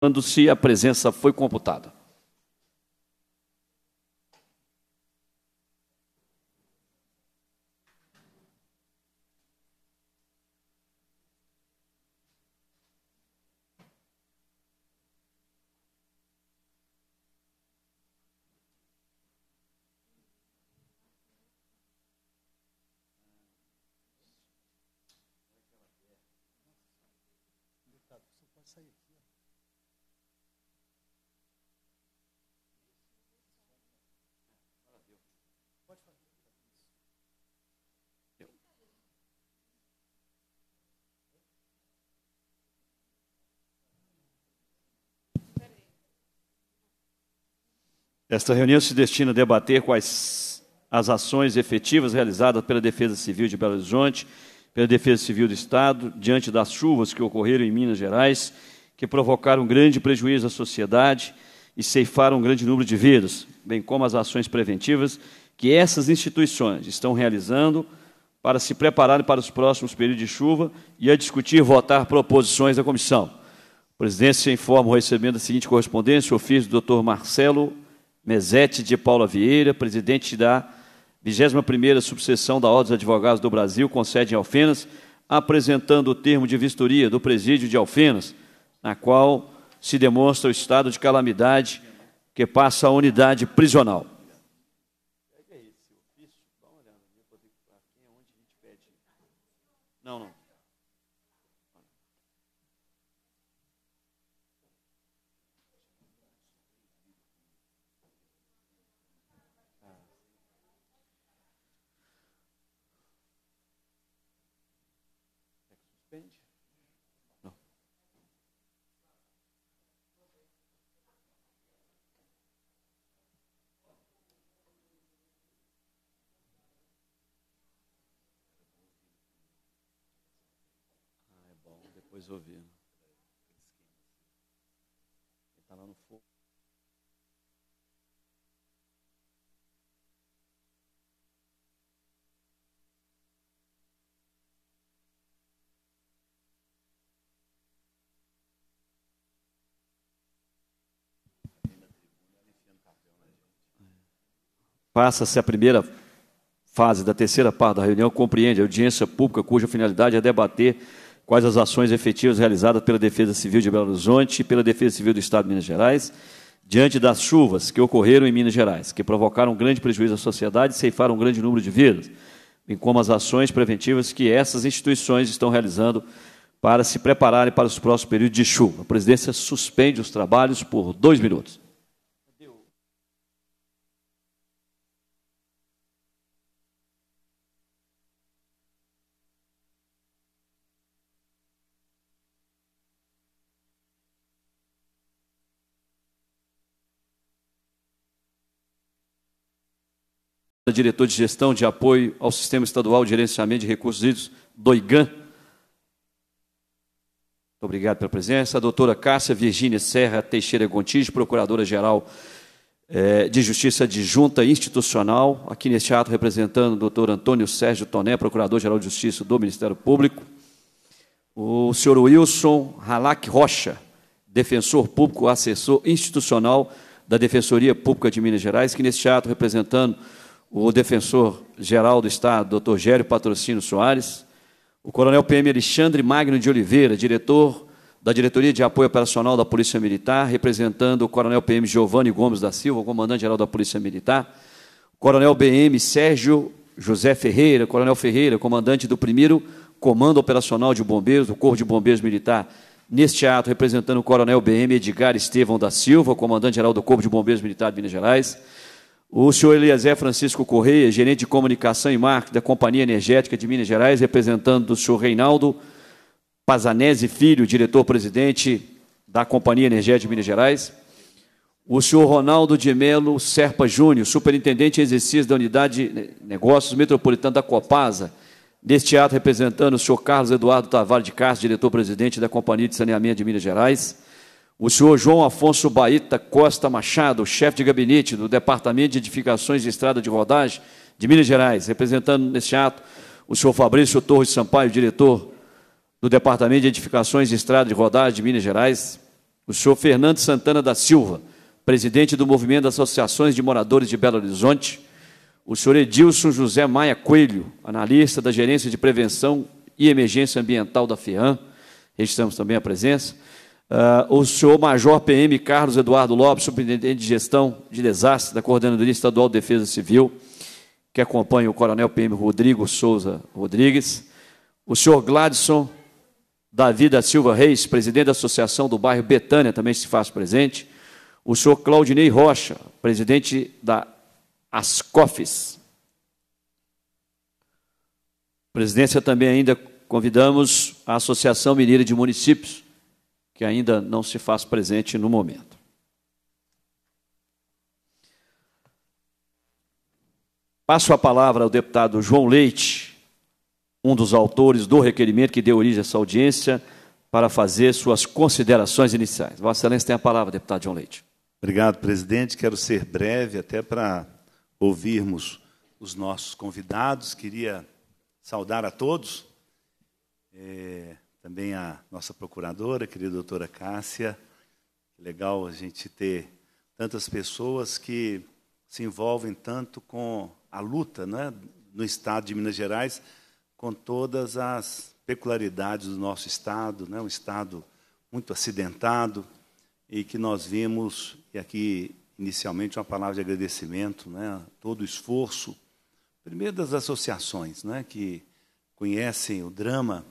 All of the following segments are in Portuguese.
quando se a presença foi computada. Esta reunião se destina a debater quais as ações efetivas realizadas pela Defesa Civil de Belo Horizonte, pela Defesa Civil do Estado, diante das chuvas que ocorreram em Minas Gerais, que provocaram grande prejuízo à sociedade e ceifaram um grande número de vidas, bem como as ações preventivas que essas instituições estão realizando para se prepararem para os próximos períodos de chuva e a discutir e votar proposições da comissão. A presidência informa o recebimento da seguinte correspondência, ofício do Dr. Marcelo Mesete de Paula Vieira, presidente da 21ª Subseção da Ordem dos Advogados do Brasil, com sede em Alfenas, apresentando o termo de vistoria do presídio de Alfenas, na qual se demonstra o estado de calamidade que passa a unidade prisional. Passa-se a primeira fase da terceira parte da reunião, compreende a audiência pública cuja finalidade é debater quais as ações efetivas realizadas pela Defesa Civil de Belo Horizonte e pela Defesa Civil do Estado de Minas Gerais diante das chuvas que ocorreram em Minas Gerais, que provocaram um grande prejuízo à sociedade e ceifaram um grande número de vidas, bem como as ações preventivas que essas instituições estão realizando para se prepararem para os próximos períodos de chuva. A presidência suspende os trabalhos por dois minutos. diretor de gestão de apoio ao Sistema Estadual de Gerenciamento de Recursos Hídricos, DOIGAN. Muito obrigado pela presença. A doutora Cássia Virgínia Serra Teixeira Gontijo, Procuradora-Geral eh, de Justiça de Junta Institucional, aqui neste ato representando o doutor Antônio Sérgio Toné, Procurador-Geral de Justiça do Ministério Público. O senhor Wilson Halak Rocha, Defensor Público, Assessor Institucional da Defensoria Pública de Minas Gerais, que neste ato representando o defensor-geral do Estado, Dr. Gério Patrocínio Soares, o coronel PM Alexandre Magno de Oliveira, diretor da Diretoria de Apoio Operacional da Polícia Militar, representando o coronel PM Giovanni Gomes da Silva, comandante-geral da Polícia Militar, o coronel BM Sérgio José Ferreira, coronel Ferreira, comandante do primeiro Comando Operacional de Bombeiros, do Corpo de Bombeiros Militar, neste ato representando o coronel BM Edgar Estevão da Silva, comandante-geral do Corpo de Bombeiros Militar de Minas Gerais, o senhor Eliezer Francisco Correia, gerente de comunicação e marketing da Companhia Energética de Minas Gerais, representando o senhor Reinaldo Pazanese Filho, diretor-presidente da Companhia Energética de Minas Gerais. O senhor Ronaldo de Melo Serpa Júnior, superintendente em exercício da Unidade Negócios Metropolitana da Copasa, neste ato representando o senhor Carlos Eduardo Tavares de Castro, diretor-presidente da Companhia de Saneamento de Minas Gerais o senhor João Afonso Baita Costa Machado, chefe de gabinete do Departamento de Edificações e Estrada de Rodagem de Minas Gerais, representando neste ato o senhor Fabrício Torres Sampaio, diretor do Departamento de Edificações e Estrada de Rodagem de Minas Gerais, o senhor Fernando Santana da Silva, presidente do Movimento das Associações de Moradores de Belo Horizonte, o senhor Edilson José Maia Coelho, analista da Gerência de Prevenção e Emergência Ambiental da FEAM, registramos também a presença, Uh, o senhor Major PM Carlos Eduardo Lopes, Superintendente de Gestão de Desastres da Coordenadoria Estadual de Defesa Civil, que acompanha o Coronel PM Rodrigo Souza Rodrigues, o senhor Gladson Davi da Silva Reis, presidente da Associação do Bairro Betânia, também se faz presente, o senhor Claudinei Rocha, presidente da Ascofis. Presidência também ainda convidamos a Associação Mineira de Municípios, que ainda não se faz presente no momento. Passo a palavra ao deputado João Leite, um dos autores do requerimento que deu origem a essa audiência, para fazer suas considerações iniciais. Vossa Excelência tem a palavra, deputado João Leite. Obrigado, presidente. Quero ser breve, até para ouvirmos os nossos convidados. Queria saudar a todos. É, também a nossa procuradora, a querida doutora Cássia. Que legal a gente ter tantas pessoas que se envolvem tanto com a luta né, no Estado de Minas Gerais, com todas as peculiaridades do nosso Estado, né, um Estado muito acidentado, e que nós vimos, e aqui inicialmente uma palavra de agradecimento, né, todo o esforço, primeiro das associações né, que conhecem o drama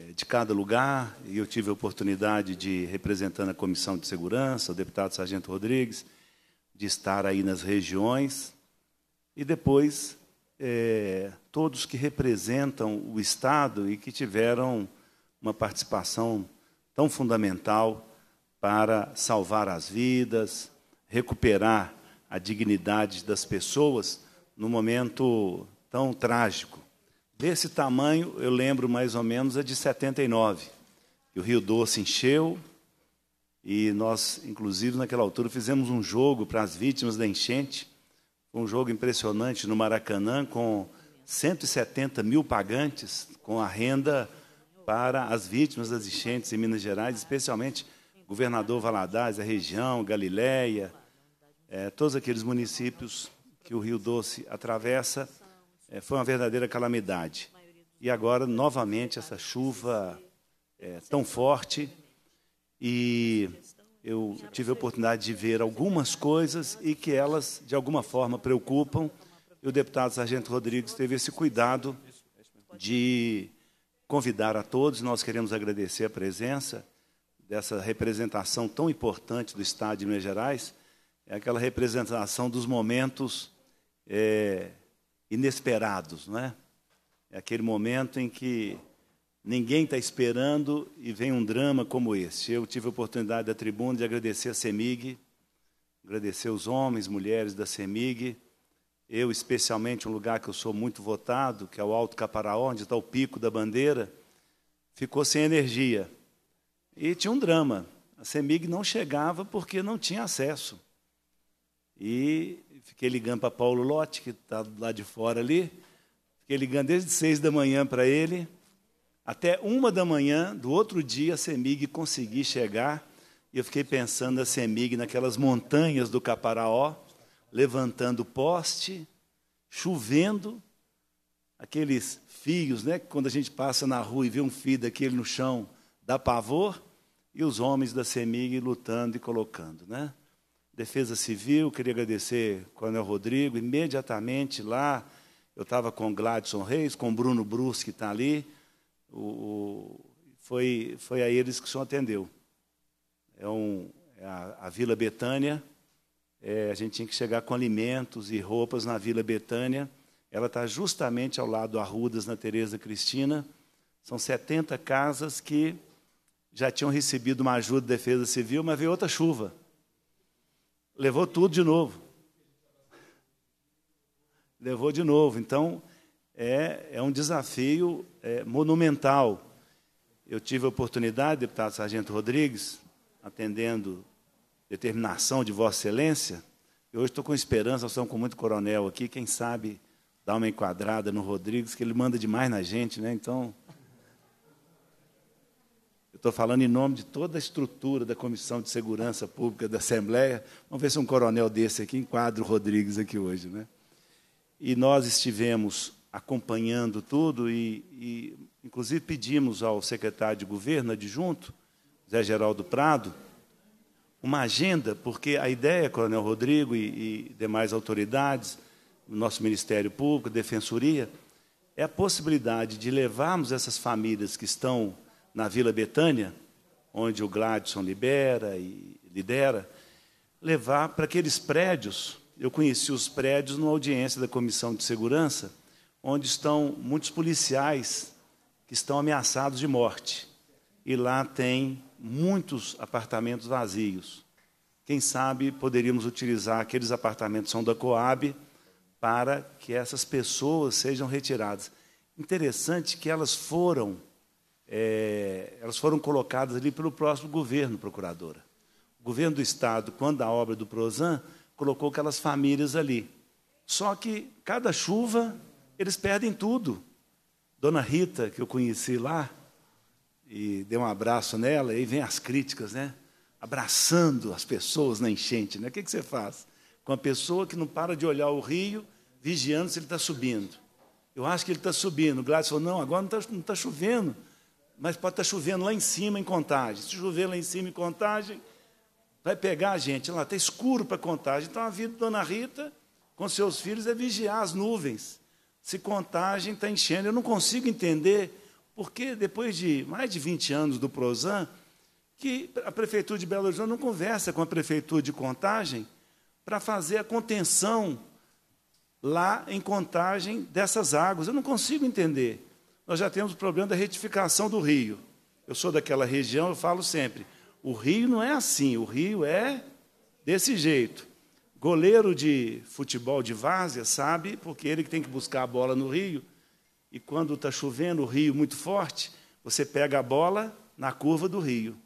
é, de cada lugar, e eu tive a oportunidade de, representando a Comissão de Segurança, o deputado Sargento Rodrigues, de estar aí nas regiões, e depois é, todos que representam o Estado e que tiveram uma participação tão fundamental para salvar as vidas, recuperar a dignidade das pessoas num momento tão trágico Desse tamanho, eu lembro mais ou menos a de 79. o Rio Doce encheu e nós, inclusive, naquela altura fizemos um jogo para as vítimas da enchente. Um jogo impressionante no Maracanã com 170 mil pagantes com a renda para as vítimas das enchentes em Minas Gerais, especialmente governador Valadares, a região, Galileia, é, todos aqueles municípios que o Rio Doce atravessa é, foi uma verdadeira calamidade. E agora, novamente, essa chuva é, tão forte. E eu tive a oportunidade de ver algumas coisas e que elas, de alguma forma, preocupam. E o deputado Sargento Rodrigues teve esse cuidado de convidar a todos. Nós queremos agradecer a presença dessa representação tão importante do Estado de Minas Gerais. É aquela representação dos momentos é, inesperados, não é? É aquele momento em que ninguém está esperando e vem um drama como esse. Eu tive a oportunidade da tribuna de agradecer a CEMIG, agradecer os homens, mulheres da CEMIG, eu especialmente, um lugar que eu sou muito votado, que é o Alto Caparaó, onde está o Pico da Bandeira, ficou sem energia. E tinha um drama. A CEMIG não chegava porque não tinha acesso. E Fiquei ligando para Paulo Lotti, que está lá de fora ali. Fiquei ligando desde seis da manhã para ele. Até uma da manhã do outro dia, a CEMIG consegui chegar. E eu fiquei pensando na CEMIG, naquelas montanhas do Caparaó, levantando poste, chovendo, aqueles fios, né? Quando a gente passa na rua e vê um fio daquele no chão, dá pavor. E os homens da CEMIG lutando e colocando, né? Defesa Civil, queria agradecer Coronel Rodrigo. Imediatamente lá, eu estava com Gladson Reis, com Bruno Brus, que está ali. O, o, foi, foi a eles que o senhor atendeu. É, um, é a, a, Vila Betânia. É, a gente tinha que chegar com alimentos e roupas na Vila Betânia. Ela está justamente ao lado do Arrudas, na Tereza Cristina. São 70 casas que já tinham recebido uma ajuda da de Defesa Civil, mas veio outra chuva. Levou tudo de novo. Levou de novo. Então, é, é um desafio é, monumental. Eu tive a oportunidade, deputado Sargento Rodrigues, atendendo determinação de Vossa Excelência, e hoje estou com esperança, estou estamos com muito coronel aqui, quem sabe dar uma enquadrada no Rodrigues, que ele manda demais na gente, né? Então, estou falando em nome de toda a estrutura da Comissão de Segurança Pública da Assembleia. Vamos ver se um coronel desse aqui enquadra o Rodrigues aqui hoje. Né? E nós estivemos acompanhando tudo e, e, inclusive, pedimos ao secretário de governo adjunto, Zé Geraldo Prado, uma agenda, porque a ideia, Coronel Rodrigo e, e demais autoridades, nosso Ministério Público, Defensoria, é a possibilidade de levarmos essas famílias que estão na Vila Betânia, onde o Gladson libera e lidera, levar para aqueles prédios. Eu conheci os prédios numa audiência da Comissão de Segurança, onde estão muitos policiais que estão ameaçados de morte. E lá tem muitos apartamentos vazios. Quem sabe poderíamos utilizar aqueles apartamentos são da Coab para que essas pessoas sejam retiradas. Interessante que elas foram é, elas foram colocadas ali pelo próximo governo, procuradora. O governo do Estado, quando a obra do Prozan, colocou aquelas famílias ali. Só que cada chuva, eles perdem tudo. Dona Rita, que eu conheci lá, e dei um abraço nela, e aí vem as críticas, né? Abraçando as pessoas na enchente, né? O que, você faz? Com a pessoa que não para de olhar o rio, vigiando se ele está subindo. Eu acho que ele está subindo. O Gladys falou, não, agora não está tá chovendo mas pode estar tá chovendo lá em cima em contagem. Se chover lá em cima em contagem, vai pegar a gente lá, está escuro para contagem. Então a vida de Dona Rita com seus filhos é vigiar as nuvens. Se contagem está enchendo, eu não consigo entender porque depois de mais de 20 anos do Prozan, que a prefeitura de Belo Horizonte não conversa com a prefeitura de Contagem para fazer a contenção lá em Contagem dessas águas. Eu não consigo entender nós já temos o problema da retificação do rio. Eu sou daquela região, eu falo sempre, o rio não é assim, o rio é desse jeito. Goleiro de futebol de várzea sabe, porque ele que tem que buscar a bola no rio, e quando está chovendo, o rio muito forte, você pega a bola na curva do rio,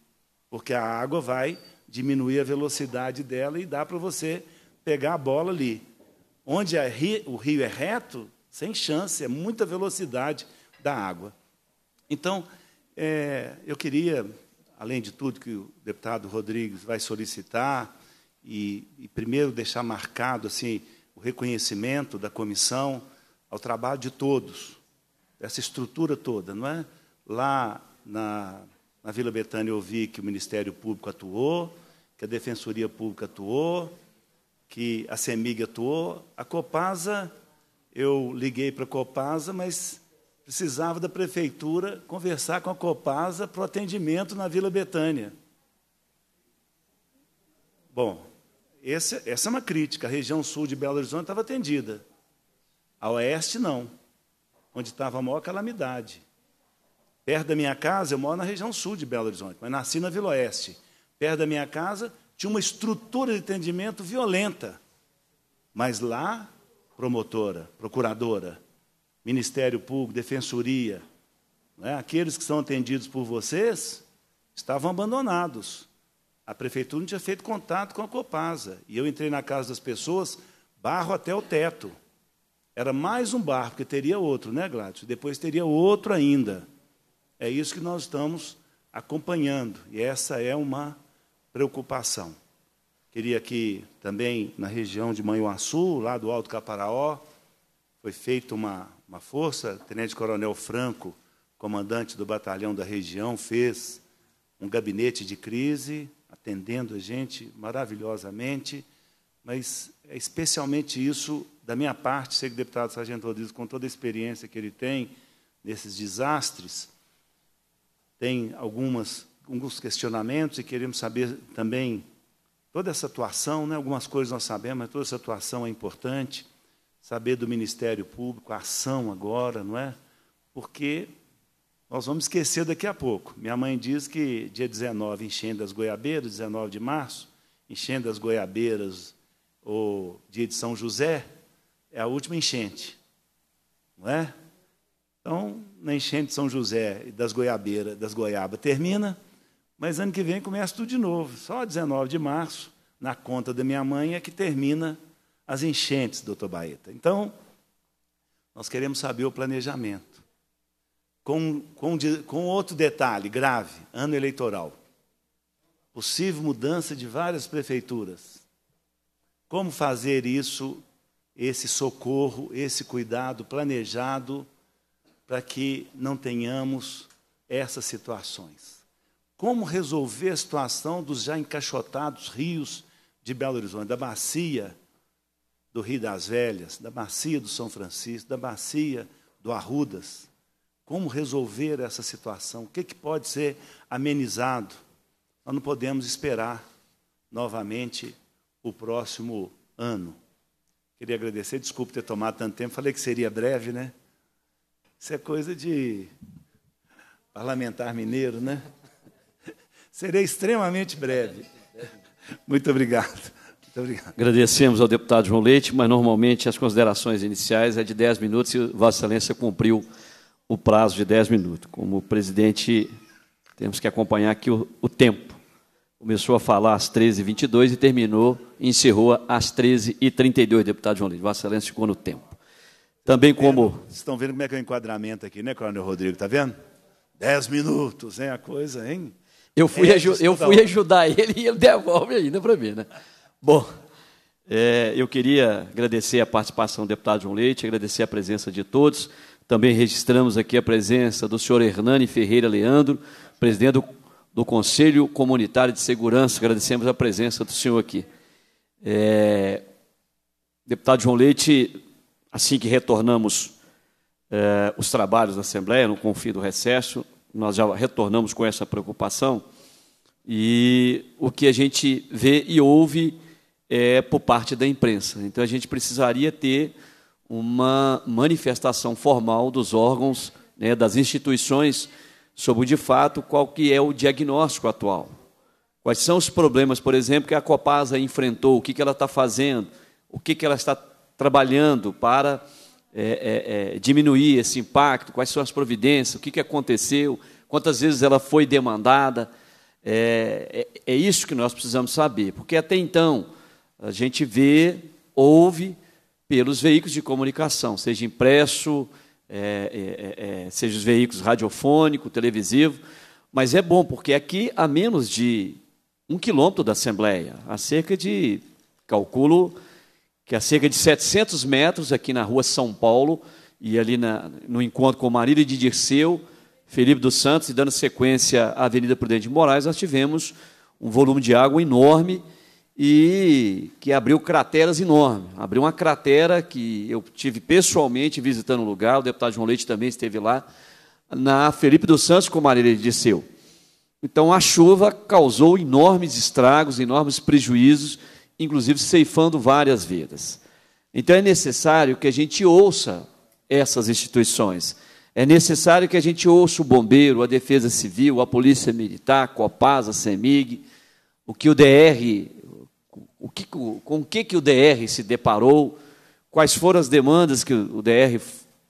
porque a água vai diminuir a velocidade dela e dá para você pegar a bola ali. Onde ri, o rio é reto, sem chance, é muita velocidade da água. Então, é, eu queria, além de tudo que o deputado Rodrigues vai solicitar, e, e primeiro deixar marcado assim o reconhecimento da comissão ao trabalho de todos, dessa estrutura toda, não é? Lá na, na Vila Betânia eu vi que o Ministério Público atuou, que a Defensoria Pública atuou, que a CEMIG atuou, a Copasa, eu liguei para a Copasa, mas precisava da prefeitura conversar com a Copasa para o atendimento na Vila Betânia. Bom, essa, essa é uma crítica. A região sul de Belo Horizonte estava atendida. A oeste, não, onde estava a maior calamidade. Perto da minha casa, eu moro na região sul de Belo Horizonte, mas nasci na Vila Oeste. Perto da minha casa, tinha uma estrutura de atendimento violenta. Mas lá, promotora, procuradora, Ministério Público, Defensoria, né? aqueles que são atendidos por vocês, estavam abandonados. A prefeitura não tinha feito contato com a Copasa. E eu entrei na casa das pessoas, barro até o teto. Era mais um barro, porque teria outro, né, Gladys? Depois teria outro ainda. É isso que nós estamos acompanhando, e essa é uma preocupação. Queria que também na região de Manhuaçu, lá do Alto Caparaó, foi feita uma uma força, Tenente Coronel Franco, comandante do batalhão da região, fez um gabinete de crise, atendendo a gente maravilhosamente, mas é especialmente isso da minha parte, ser deputado Sargento Rodrigues, com toda a experiência que ele tem nesses desastres, tem algumas, alguns questionamentos e queremos saber também toda essa atuação, né? algumas coisas nós sabemos, mas toda essa atuação é importante saber do Ministério Público, a ação agora, não é? Porque nós vamos esquecer daqui a pouco. Minha mãe diz que dia 19, enchendo as goiabeiras, 19 de março, enchendo as goiabeiras, ou dia de São José, é a última enchente, não é? Então, na enchente de São José e das goiabeiras, das goiabas termina, mas ano que vem começa tudo de novo. Só 19 de março, na conta da minha mãe, é que termina as enchentes, doutor Baeta. Então, nós queremos saber o planejamento. Com, com, com outro detalhe grave, ano eleitoral. Possível mudança de várias prefeituras. Como fazer isso, esse socorro, esse cuidado planejado, para que não tenhamos essas situações? Como resolver a situação dos já encaixotados rios de Belo Horizonte, da bacia do Rio das Velhas, da bacia do São Francisco, da bacia do Arrudas. Como resolver essa situação? O que, que pode ser amenizado? Nós não podemos esperar novamente o próximo ano. Queria agradecer, desculpe ter tomado tanto tempo, falei que seria breve, né? Isso é coisa de parlamentar mineiro, né? Serei extremamente breve. Muito obrigado. Agradecemos ao deputado João Leite, mas normalmente as considerações iniciais é de 10 minutos e Vossa Excelência cumpriu o prazo de 10 minutos. Como presidente, temos que acompanhar aqui o, o tempo. Começou a falar às 13h22 e terminou, encerrou às 13h32, deputado João Leite. Vossa Excelência ficou no tempo. Também é, como. Vocês estão vendo como é que é o enquadramento aqui, né, Coronel Rodrigo? Está vendo? Dez minutos, hein? A coisa, hein? Eu fui, é, eu fui ajudar ele e ele devolve ainda para mim, né? Bom, é, eu queria agradecer a participação do deputado João Leite, agradecer a presença de todos. Também registramos aqui a presença do senhor Hernani Ferreira Leandro, presidente do, do Conselho Comunitário de Segurança. Agradecemos a presença do senhor aqui. É, deputado João Leite, assim que retornamos é, os trabalhos da Assembleia, no confim do recesso, nós já retornamos com essa preocupação. E o que a gente vê e ouve é, por parte da imprensa. Então, a gente precisaria ter uma manifestação formal dos órgãos, né, das instituições, sobre, de fato, qual que é o diagnóstico atual. Quais são os problemas, por exemplo, que a Copasa enfrentou, o que, que ela está fazendo, o que, que ela está trabalhando para é, é, é, diminuir esse impacto, quais são as providências, o que, que aconteceu, quantas vezes ela foi demandada. É, é, é isso que nós precisamos saber, porque até então a gente vê, ouve pelos veículos de comunicação, seja impresso, é, é, é, é seja os veículos radiofônico, televisivo, mas é bom porque aqui a menos de um quilômetro da Assembleia, a cerca de, calculo que a cerca de 700 metros aqui na rua São Paulo e ali na, no encontro com Marília de Dirceu, Felipe dos Santos e dando sequência à Avenida Prudente de Moraes, nós tivemos um volume de água enorme e que abriu crateras enormes. Abriu uma cratera que eu tive pessoalmente visitando o lugar, o deputado João Leite também esteve lá, na Felipe dos Santos com Marília de Disseu. Então a chuva causou enormes estragos, enormes prejuízos, inclusive ceifando várias vidas. Então é necessário que a gente ouça essas instituições. É necessário que a gente ouça o bombeiro, a defesa civil, a polícia militar, a Copasa, a CEMIG, o que o DR o que, com o que, que o DR se deparou, quais foram as demandas que o DR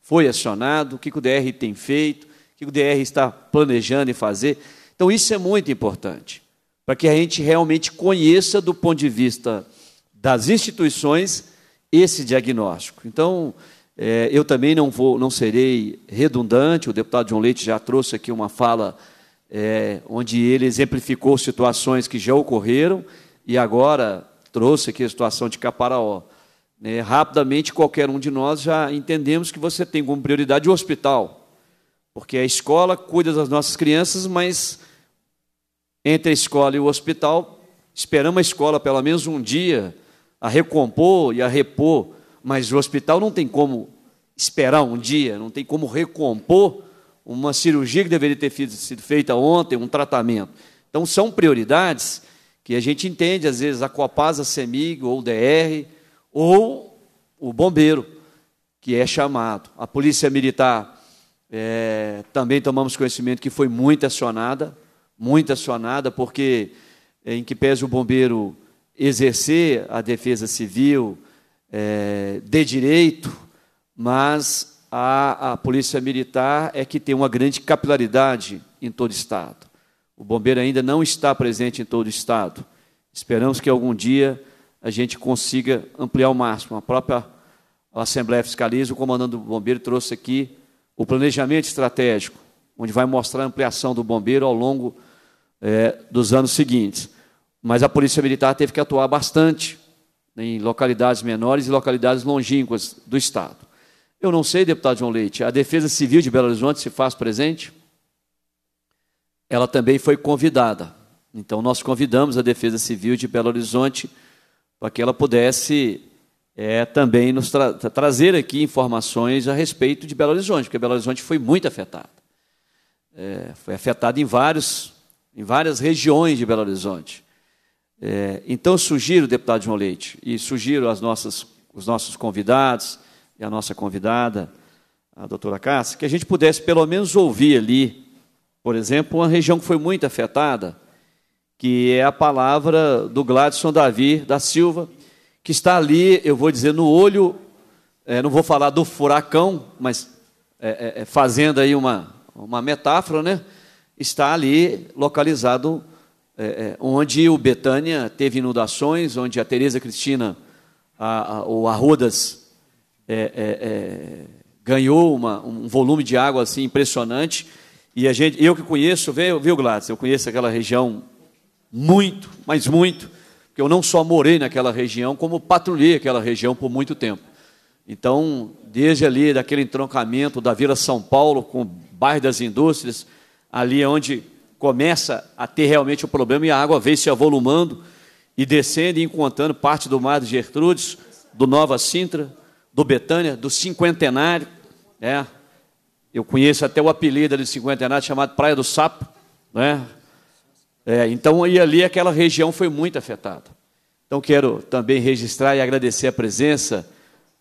foi acionado, o que, que o DR tem feito, o que o DR está planejando em fazer. Então, isso é muito importante, para que a gente realmente conheça, do ponto de vista das instituições, esse diagnóstico. Então, é, eu também não vou, não serei redundante. O deputado João Leite já trouxe aqui uma fala é, onde ele exemplificou situações que já ocorreram e agora trouxe aqui a situação de Caparaó. Né, rapidamente, qualquer um de nós já entendemos que você tem como prioridade o hospital, porque a escola cuida das nossas crianças, mas entre a escola e o hospital, esperamos a escola pelo menos um dia a recompor e a repor, mas o hospital não tem como esperar um dia, não tem como recompor uma cirurgia que deveria ter sido feita ontem, um tratamento. Então, são prioridades que a gente entende, às vezes, a copasa a CEMIG, ou o DR, ou o bombeiro, que é chamado. A Polícia Militar, é, também tomamos conhecimento que foi muito acionada, muito acionada, porque, é, em que pese o bombeiro exercer a defesa civil é, de direito, mas a, a Polícia Militar é que tem uma grande capilaridade em todo o Estado. O bombeiro ainda não está presente em todo o estado. Esperamos que algum dia a gente consiga ampliar ao máximo. A própria Assembleia Fiscaliza, o comandante do bombeiro trouxe aqui o planejamento estratégico, onde vai mostrar a ampliação do bombeiro ao longo é, dos anos seguintes. Mas a Polícia Militar teve que atuar bastante em localidades menores e localidades longínquas do Estado. Eu não sei, deputado João Leite, a Defesa Civil de Belo Horizonte se faz presente? ela também foi convidada. Então, nós convidamos a Defesa Civil de Belo Horizonte para que ela pudesse é, também nos tra trazer aqui informações a respeito de Belo Horizonte, porque Belo Horizonte foi muito afetada. É, foi afetada em, vários, em várias regiões de Belo Horizonte. É, então, sugiro, deputado João Leite, e sugiro as nossas, os nossos convidados e a nossa convidada, a doutora Cássia, que a gente pudesse pelo menos ouvir ali por exemplo, uma região que foi muito afetada, que é a palavra do Gladson Davi da Silva, que está ali, eu vou dizer, no olho, é, não vou falar do furacão, mas é, é, é fazendo aí uma, uma metáfora, né? está ali localizado é, é, onde o Betânia teve inundações, onde a Tereza Cristina, a, a, o Arrudas, ganhou uma, um volume de água assim impressionante e a gente, eu que conheço, viu, viu Gladys? Eu conheço aquela região muito, mas muito, porque eu não só morei naquela região, como patrulhei aquela região por muito tempo. Então, desde ali, daquele entroncamento da Vila São Paulo com o bairro das indústrias, ali é onde começa a ter realmente o problema e a água vem se avolumando e descendo e encontrando parte do Mar de Gertrudes, do Nova Sintra, do Betânia, do Cinquentenário, é, eu conheço até o apelido de cinquentenário chamado Praia do Sapo, né? É, então, e ali aquela região foi muito afetada. Então, quero também registrar e agradecer a presença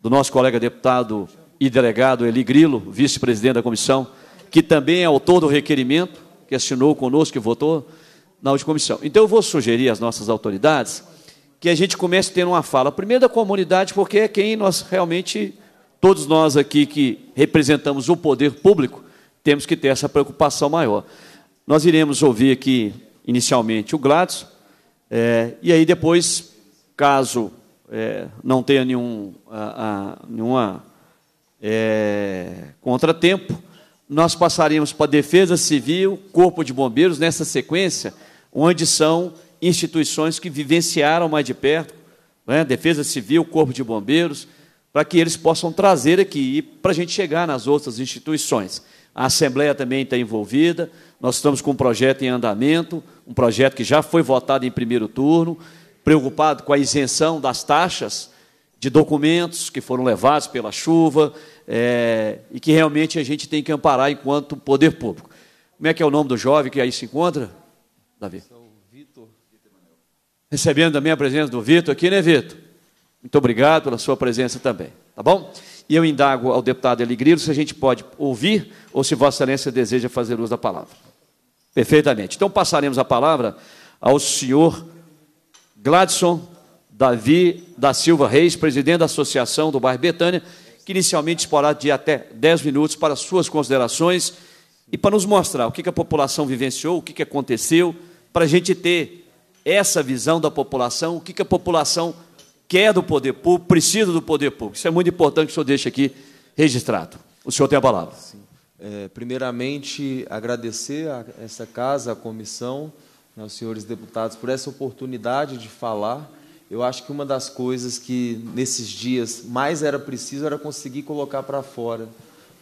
do nosso colega deputado e delegado Eli Grilo, vice-presidente da comissão, que também é autor do requerimento, que assinou conosco, que votou na última comissão. Então, eu vou sugerir às nossas autoridades que a gente comece tendo uma fala, primeiro da comunidade, porque é quem nós realmente Todos nós aqui que representamos o poder público temos que ter essa preocupação maior. Nós iremos ouvir aqui inicialmente o Gladys, é, e aí depois, caso é, não tenha nenhum a, a, nenhuma, é, contratempo, nós passaríamos para a Defesa Civil, Corpo de Bombeiros, nessa sequência, onde são instituições que vivenciaram mais de perto, né? Defesa Civil, Corpo de Bombeiros, para que eles possam trazer aqui e para a gente chegar nas outras instituições. A Assembleia também está envolvida, nós estamos com um projeto em andamento, um projeto que já foi votado em primeiro turno, preocupado com a isenção das taxas de documentos que foram levados pela chuva é, e que realmente a gente tem que amparar enquanto poder público. Como é que é o nome do jovem que aí se encontra? Davi. Recebendo também a presença do Vitor aqui, né, Vitor? Muito obrigado pela sua presença também, tá bom? E eu indago ao deputado Eligrilo se a gente pode ouvir ou se Vossa Excelência deseja fazer uso da palavra. Perfeitamente. Então passaremos a palavra ao senhor Gladson Davi da Silva Reis, presidente da Associação do Bairro Betânia, que inicialmente disporá de até 10 minutos para suas considerações e para nos mostrar o que a população vivenciou, o que aconteceu, para a gente ter essa visão da população, o que a população vivenciou quer do poder público, precisa do poder público. Isso é muito importante que o senhor deixe aqui registrado. O senhor tem a palavra. Sim. É, primeiramente, agradecer a essa casa, a comissão, aos senhores deputados, por essa oportunidade de falar. Eu acho que uma das coisas que, nesses dias, mais era preciso era conseguir colocar para fora.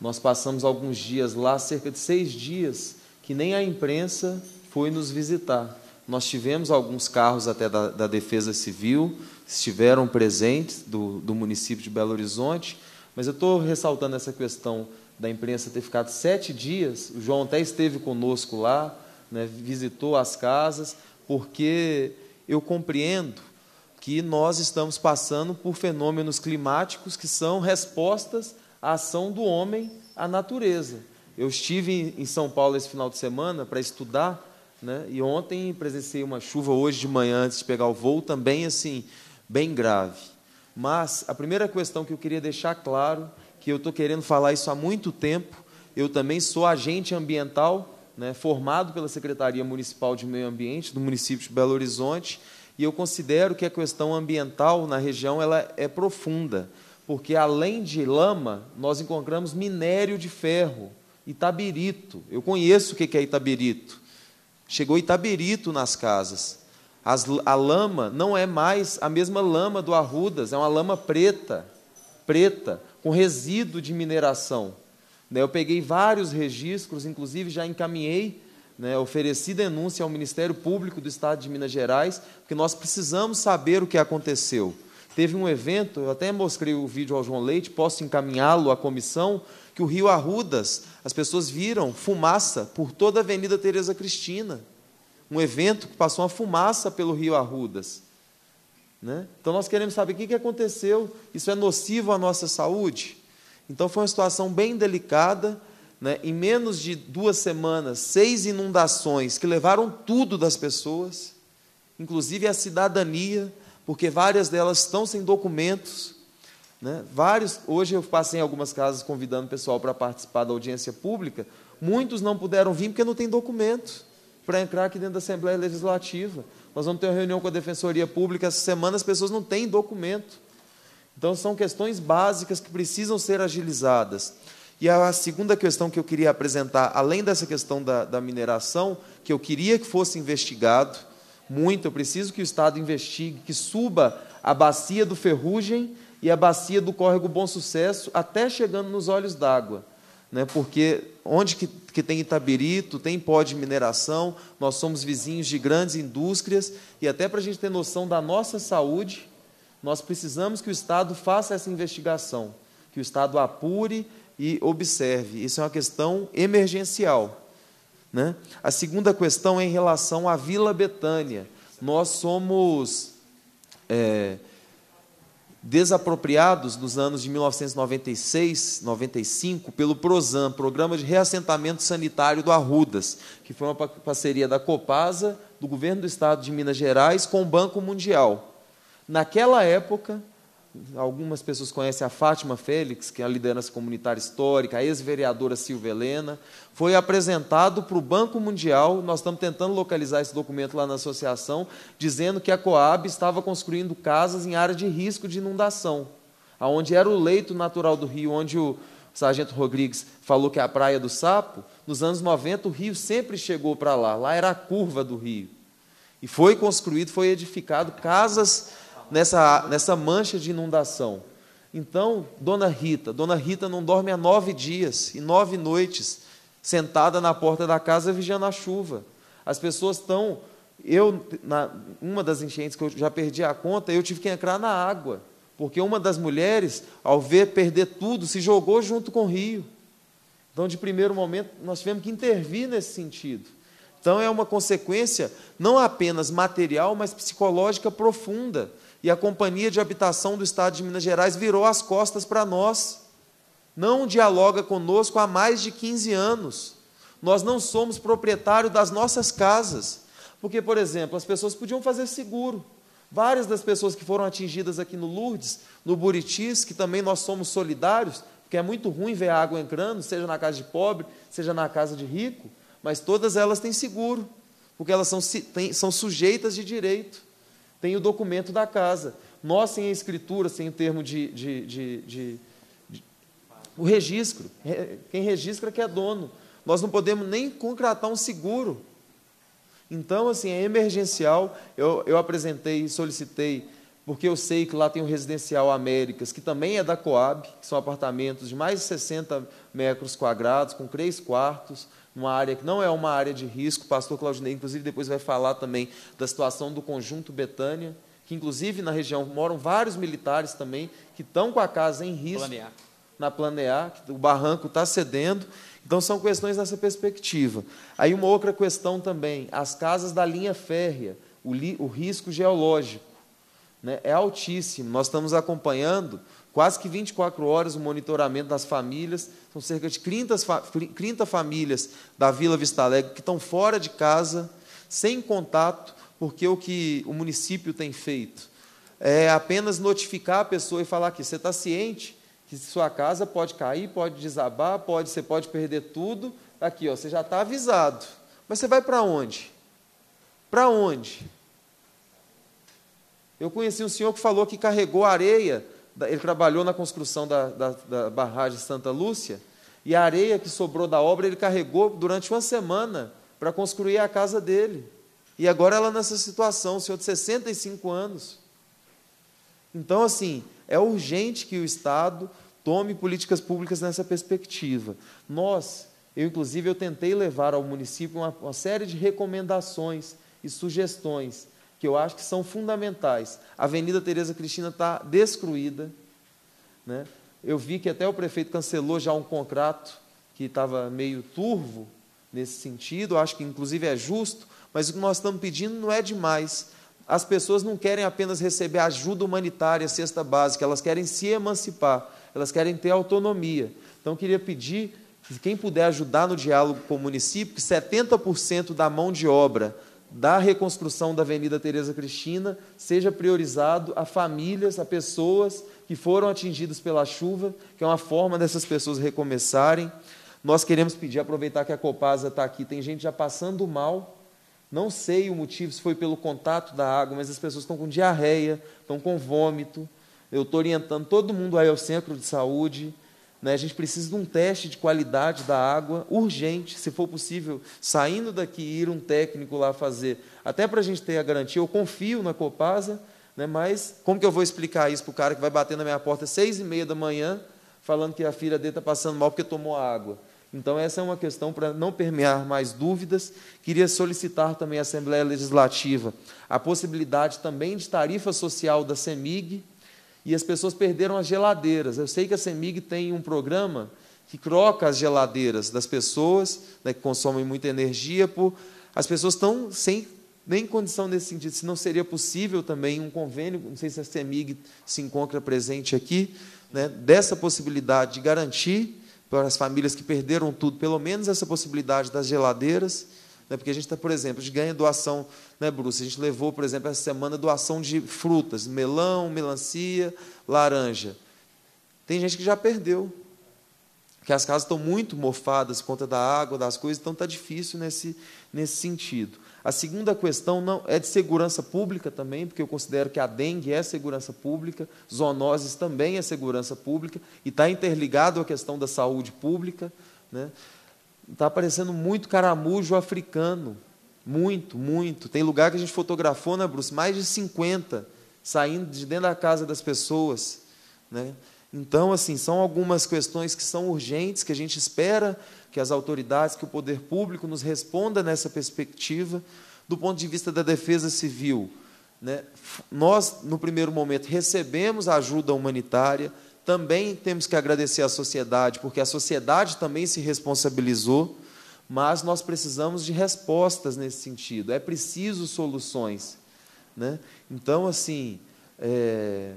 Nós passamos alguns dias lá, cerca de seis dias, que nem a imprensa foi nos visitar. Nós tivemos alguns carros até da, da Defesa Civil, estiveram presentes do, do município de Belo Horizonte, mas eu estou ressaltando essa questão da imprensa ter ficado sete dias. O João até esteve conosco lá, né, visitou as casas, porque eu compreendo que nós estamos passando por fenômenos climáticos que são respostas à ação do homem à natureza. Eu estive em São Paulo esse final de semana para estudar, né, e ontem presenciei uma chuva, hoje de manhã, antes de pegar o voo, também assim, bem grave. Mas a primeira questão que eu queria deixar claro, que eu estou querendo falar isso há muito tempo, eu também sou agente ambiental, né, formado pela Secretaria Municipal de Meio Ambiente do município de Belo Horizonte, e eu considero que a questão ambiental na região ela é profunda, porque além de lama, nós encontramos minério de ferro, Itabirito. Eu conheço o que é Itabirito. Chegou Itabirito nas casas. As, a lama não é mais a mesma lama do Arrudas, é uma lama preta, preta, com resíduo de mineração. Né? Eu peguei vários registros, inclusive já encaminhei, né, ofereci denúncia ao Ministério Público do Estado de Minas Gerais, porque nós precisamos saber o que aconteceu. Teve um evento, eu até mostrei o vídeo ao João Leite, posso encaminhá-lo à comissão, que o Rio Arrudas, as pessoas viram fumaça por toda a Avenida Tereza Cristina um evento que passou uma fumaça pelo rio Arrudas. Né? Então nós queremos saber o que, aconteceu, isso é nocivo à nossa saúde? Então foi uma situação bem delicada. Né? Em menos de duas semanas, seis inundações que levaram tudo das pessoas, inclusive a cidadania, porque várias delas estão sem documentos. Né? Vários, hoje eu passei em algumas casas convidando o pessoal para participar da audiência pública. Muitos não puderam vir porque não tem documento para entrar aqui dentro da Assembleia Legislativa. Nós vamos ter uma reunião com a Defensoria Pública essa semana, as pessoas não têm documento. Então, são questões básicas que precisam ser agilizadas. E a segunda questão que eu queria apresentar, além dessa questão da, da mineração, que eu queria que fosse investigado muito, eu preciso que o Estado investigue, que suba a bacia do Ferrugem e a bacia do córrego Bom Sucesso, até chegando nos olhos d'água né? porque onde que, que tem Itabirito, tem pó de mineração, nós somos vizinhos de grandes indústrias, e até para a gente ter noção da nossa saúde, nós precisamos que o Estado faça essa investigação, que o Estado apure e observe. Isso é uma questão emergencial. Né? A segunda questão é em relação à Vila Betânia. Nós somos. É, desapropriados nos anos de 1996, 95 pelo Prosan, Programa de Reassentamento Sanitário do Arrudas, que foi uma parceria da Copasa, do Governo do Estado de Minas Gerais com o Banco Mundial. Naquela época, Algumas pessoas conhecem a Fátima Félix, que é a liderança comunitária histórica, a ex-vereadora Silvia Helena. Foi apresentado para o Banco Mundial, nós estamos tentando localizar esse documento lá na associação, dizendo que a Coab estava construindo casas em área de risco de inundação, aonde era o leito natural do rio, onde o sargento Rodrigues falou que é a Praia do Sapo. Nos anos 90, o rio sempre chegou para lá, lá era a curva do rio. E foi construído, foi edificado casas nessa, nessa mancha de inundação. Então, Dona Rita, Dona Rita não dorme há nove dias e nove noites, sentada na porta da casa vigiando a chuva. As pessoas estão. Eu, na, uma das enchentes que eu já perdi a conta, eu tive que entrar na água, porque uma das mulheres, ao ver perder tudo, se jogou junto com o rio. Então, de primeiro momento, nós tivemos que intervir nesse sentido. Então, é uma consequência não apenas material, mas psicológica profunda e a Companhia de Habitação do Estado de Minas Gerais virou as costas para nós. Não dialoga conosco há mais de 15 anos. Nós não somos proprietário das nossas casas. Porque, por exemplo, as pessoas podiam fazer seguro. Várias das pessoas que foram atingidas aqui no Lourdes, no Buritis, que também nós somos solidários, porque é muito ruim ver água entrando, seja na casa de pobre, seja na casa de rico, mas todas elas têm seguro, porque elas são, são sujeitas de direito tem o documento da casa. Nós, sem a escritura, sem o termo de. de, de, de, de o registro. É, quem registra que é dono. Nós não podemos nem contratar um seguro. Então, assim, é emergencial. Eu, eu apresentei, solicitei, porque eu sei que lá tem o Residencial Américas, que também é da Coab, que são apartamentos de mais de 60 metros quadrados, com três quartos uma área que não é uma área de risco. O pastor Claudinei, inclusive, depois vai falar também da situação do conjunto Betânia, que inclusive na região moram vários militares também que estão com a casa em risco. Planear. Na planear, o barranco está cedendo. Então são questões nessa perspectiva. Aí uma outra questão também, as casas da linha férrea, o, li, o risco geológico né, é altíssimo. Nós estamos acompanhando Quase que 24 horas o monitoramento das famílias, são cerca de 30, 30 famílias da Vila Vista Alegre que estão fora de casa, sem contato, porque o que o município tem feito é apenas notificar a pessoa e falar que você está ciente que sua casa pode cair, pode desabar, pode, você pode perder tudo. Aqui, ó, você já está avisado. Mas você vai para onde? Para onde? Eu conheci um senhor que falou que carregou areia ele trabalhou na construção da, da, da barragem Santa Lúcia, e a areia que sobrou da obra ele carregou durante uma semana para construir a casa dele. E agora ela nessa situação, o senhor de 65 anos. Então, assim, é urgente que o Estado tome políticas públicas nessa perspectiva. Nós, eu inclusive, eu tentei levar ao município uma, uma série de recomendações e sugestões que eu acho que são fundamentais. A Avenida Tereza Cristina está destruída. Né? Eu vi que até o prefeito cancelou já um contrato que estava meio turvo nesse sentido. Eu acho que, inclusive, é justo, mas o que nós estamos pedindo não é demais. As pessoas não querem apenas receber ajuda humanitária, cesta básica, elas querem se emancipar, elas querem ter autonomia. Então, eu queria pedir que quem puder ajudar no diálogo com o município, que 70% da mão de obra da reconstrução da Avenida Tereza Cristina seja priorizado a famílias, a pessoas que foram atingidas pela chuva, que é uma forma dessas pessoas recomeçarem. Nós queremos pedir, aproveitar que a Copasa está aqui, tem gente já passando mal, não sei o motivo, se foi pelo contato da água, mas as pessoas estão com diarreia, estão com vômito. Eu estou orientando todo mundo aí ao centro de saúde, né? A gente precisa de um teste de qualidade da água urgente, se for possível, saindo daqui ir um técnico lá fazer, até para a gente ter a garantia. Eu confio na Copasa, né? mas como que eu vou explicar isso para o cara que vai bater na minha porta às seis e meia da manhã, falando que a filha dele está passando mal porque tomou água? Então, essa é uma questão para não permear mais dúvidas. Queria solicitar também à Assembleia Legislativa a possibilidade também de tarifa social da CEMIG, e as pessoas perderam as geladeiras. Eu sei que a CEMIG tem um programa que troca as geladeiras das pessoas, né, que consomem muita energia, por... as pessoas estão sem nem condição nesse sentido. Se não seria possível também um convênio, não sei se a CEMIG se encontra presente aqui, né, dessa possibilidade de garantir para as famílias que perderam tudo, pelo menos essa possibilidade das geladeiras né? Porque a gente está, por exemplo, a gente ganha doação, né, Bruce? A gente levou, por exemplo, essa semana doação de frutas, melão, melancia, laranja. Tem gente que já perdeu. que as casas estão muito mofadas por conta da água, das coisas, então está difícil nesse, nesse sentido. A segunda questão não é de segurança pública também, porque eu considero que a dengue é segurança pública, zoonoses também é segurança pública, e está interligado à questão da saúde pública. Né? Está aparecendo muito caramujo africano. Muito, muito. Tem lugar que a gente fotografou, né, Bruce? Mais de 50 saindo de dentro da casa das pessoas. Né? Então, assim, são algumas questões que são urgentes, que a gente espera que as autoridades, que o poder público nos responda nessa perspectiva. Do ponto de vista da defesa civil, né? nós, no primeiro momento, recebemos ajuda humanitária, também temos que agradecer à sociedade, porque a sociedade também se responsabilizou, mas nós precisamos de respostas nesse sentido. É preciso soluções, né? Então, assim, é,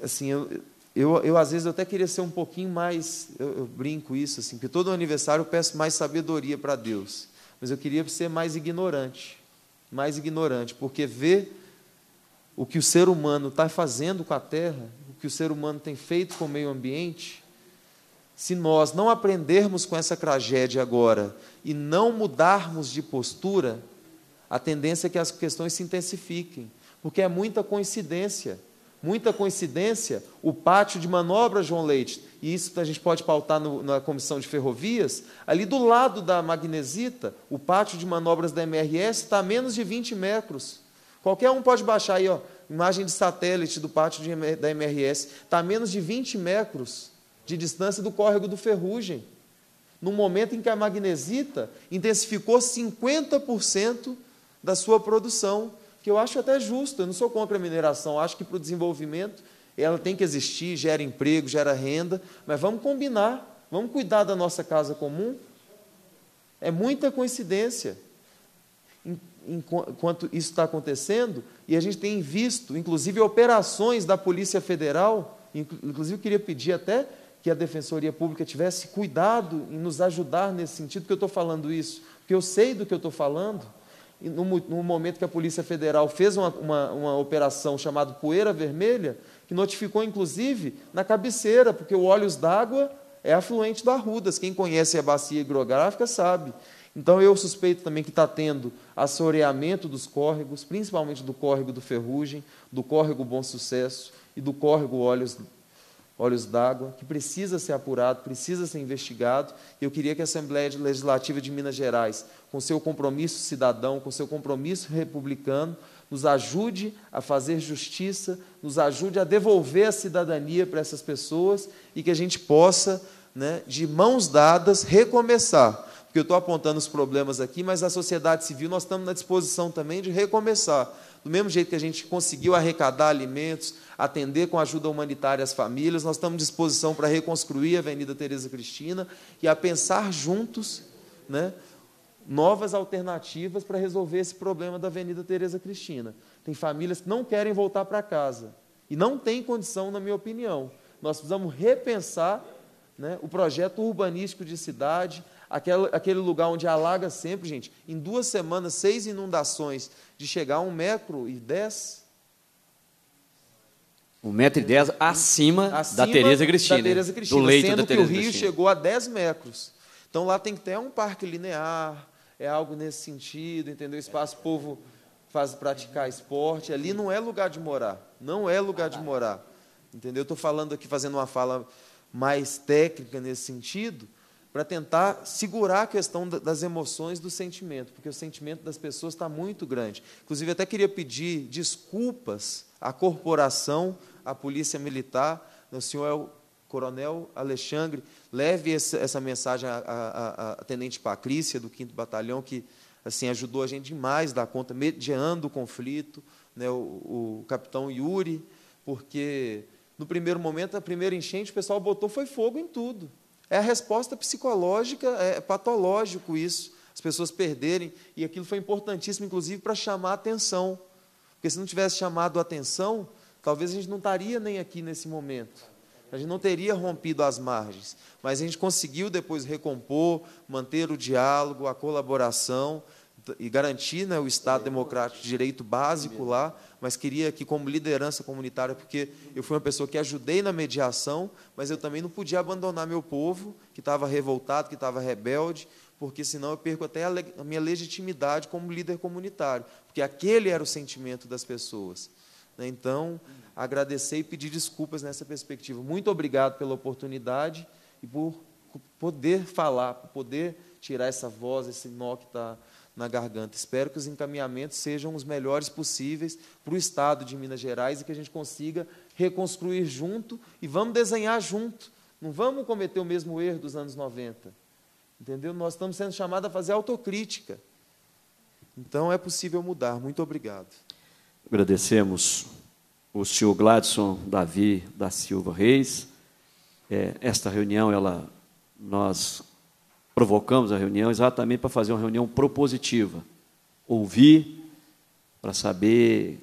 assim, eu, eu, eu, às vezes eu até queria ser um pouquinho mais, eu, eu brinco isso assim, porque todo aniversário eu peço mais sabedoria para Deus, mas eu queria ser mais ignorante, mais ignorante, porque ver o que o ser humano está fazendo com a Terra que o ser humano tem feito com o meio ambiente, se nós não aprendermos com essa tragédia agora e não mudarmos de postura, a tendência é que as questões se intensifiquem, porque é muita coincidência. Muita coincidência, o pátio de manobra João Leite, e isso a gente pode pautar no, na comissão de ferrovias, ali do lado da magnesita, o pátio de manobras da MRS está a menos de 20 metros Qualquer um pode baixar aí, ó, imagem de satélite do pátio de, da MRS. Está a menos de 20 metros de distância do córrego do Ferrugem. No momento em que a magnesita intensificou 50% da sua produção, que eu acho até justo, eu não sou contra a mineração, acho que para o desenvolvimento ela tem que existir, gera emprego, gera renda, mas vamos combinar, vamos cuidar da nossa casa comum. É muita coincidência enquanto isso está acontecendo, e a gente tem visto, inclusive, operações da Polícia Federal, inclusive eu queria pedir até que a Defensoria Pública tivesse cuidado em nos ajudar nesse sentido, que eu estou falando isso, porque eu sei do que eu estou falando. No, no, momento que a Polícia Federal fez uma, uma, uma operação chamada Poeira Vermelha, que notificou, inclusive, na cabeceira, porque o Olhos d'Água é afluente do Arrudas. Quem conhece a bacia hidrográfica sabe. Então eu suspeito também que está tendo assoreamento dos córregos, principalmente do córrego do Ferrugem, do córrego Bom Sucesso e do córrego Olhos, Olhos d'Água, que precisa ser apurado, precisa ser investigado. E Eu queria que a Assembleia Legislativa de Minas Gerais, com seu compromisso cidadão, com seu compromisso republicano, nos ajude a fazer justiça, nos ajude a devolver a cidadania para essas pessoas e que a gente possa, né, de mãos dadas, recomeçar porque eu estou apontando os problemas aqui, mas a sociedade civil nós estamos na disposição também de recomeçar. Do mesmo jeito que a gente conseguiu arrecadar alimentos, atender com ajuda humanitária as famílias, nós estamos à disposição para reconstruir a Avenida Tereza Cristina e a pensar juntos né, novas alternativas para resolver esse problema da Avenida Tereza Cristina. Tem famílias que não querem voltar para casa e não tem condição, na minha opinião. Nós precisamos repensar né, o projeto urbanístico de cidade, aquele lugar onde alaga sempre, gente, em duas semanas, seis inundações, de chegar a um metro e dez. Um metro e dez acima, acima da Tereza Cristina, da Tereza Cristina do leito da Tereza que o Rio Cristina. chegou a 10 metros. Então lá tem que ter um parque linear, é algo nesse sentido, entendeu? Espaço o povo faz, praticar esporte. Ali não é lugar de morar, não é lugar de morar, entendeu? Estou falando aqui, fazendo uma fala mais técnica nesse sentido, para tentar segurar a questão das emoções do sentimento, porque o sentimento das pessoas está muito grande. Inclusive, até queria pedir desculpas à corporação, à polícia militar, o senhor é o coronel Alexandre, leve essa mensagem à, à, à tenente Patrícia, do 5 Batalhão, que assim ajudou a gente demais da conta, mediando o conflito, né, o, o capitão Yuri, porque no primeiro momento, a primeira enchente, o pessoal botou foi fogo em tudo. É a resposta psicológica, é patológico isso, as pessoas perderem, e aquilo foi importantíssimo, inclusive, para chamar a atenção. Porque se não tivesse chamado a atenção, talvez a gente não estaria nem aqui nesse momento. A gente não teria rompido as margens, mas a gente conseguiu depois recompor, manter o diálogo, a colaboração e garantir né, o Estado democrático de direito básico lá, mas queria que, como liderança comunitária, porque eu fui uma pessoa que ajudei na mediação, mas eu também não podia abandonar meu povo, que estava revoltado, que estava rebelde, porque senão eu perco até a, a minha legitimidade como líder comunitário, porque aquele era o sentimento das pessoas. Né. Então, agradecer e pedir desculpas nessa perspectiva. Muito obrigado pela oportunidade e por poder falar, por poder tirar essa voz, esse nó que está na garganta. Espero que os encaminhamentos sejam os melhores possíveis para o Estado de Minas Gerais e que a gente consiga reconstruir junto e vamos desenhar junto. Não vamos cometer o mesmo erro dos anos 90. Entendeu? Nós estamos sendo chamados a fazer autocrítica. Então é possível mudar. Muito obrigado. Agradecemos o senhor Gladson Davi da Silva Reis. É, esta reunião ela nós provocamos a reunião exatamente para fazer uma reunião propositiva, ouvir para saber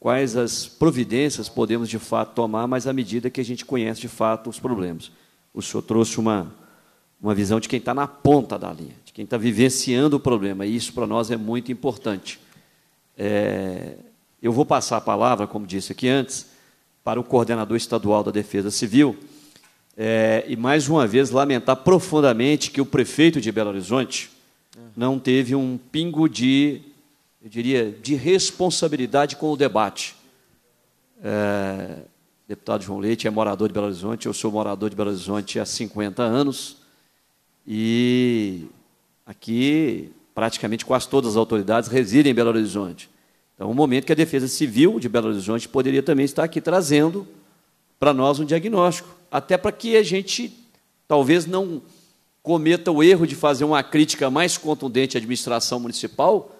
quais as providências podemos de fato tomar, mas à medida que a gente conhece de fato os problemas. O senhor trouxe uma, uma visão de quem está na ponta da linha, de quem está vivenciando o problema, e isso para nós é muito importante. É, eu vou passar a palavra, como disse aqui antes, para o coordenador estadual da Defesa Civil é, e mais uma vez lamentar profundamente que o prefeito de Belo Horizonte não teve um pingo de, eu diria, de responsabilidade com o debate. É, deputado João Leite é morador de Belo Horizonte, eu sou morador de Belo Horizonte há 50 anos e aqui praticamente quase todas as autoridades residem em Belo Horizonte. Então, um momento que a Defesa Civil de Belo Horizonte poderia também estar aqui trazendo para nós um diagnóstico, até para que a gente talvez não cometa o erro de fazer uma crítica mais contundente à administração municipal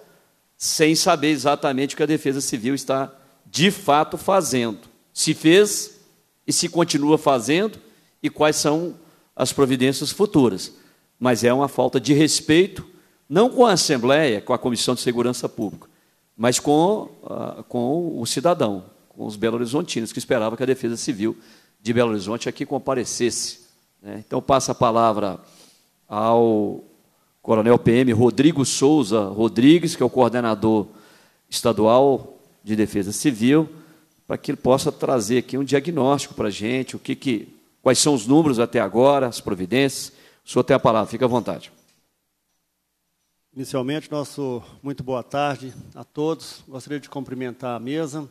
sem saber exatamente o que a Defesa Civil está de fato fazendo. Se fez e se continua fazendo e quais são as providências futuras. Mas é uma falta de respeito não com a Assembleia, com a Comissão de Segurança Pública, mas com, uh, com o cidadão, com os belo-horizontinos, que esperava que a Defesa Civil de Belo Horizonte aqui comparecesse. Né? Então, passa a palavra ao Coronel PM Rodrigo Souza Rodrigues, que é o coordenador estadual de Defesa Civil, para que ele possa trazer aqui um diagnóstico para a gente, o que, que, quais são os números até agora, as providências. O senhor tem a palavra, fica à vontade. Inicialmente, nosso muito boa tarde a todos. Gostaria de cumprimentar a mesa,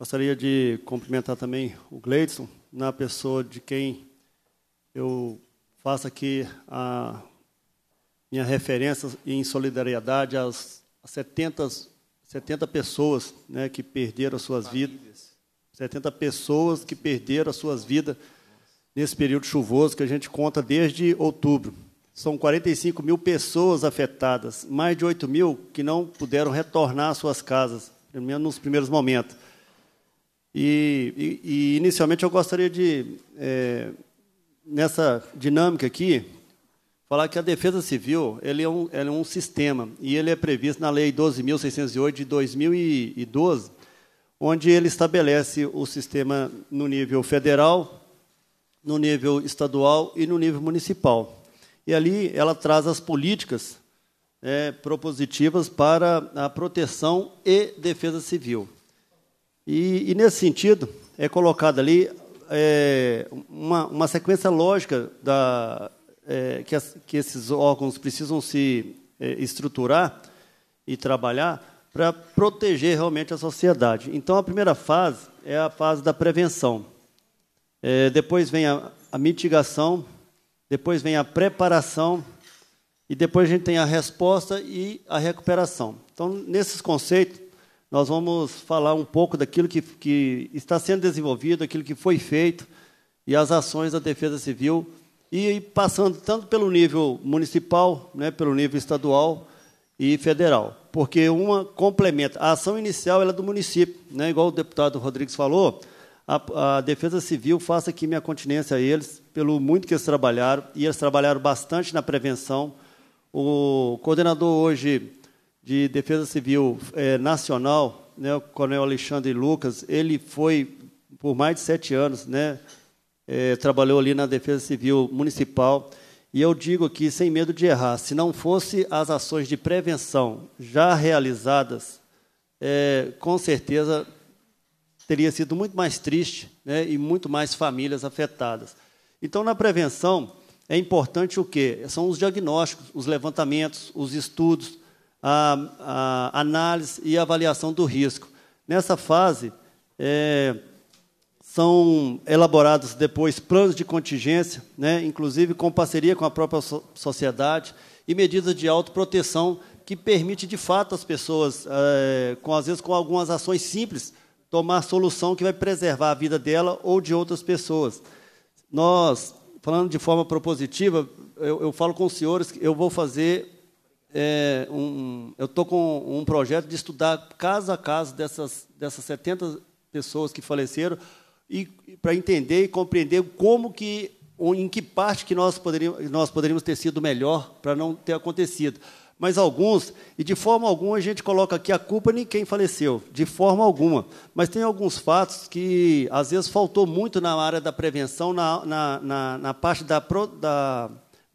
Gostaria de cumprimentar também o Gleidson, na pessoa de quem eu faço aqui a minha referência em solidariedade às 70, 70 pessoas né, que perderam suas vidas. 70 pessoas que perderam suas vidas nesse período chuvoso que a gente conta desde outubro. São 45 mil pessoas afetadas, mais de 8 mil que não puderam retornar às suas casas, pelo menos nos primeiros momentos. E, e, e inicialmente eu gostaria de, é, nessa dinâmica aqui, falar que a defesa civil ele é, um, ele é um sistema e ele é previsto na Lei 12.608 de 2012, onde ele estabelece o sistema no nível federal, no nível estadual e no nível municipal. E ali ela traz as políticas é, propositivas para a proteção e defesa civil. E, e nesse sentido, é colocada ali é, uma, uma, sequência lógica da, é, que, as, que, esses órgãos precisam se é, estruturar e trabalhar para proteger realmente a sociedade. Então, a primeira fase é a fase da prevenção. É, depois vem a, a mitigação, depois vem a preparação e depois a gente tem a resposta e a recuperação. Então, nesses conceitos, nós vamos falar um pouco daquilo que, que está sendo desenvolvido, aquilo que foi feito e as ações da Defesa Civil, e passando tanto pelo nível municipal, né, pelo nível estadual e federal, porque uma complementa. A ação inicial é do município, né, igual o deputado Rodrigues falou, a, a, Defesa Civil, faça aqui minha continência a eles, pelo muito que eles trabalharam, e eles trabalharam bastante na prevenção. O coordenador hoje de Defesa Civil é, Nacional, né, o Coronel Alexandre Lucas, ele foi por mais de sete anos, né, é, trabalhou ali na Defesa Civil Municipal. E eu digo aqui, sem medo de errar, se não fosse as ações de prevenção já realizadas, é, com certeza teria sido muito mais triste né, e muito mais famílias afetadas. Então, na prevenção, é importante o quê? São os diagnósticos, os levantamentos, os estudos, a, a análise e avaliação do risco. Nessa fase, é, são elaborados depois planos de contingência, né, inclusive com parceria com a própria so sociedade, e medidas de autoproteção que permite, de fato, as pessoas, é, com, às vezes com algumas ações simples, tomar solução que vai preservar a vida dela ou de outras pessoas. Nós, falando de forma propositiva, eu, eu falo com os senhores que eu vou fazer é, um, eu estou com um projeto de estudar caso a caso dessas, dessas 70 pessoas que faleceram e para entender e compreender como que em que parte que nós poderíamos, nós poderíamos ter sido melhor para não ter acontecido. Mas alguns, e de forma alguma a gente coloca aqui a culpa em quem faleceu, de forma alguma. Mas tem alguns fatos que, às vezes, faltou muito na área da prevenção, na, na, na, na parte da, pro, da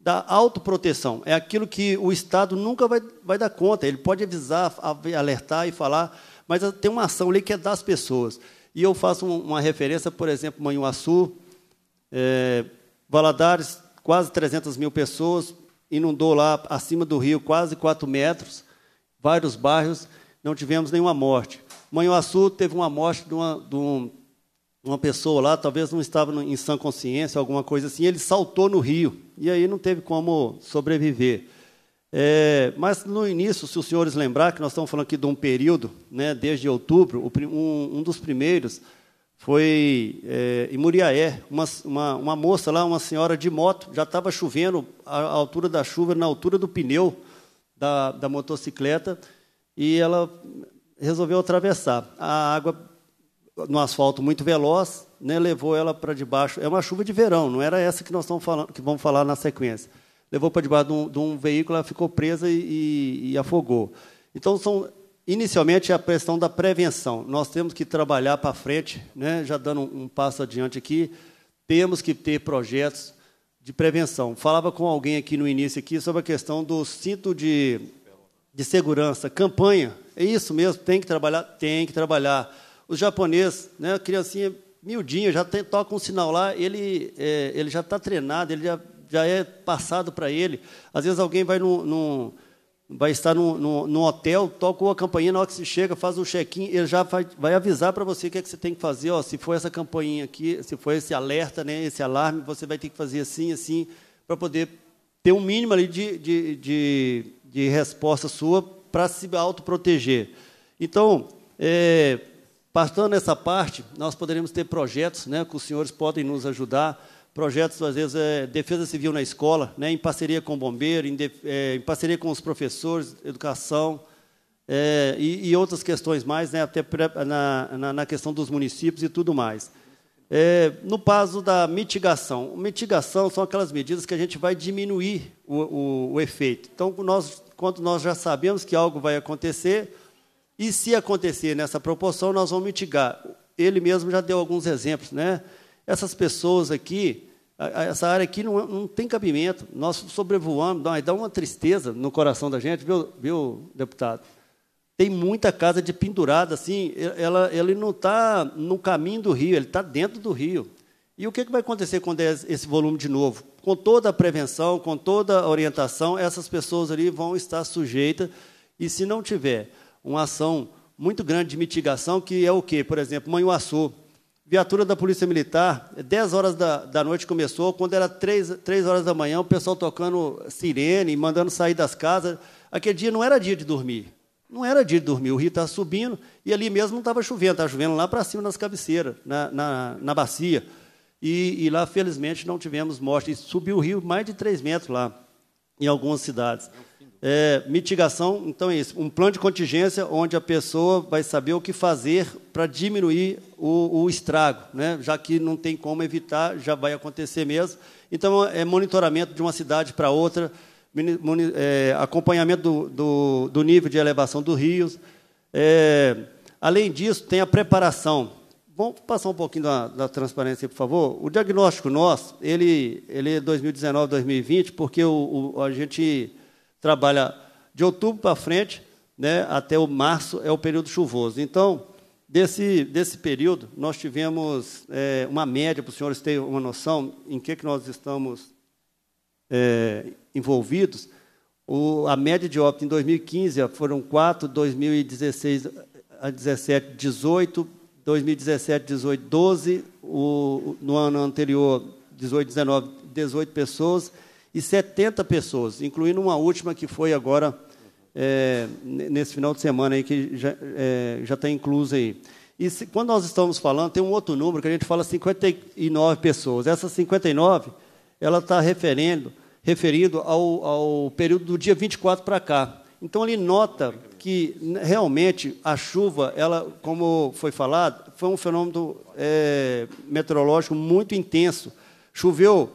da autoproteção. É aquilo que o Estado nunca vai, vai dar conta. Ele pode avisar, alertar e falar, mas tem uma ação ali que é das pessoas. E eu faço uma referência, por exemplo, Manhuaçu, é, Valadares, quase 300 mil pessoas, inundou lá acima do rio quase 4 metros, vários bairros, não tivemos nenhuma morte. Manhuaçu teve uma morte de, uma, de um uma pessoa lá, talvez não estava em sã consciência, alguma coisa assim, ele saltou no rio, e aí não teve como sobreviver. É, mas no início, se os senhores lembrar, que nós estamos falando aqui de um período, né, desde outubro, um, um dos primeiros foi é, em Muriaé, uma, uma, uma, moça lá, uma senhora de moto, já estava chovendo, a, a, altura da chuva na altura do pneu da, da motocicleta, e ela resolveu atravessar. A água no asfalto muito veloz, né, levou ela para debaixo. É uma chuva de verão, não era essa que nós estamos falando, que vamos falar na sequência. Levou para debaixo de um, de um veículo, ela ficou presa e, e, afogou. Então, são Inicialmente, é a questão da prevenção. Nós temos que trabalhar para frente, né? já dando um, um, passo adiante aqui, temos que ter projetos de prevenção. Falava com alguém aqui no início aqui sobre a questão do cinto de, de segurança, campanha. É isso mesmo, tem que trabalhar? Tem que trabalhar. Os japoneses, né, a criancinha miudinha, já tem, toca um sinal lá, ele, é, ele já está treinado, ele já, já é passado para ele. Às vezes alguém vai num, num vai estar num, num, num, hotel, toca a campainha, na hora que você chega, faz o um check-in, ele já vai, vai avisar para você o que é que você tem que fazer, ó, se for essa campainha aqui, se for esse alerta, né, esse alarme, você vai ter que fazer assim, assim, para poder ter um mínimo ali de, de, de, de resposta sua para se autoproteger. Então, é, Passando essa parte, nós poderíamos ter projetos né, que os senhores podem nos ajudar projetos, às vezes, é, defesa civil na escola, né, em parceria com o bombeiro, em, de, é, em parceria com os professores, educação é, e, e, outras questões mais, né, até na, na, na, questão dos municípios e tudo mais. É, no caso da mitigação, mitigação são aquelas medidas que a gente vai diminuir o, o, o efeito. Então, nós, quando nós já sabemos que algo vai acontecer, e se acontecer nessa proporção, nós vamos mitigar. Ele mesmo já deu alguns exemplos, né? Essas pessoas aqui, essa área aqui não, não tem cabimento. Nós sobrevoamos, dá uma tristeza no coração da gente, viu, viu deputado? Tem muita casa de pendurada, assim, ela, ele não está no caminho do rio, ele está dentro do rio. E o que, que vai acontecer quando é esse volume de novo? Com toda a prevenção, com toda a orientação, essas pessoas ali vão estar sujeitas, e se não tiver uma ação muito grande de mitigação, que é o quê? Por exemplo, Manhuaçu. Viatura da Polícia Militar, 10 horas da, da noite começou, quando era 3, 3 horas da manhã, o pessoal tocando sirene, mandando sair das casas. Aquele dia não era dia de dormir. Não era dia de dormir, o rio estava subindo e ali mesmo não estava chovendo, estava chovendo lá para cima nas cabeceiras, na, na, na bacia. E, e, lá, felizmente, não tivemos morte. E subiu o rio mais de 3 metros lá, em algumas cidades. É, mitigação, então é isso, um plano de contingência onde a pessoa vai saber o que fazer para diminuir o, o estrago, né? já que não tem como evitar, já vai acontecer mesmo. Então, é monitoramento de uma cidade para outra, é, acompanhamento do, do, do, nível de elevação dos rios. É, além disso, tem a preparação. Vamos passar um pouquinho da, da transparência, por favor. O diagnóstico nosso, ele, ele é 2019, 2020, porque o, o a gente trabalha de outubro para frente, né, até o março é o período chuvoso. Então, desse, desse período, nós tivemos é, uma média, para os senhores terem uma noção em que, que nós estamos é, envolvidos. O, a média de óbito em 2015 foram 4, 2016 a 17, 18, 2017, 18, 12, o, no ano anterior, 18, 19, 18 pessoas, e 70 pessoas, incluindo uma última que foi agora é, nesse final de semana aí que já é, já está inclusa aí. E se, quando nós estamos falando, tem um outro número que a gente fala 59 pessoas. Essas 59, ela está referindo referindo ao, ao período do dia 24 para cá. Então ele nota que realmente a chuva, ela, como foi falado, foi um fenômeno é, meteorológico muito intenso. Choveu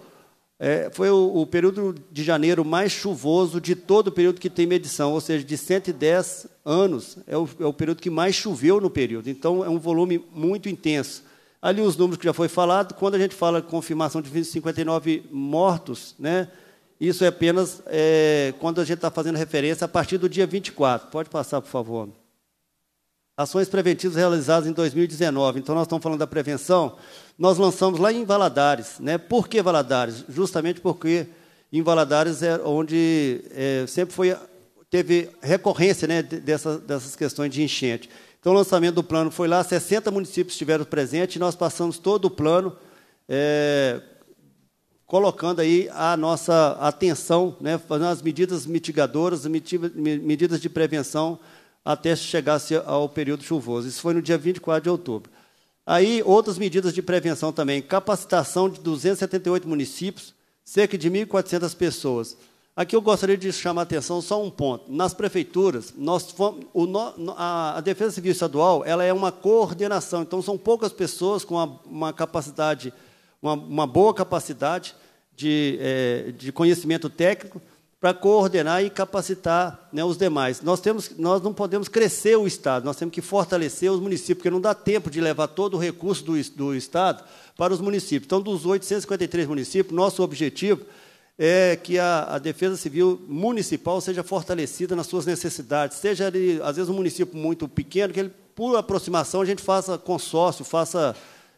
é, foi o, o, período de janeiro mais chuvoso de todo o período que tem medição, ou seja, de 110 anos é o, é o período que mais choveu no período. Então, é um volume muito intenso. Ali os números que já foi falado, quando a gente fala confirmação de 59 mortos, né, isso é apenas é, quando a gente está fazendo referência a partir do dia 24. Pode passar, por favor ações preventivas realizadas em 2019. Então, nós estamos falando da prevenção. Nós lançamos lá em Valadares. Né? Por que Valadares? Justamente porque em Valadares é onde é, sempre foi, teve recorrência né, dessa, dessas questões de enchente. Então, o lançamento do plano foi lá, 60 municípios estiveram presentes, e nós passamos todo o plano, é, colocando aí a nossa atenção, né, fazendo as medidas mitigadoras, medidas de prevenção até chegasse ao período chuvoso. Isso foi no dia 24 de outubro. Aí, outras medidas de prevenção também. Capacitação de 278 municípios, cerca de 1.400 pessoas. Aqui eu gostaria de chamar a atenção só um ponto. Nas prefeituras, nós fomos, o, a, a, Defesa Civil Estadual ela é uma coordenação, então são poucas pessoas com uma, uma capacidade, uma, uma, boa capacidade de, é, de conhecimento técnico para coordenar e capacitar né, os demais. Nós, temos, nós não podemos crescer o Estado, nós temos que fortalecer os municípios, porque não dá tempo de levar todo o recurso do, do Estado para os municípios. Então, dos 853 municípios, nosso objetivo é que a, a, defesa civil municipal seja fortalecida nas suas necessidades, seja, ali, às vezes, um município muito pequeno, que ele, por aproximação a gente faça consórcio, faça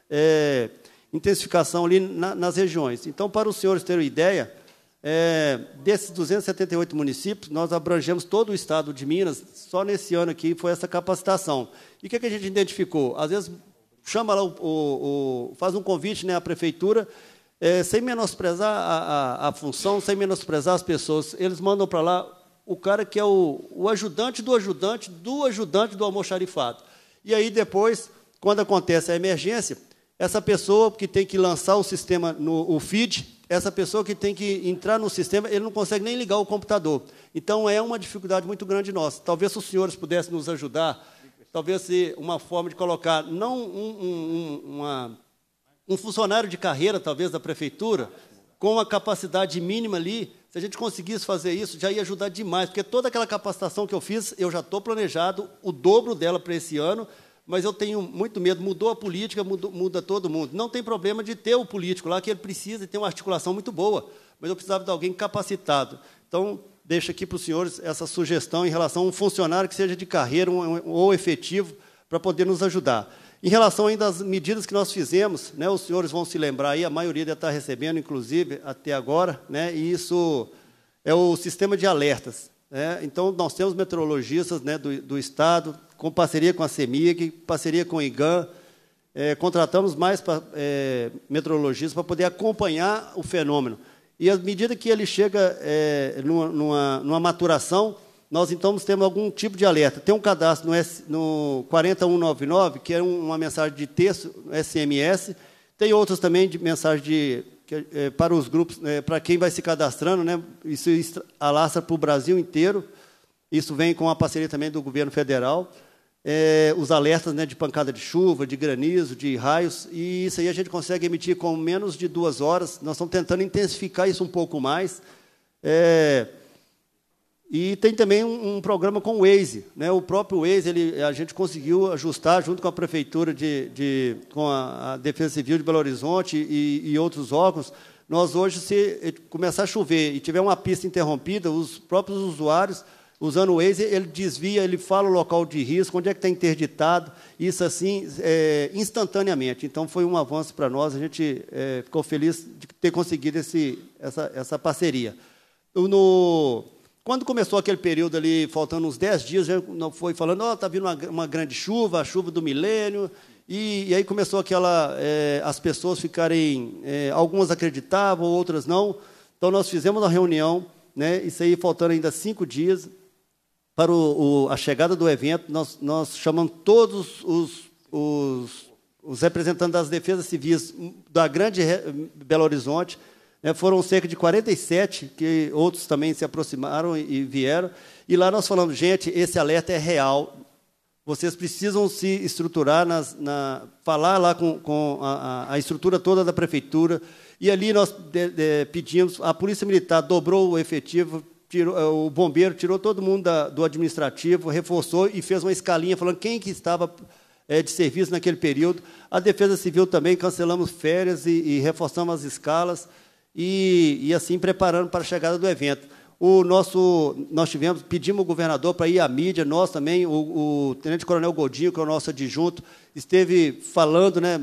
é, intensificação ali na, nas regiões. Então, para os senhores terem ideia, é, desses 278 municípios, nós abrangemos todo o estado de Minas, só nesse ano aqui foi essa capacitação. E o que, é que a gente identificou? Às vezes, chama lá, o, o, o faz um convite né, à prefeitura, é, sem menosprezar a, a, a, função, sem menosprezar as pessoas. Eles mandam para lá o cara que é o, o ajudante do ajudante do ajudante do almoxarifado. E aí, depois, quando acontece a emergência, essa pessoa que tem que lançar o sistema no o feed, essa pessoa que tem que entrar no sistema, ele não consegue nem ligar o computador. Então, é uma dificuldade muito grande nossa. Talvez se os senhores pudessem nos ajudar, talvez se uma forma de colocar, não um, um, uma, um funcionário de carreira, talvez, da prefeitura, com a capacidade mínima ali, se a gente conseguisse fazer isso, já ia ajudar demais, porque toda aquela capacitação que eu fiz, eu já estou planejado o dobro dela para esse ano, mas eu tenho muito medo. Mudou a política, mudou, muda todo mundo. Não tem problema de ter o político lá, que ele precisa e tem uma articulação muito boa, mas eu precisava de alguém capacitado. Então, deixo aqui para os senhores essa sugestão em relação a um funcionário que seja de carreira um, um, ou efetivo para poder nos ajudar. Em relação ainda às medidas que nós fizemos, né, os senhores vão se lembrar aí, a maioria deve estar recebendo, inclusive, até agora, né, e isso é o sistema de alertas. Né? Então, nós temos meteorologistas né, do, do Estado, com parceria com a CEMIG, parceria com o IGAN, é, eh, contratamos mais pra, é, eh, para poder acompanhar o fenômeno. E à medida que ele chega é, numa, numa, numa, maturação, nós então temos algum tipo de alerta. Tem um cadastro no, S, no que é uma mensagem de texto, SMS, tem outros também de mensagem de, que, é, para os grupos, é, para quem vai se cadastrando, né, isso alastra para o Brasil inteiro. Isso vem com a parceria também do governo federal é, os alertas né, de pancada de chuva, de granizo, de raios, e isso aí a gente consegue emitir com menos de duas horas. Nós estamos tentando intensificar isso um pouco mais. É, e tem também um, um, programa com o Waze. Né? O próprio Waze, ele, a gente conseguiu ajustar, junto com a Prefeitura, de, de com a, a, Defesa Civil de Belo Horizonte e, e outros órgãos, nós hoje, se começar a chover e tiver uma pista interrompida, os próprios usuários Usando o Waze, ele desvia, ele fala o local de risco, onde é que está interditado, isso assim, é, instantaneamente. Então, foi um avanço para nós, a gente é, ficou feliz de ter conseguido esse, essa, essa parceria. No, quando começou aquele período ali, faltando uns 10 dias, não foi falando, está oh, vindo uma, uma, grande chuva, a chuva do milênio, e, e aí começou aquela, é, as pessoas ficarem, é, algumas acreditavam, outras não, então nós fizemos uma reunião, né, isso aí faltando ainda cinco dias, para o, o, a chegada do evento, nós, nós chamamos todos os, os, os, representantes das defesas civis da grande Belo Horizonte. Né, foram cerca de 47 que outros também se aproximaram e, e vieram. E lá nós falamos, gente, esse alerta é real. Vocês precisam se estruturar, nas, na, falar lá com, com a, a, estrutura toda da prefeitura. E ali nós de, de, pedimos, a Polícia Militar dobrou o efetivo, tirou, eh, o bombeiro tirou todo mundo da, do administrativo, reforçou e fez uma escalinha falando quem que estava é, de serviço naquele período. A Defesa Civil também cancelamos férias e, e reforçamos as escalas e, e, assim preparando para a chegada do evento. O nosso, nós tivemos, pedimos ao governador para ir à mídia, nós também, o, o Tenente Coronel Godinho, que é o nosso adjunto, esteve falando, né,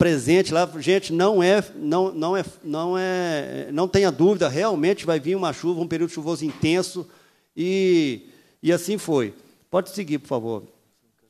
presente lá, gente, não é, não, não é, não é, não tenha dúvida, realmente vai vir uma chuva, um período chuvoso intenso e, e assim foi. Pode seguir, por favor.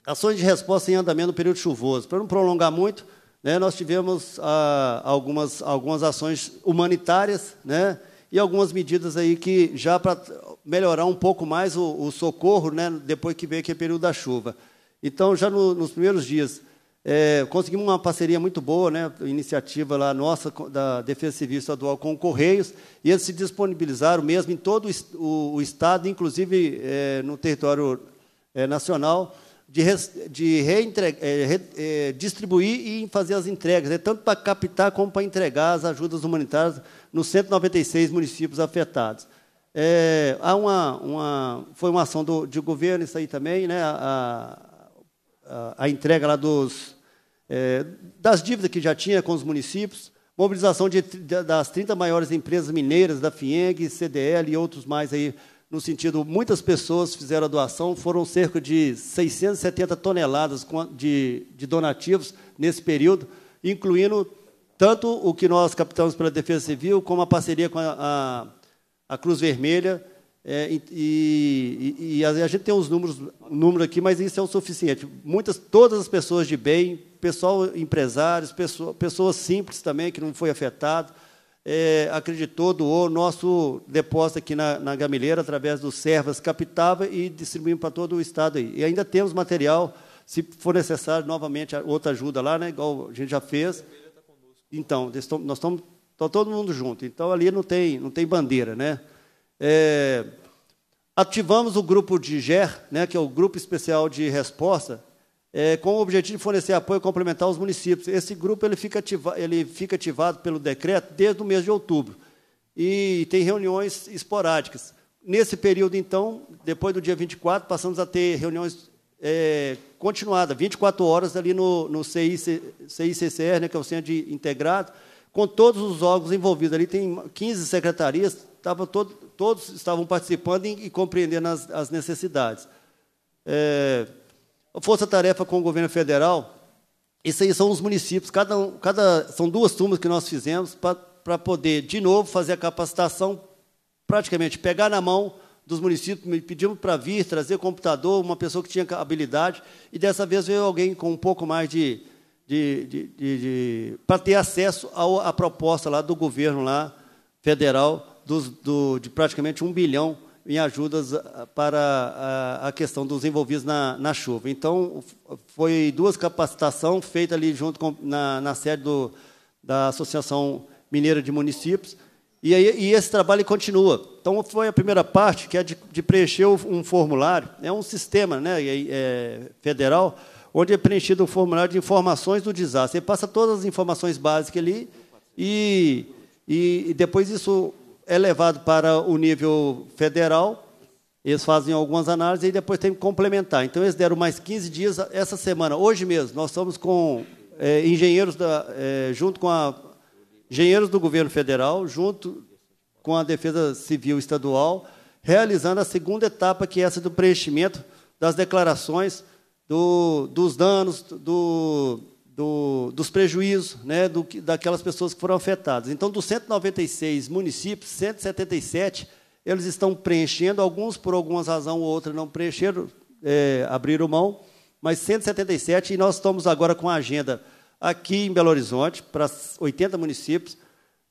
Ações de resposta em andamento no período chuvoso. Para não prolongar muito, né, nós tivemos ah, algumas, algumas ações humanitárias, né, e algumas medidas aí que já para melhorar um pouco mais o, o socorro, né, depois que veio aquele período da chuva. Então, já no, nos primeiros dias, é, conseguimos uma parceria muito boa, né, iniciativa lá nossa da Defesa Civil Estadual com o Correios, e eles se disponibilizaram mesmo em todo o, o estado, inclusive é, no território é, nacional, de, res, de é, re, é, distribuir e fazer as entregas, né, tanto para captar como para entregar as ajudas humanitárias nos 196 municípios afetados. É, há uma, uma, foi uma ação do, de governo isso aí também, né, a, a, entrega lá dos, é, das dívidas que já tinha com os municípios, mobilização de, de, das 30 maiores empresas mineiras, da FIENG, CDL e outros mais aí, no sentido, muitas pessoas fizeram a doação, foram cerca de 670 toneladas de, de donativos nesse período, incluindo tanto o que nós captamos pela Defesa Civil, como a parceria com a, a, a Cruz Vermelha, é, e, e, e, a gente tem uns números número aqui, mas isso é o suficiente. Muitas, todas as pessoas de bem, pessoal, empresários, pessoa, pessoas simples também, que não foi afetado, é, acreditou, doou nosso depósito aqui na, na Gamileira, através do Servas Capitava, e distribuímos para todo o Estado. Aí. E ainda temos material, se for necessário, novamente, outra ajuda lá, né, igual a gente já fez. Então, nós estamos tá todo mundo junto. Então, ali não tem, não tem bandeira, né? É, ativamos o grupo de GER, né, que é o Grupo Especial de Resposta, é, com o objetivo de fornecer apoio complementar aos municípios. Esse grupo ele fica, ativa, ele fica ativado pelo decreto desde o mês de outubro e tem reuniões esporádicas. Nesse período, então, depois do dia 24, passamos a ter reuniões é, continuadas, 24 horas ali no, no CIC, CICCR, né, que é o Centro Integrado, com todos os órgãos envolvidos ali, tem 15 secretarias, tava todo, todos estavam participando e, e compreendendo as, as necessidades. É, Força-tarefa com o governo federal, isso aí são os municípios, cada, cada, são duas turmas que nós fizemos para poder, de novo, fazer a capacitação, praticamente pegar na mão dos municípios, me pedimos para vir, trazer computador, uma pessoa que tinha habilidade, e dessa vez veio alguém com um pouco mais de, de, de, de, de para ter acesso à proposta lá do governo lá, federal dos, do, de praticamente um bilhão em ajudas ah, para a, ah, a questão dos envolvidos na, na, chuva. Então, foi duas capacitações feitas ali junto com, na, na sede do, da Associação Mineira de Municípios, e, aí, e, esse trabalho continua. Então, foi a primeira parte, que é de, de preencher um formulário, é um sistema né, é, federal, onde é preenchido o formulário de informações do desastre. Ele passa todas as informações básicas ali e, e depois isso é levado para o nível federal, eles fazem algumas análises e depois tem que complementar. Então, eles deram mais 15 dias essa semana. Hoje mesmo, nós estamos com é, engenheiros, da, é, junto com a, engenheiros do governo federal, junto com a Defesa Civil Estadual, realizando a segunda etapa, que é essa do preenchimento das declarações do, dos danos, do, do, dos prejuízos né, do, daquelas pessoas que foram afetadas. Então, dos 196 municípios, 177, eles estão preenchendo, alguns por alguma razão ou outra não preencheram, é, abriram mão, mas 177, e nós estamos agora com a agenda aqui em Belo Horizonte, para 80 municípios,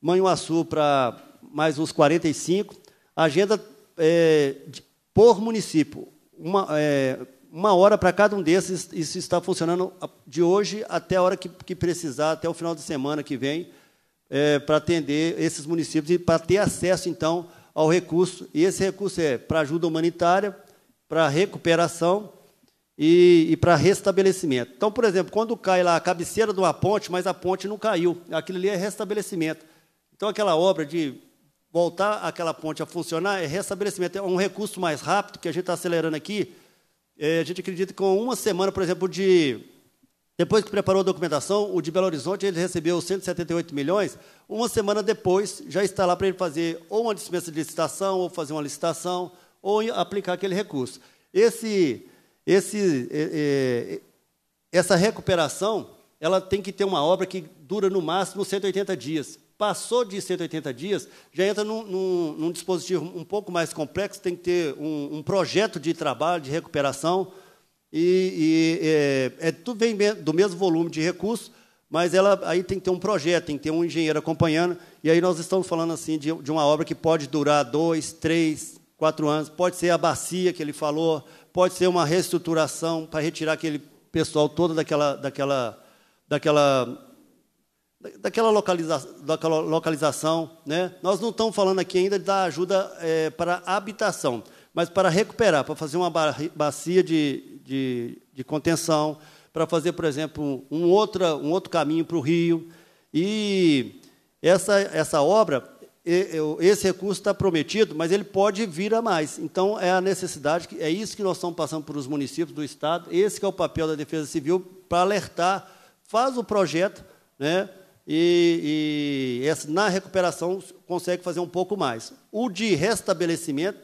Manhuaçu para mais uns 45, agenda é, de, por município, uma, é, uma hora para cada um desses. Isso está funcionando de hoje até a hora que, que precisar, até o final de semana que vem, é, para atender esses municípios e para ter acesso, então, ao recurso. E esse recurso é para ajuda humanitária, para recuperação e, e para restabelecimento. Então, por exemplo, quando cai lá a cabeceira de uma ponte, mas a ponte não caiu, aquilo ali é restabelecimento. Então, aquela obra de voltar aquela ponte a funcionar é restabelecimento. É um recurso mais rápido que a gente está acelerando aqui é, a gente acredita que com uma semana, por exemplo, de depois que preparou a documentação, o de Belo Horizonte ele recebeu 178 milhões. Uma semana depois, já está lá para ele fazer ou uma dispensa de licitação, ou fazer uma licitação, ou aplicar aquele recurso. Esse, esse, é, é, essa recuperação, ela tem que ter uma obra que dura no máximo 180 dias. Passou de 180 dias, já entra num, num, num dispositivo um pouco mais complexo, tem que ter um, um projeto de trabalho, de recuperação, e, e é, é, tudo vem do mesmo volume de recursos, mas ela aí tem que ter um projeto, tem que ter um engenheiro acompanhando, e aí nós estamos falando assim de, de uma obra que pode durar dois, três, quatro anos, pode ser a bacia que ele falou, pode ser uma reestruturação para retirar aquele pessoal todo daquela, daquela, daquela daquela, localiza daquela localização. Né? Nós não estamos falando aqui ainda da ajuda é, para habitação, mas para recuperar, para fazer uma bacia de, de, de contenção, para fazer, por exemplo, um, outra, um outro caminho para o rio. E essa, essa obra, esse recurso está prometido, mas ele pode vir a mais. Então, é a necessidade, é isso que nós estamos passando para os municípios do Estado, esse é o papel da Defesa Civil, para alertar, faz o projeto, né, e, e, na recuperação consegue fazer um pouco mais. O de restabelecimento,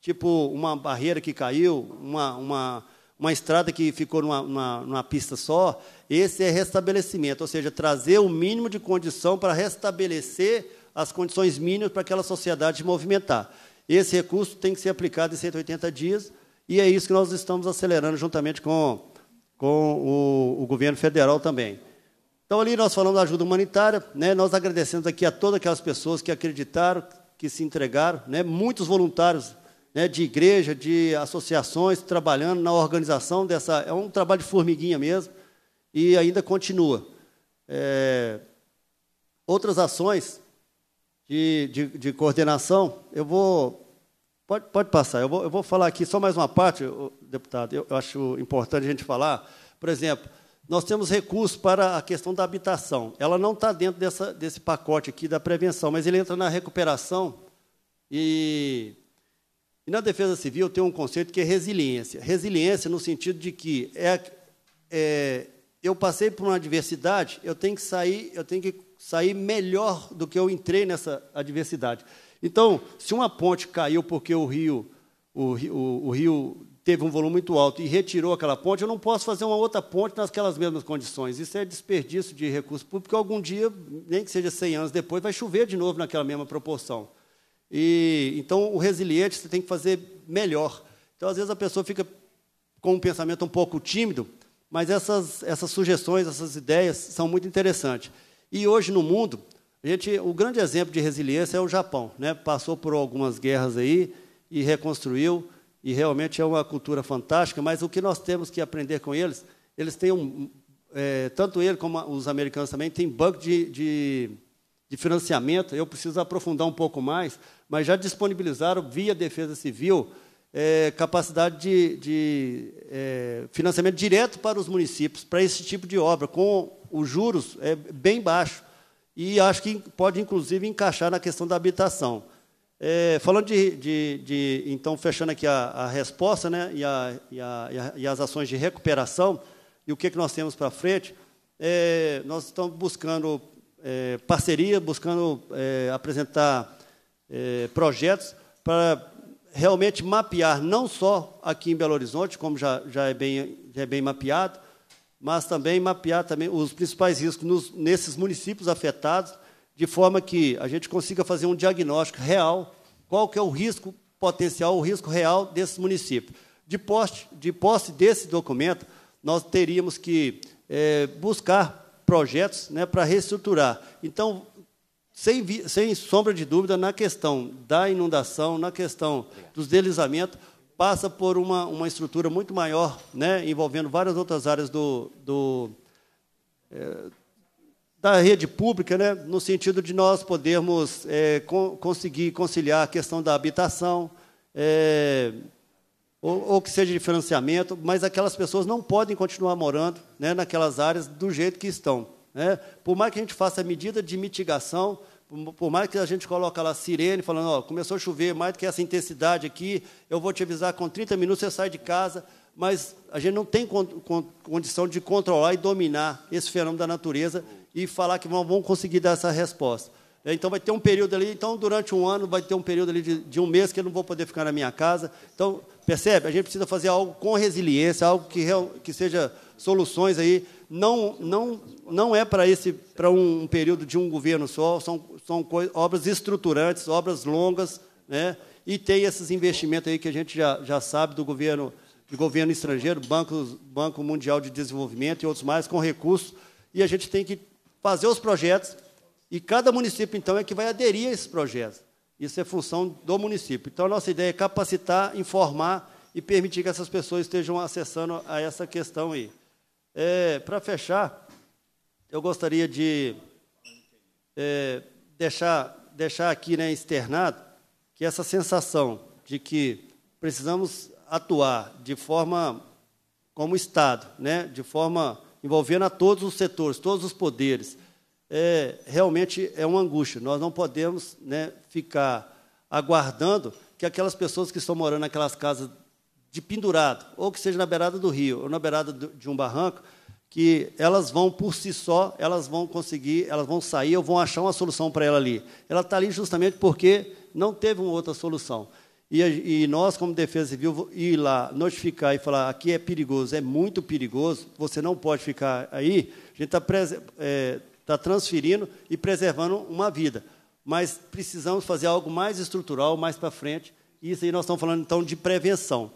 tipo uma barreira que caiu, uma, uma, uma estrada que ficou numa, numa, numa pista só, esse é restabelecimento, ou seja, trazer o mínimo de condição para restabelecer as condições mínimas para aquela sociedade se movimentar. Esse recurso tem que ser aplicado em 180 dias, e é isso que nós estamos acelerando juntamente com, com o, o governo federal também. Então, ali nós falamos da ajuda humanitária, né? nós agradecemos aqui a todas aquelas pessoas que acreditaram, que se entregaram, né? muitos voluntários né? de igreja, de associações, trabalhando na organização dessa. É um trabalho de formiguinha mesmo, e ainda continua. É, outras ações de, de, de, coordenação, eu vou. Pode, pode passar, eu vou, eu vou falar aqui só mais uma parte, deputado, eu, eu acho importante a gente falar. Por exemplo, nós temos recursos para a questão da habitação. Ela não está dentro dessa, desse pacote aqui da prevenção, mas ele entra na recuperação e, e na defesa civil tem um conceito que é resiliência. Resiliência no sentido de que é, é, eu passei por uma adversidade, eu tenho que sair, eu tenho que sair melhor do que eu entrei nessa adversidade. Então, se uma ponte caiu porque o rio, o, o, o rio teve um volume muito alto e retirou aquela ponte, eu não posso fazer uma outra ponte naquelas mesmas condições. Isso é desperdício de recurso público, porque algum dia, nem que seja 100 anos depois, vai chover de novo naquela mesma proporção. E Então, o resiliente você tem que fazer melhor. Então, às vezes, a pessoa fica com um pensamento um pouco tímido, mas essas, essas sugestões, essas ideias são muito interessantes. E hoje, no mundo, a gente, o grande exemplo de resiliência é o Japão. Né? Passou por algumas guerras aí e reconstruiu e realmente é uma cultura fantástica, mas o que nós temos que aprender com eles, eles têm um, é, tanto ele como os americanos também, têm banco de, de, de, financiamento, eu preciso aprofundar um pouco mais, mas já disponibilizaram, via Defesa Civil, é, capacidade de, de é, financiamento direto para os municípios, para esse tipo de obra, com os juros é, bem baixos, e acho que pode, inclusive, encaixar na questão da habitação. É, falando de, de, de, Então, fechando aqui a, a resposta né, e, a, e, a, e, as ações de recuperação, e o que, que nós temos para frente, é, nós estamos buscando é, parceria, buscando é, apresentar é, projetos para realmente mapear, não só aqui em Belo Horizonte, como já, já, é, bem, já é bem mapeado, mas também mapear também os principais riscos nos, nesses municípios afetados de forma que a gente consiga fazer um diagnóstico real, qual que é o risco potencial, o risco real desses municípios. De posse, de posse desse documento, nós teríamos que é, buscar projetos né, para reestruturar. Então, sem, sem sombra de dúvida, na questão da inundação, na questão dos deslizamentos, passa por uma, uma estrutura muito maior, né, envolvendo várias outras áreas do, do, é, da rede pública, né, no sentido de nós podermos é, co conseguir conciliar a questão da habitação, é, ou, ou, que seja de financiamento, mas aquelas pessoas não podem continuar morando né, naquelas áreas do jeito que estão. Né? Por mais que a gente faça medida de mitigação, por mais que a gente coloque lá sirene, falando, oh, começou a chover, mais do que essa intensidade aqui, eu vou te avisar, com 30 minutos você sai de casa, mas a gente não tem condição de controlar e dominar esse fenômeno da natureza e falar que vão conseguir dar essa resposta. É, então vai ter um período ali, então durante um ano vai ter um período ali de, de, um mês que eu não vou poder ficar na minha casa. Então, percebe? A gente precisa fazer algo com resiliência, algo que, real, que seja soluções aí. Não, não, não é para esse para um período de um governo só, são, são obras estruturantes, obras longas, né? E tem esses investimentos aí que a gente já, já sabe do governo, do governo estrangeiro, bancos, Banco Mundial de Desenvolvimento e outros mais, com recursos. E a gente tem que fazer os projetos, e cada município, então, é que vai aderir a esses projetos. Isso é função do município. Então, a nossa ideia é capacitar, informar e permitir que essas pessoas estejam acessando a essa questão aí. É, Para fechar, eu gostaria de é, deixar, deixar aqui né, externado que essa sensação de que precisamos atuar de forma como Estado, né, de forma envolvendo a todos os setores, todos os poderes. É, realmente é uma angústia. Nós não podemos né, ficar aguardando que aquelas pessoas que estão morando naquelas casas de pendurado, ou que seja na beirada do rio, ou na beirada de um barranco, que elas vão por si só, elas vão conseguir, elas vão sair ou vão achar uma solução para ela ali. Ela está ali justamente porque não teve uma outra solução e, e, nós, como Defesa Civil, ir lá notificar e falar aqui é perigoso, é muito perigoso, você não pode ficar aí, a gente está é, tá transferindo e preservando uma vida. Mas precisamos fazer algo mais estrutural, mais para frente, e isso aí nós estamos falando, então, de prevenção.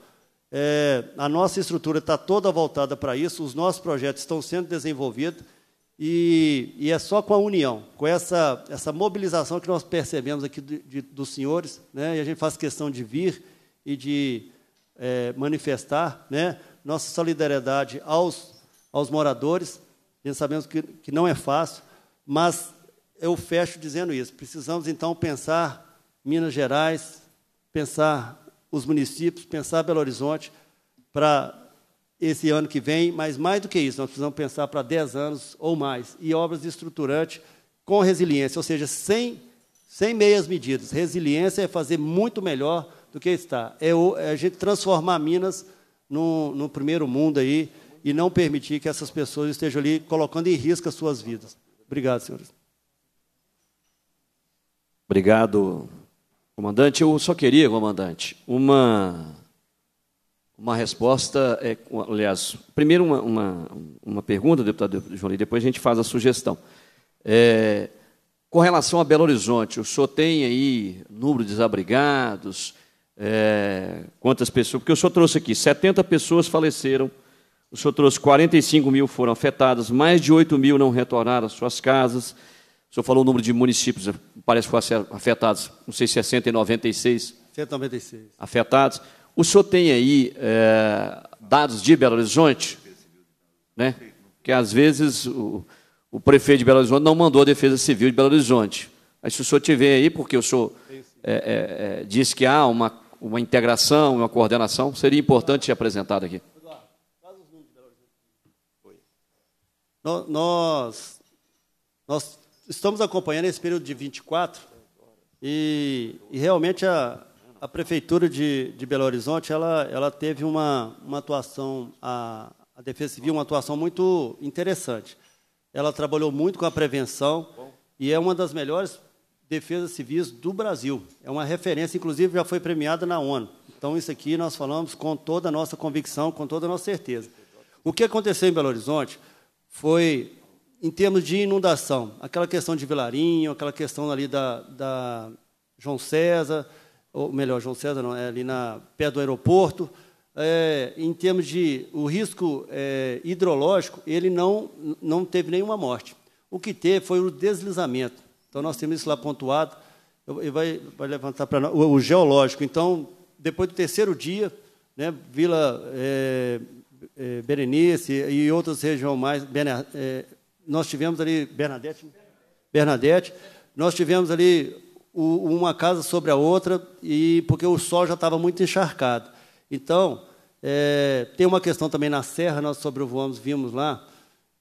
É, a nossa estrutura está toda voltada para isso, os nossos projetos estão sendo desenvolvidos, e, e, é só com a união, com essa, essa mobilização que nós percebemos aqui de, de, dos senhores, né? e a gente faz questão de vir e de é, manifestar né? nossa solidariedade aos, aos moradores. gente sabemos que, que não é fácil, mas eu fecho dizendo isso. Precisamos, então, pensar Minas Gerais, pensar os municípios, pensar Belo Horizonte, para esse ano que vem, mas mais do que isso, nós precisamos pensar para 10 anos ou mais. E obras estruturantes com resiliência, ou seja, sem, sem meias medidas. Resiliência é fazer muito melhor do que está. É, é, a gente transformar Minas no, no primeiro mundo aí e não permitir que essas pessoas estejam ali colocando em risco as suas vidas. Obrigado, senhores. Obrigado, comandante. Eu só queria, comandante, uma uma resposta, é, aliás, primeiro uma, uma, uma pergunta, deputado João, e depois a gente faz a sugestão. É, com relação a Belo Horizonte, o senhor tem aí número de desabrigados, é, quantas pessoas? Porque o senhor trouxe aqui, 70 pessoas faleceram, o senhor trouxe 45 mil foram afetadas, mais de 8 mil não retornaram às suas casas, o senhor falou o número de municípios, eh, parece que foram afetados, não sei se é 196. 196. Afetados. O senhor tem aí é, dados de Belo Horizonte, né? que às vezes o, o, prefeito de Belo Horizonte não mandou a Defesa Civil de Belo Horizonte. Mas se o senhor tiver aí, porque o senhor é, é, é disse que há uma, uma integração, uma coordenação, seria importante ser apresentado aqui. Nós, nós estamos acompanhando esse período de 24 e, e realmente a, a Prefeitura de, de Belo Horizonte ela, ela teve uma, uma atuação, a, a Defesa Civil, uma atuação muito interessante. Ela trabalhou muito com a prevenção e é uma das melhores defesas civis do Brasil. É uma referência, inclusive já foi premiada na ONU. Então, isso aqui nós falamos com toda a nossa convicção, com toda a nossa certeza. O que aconteceu em Belo Horizonte foi, em termos de inundação, aquela questão de Vilarinho, aquela questão ali da, da João César, ou melhor, João César não, é ali na, pé do aeroporto, é, em termos de o risco é, hidrológico, ele não, não teve nenhuma morte. O que teve foi o deslizamento. Então, nós temos isso lá pontuado, ele vai, vai levantar para o, o, geológico. Então, depois do terceiro dia, né, Vila é, é Berenice e outras regiões mais, Bernard, é, nós tivemos ali Bernadette, Bernadette, nós tivemos ali o, uma casa sobre a outra, e porque o sol já estava muito encharcado. Então, é, tem uma questão também na serra, nós sobrevoamos, vimos lá,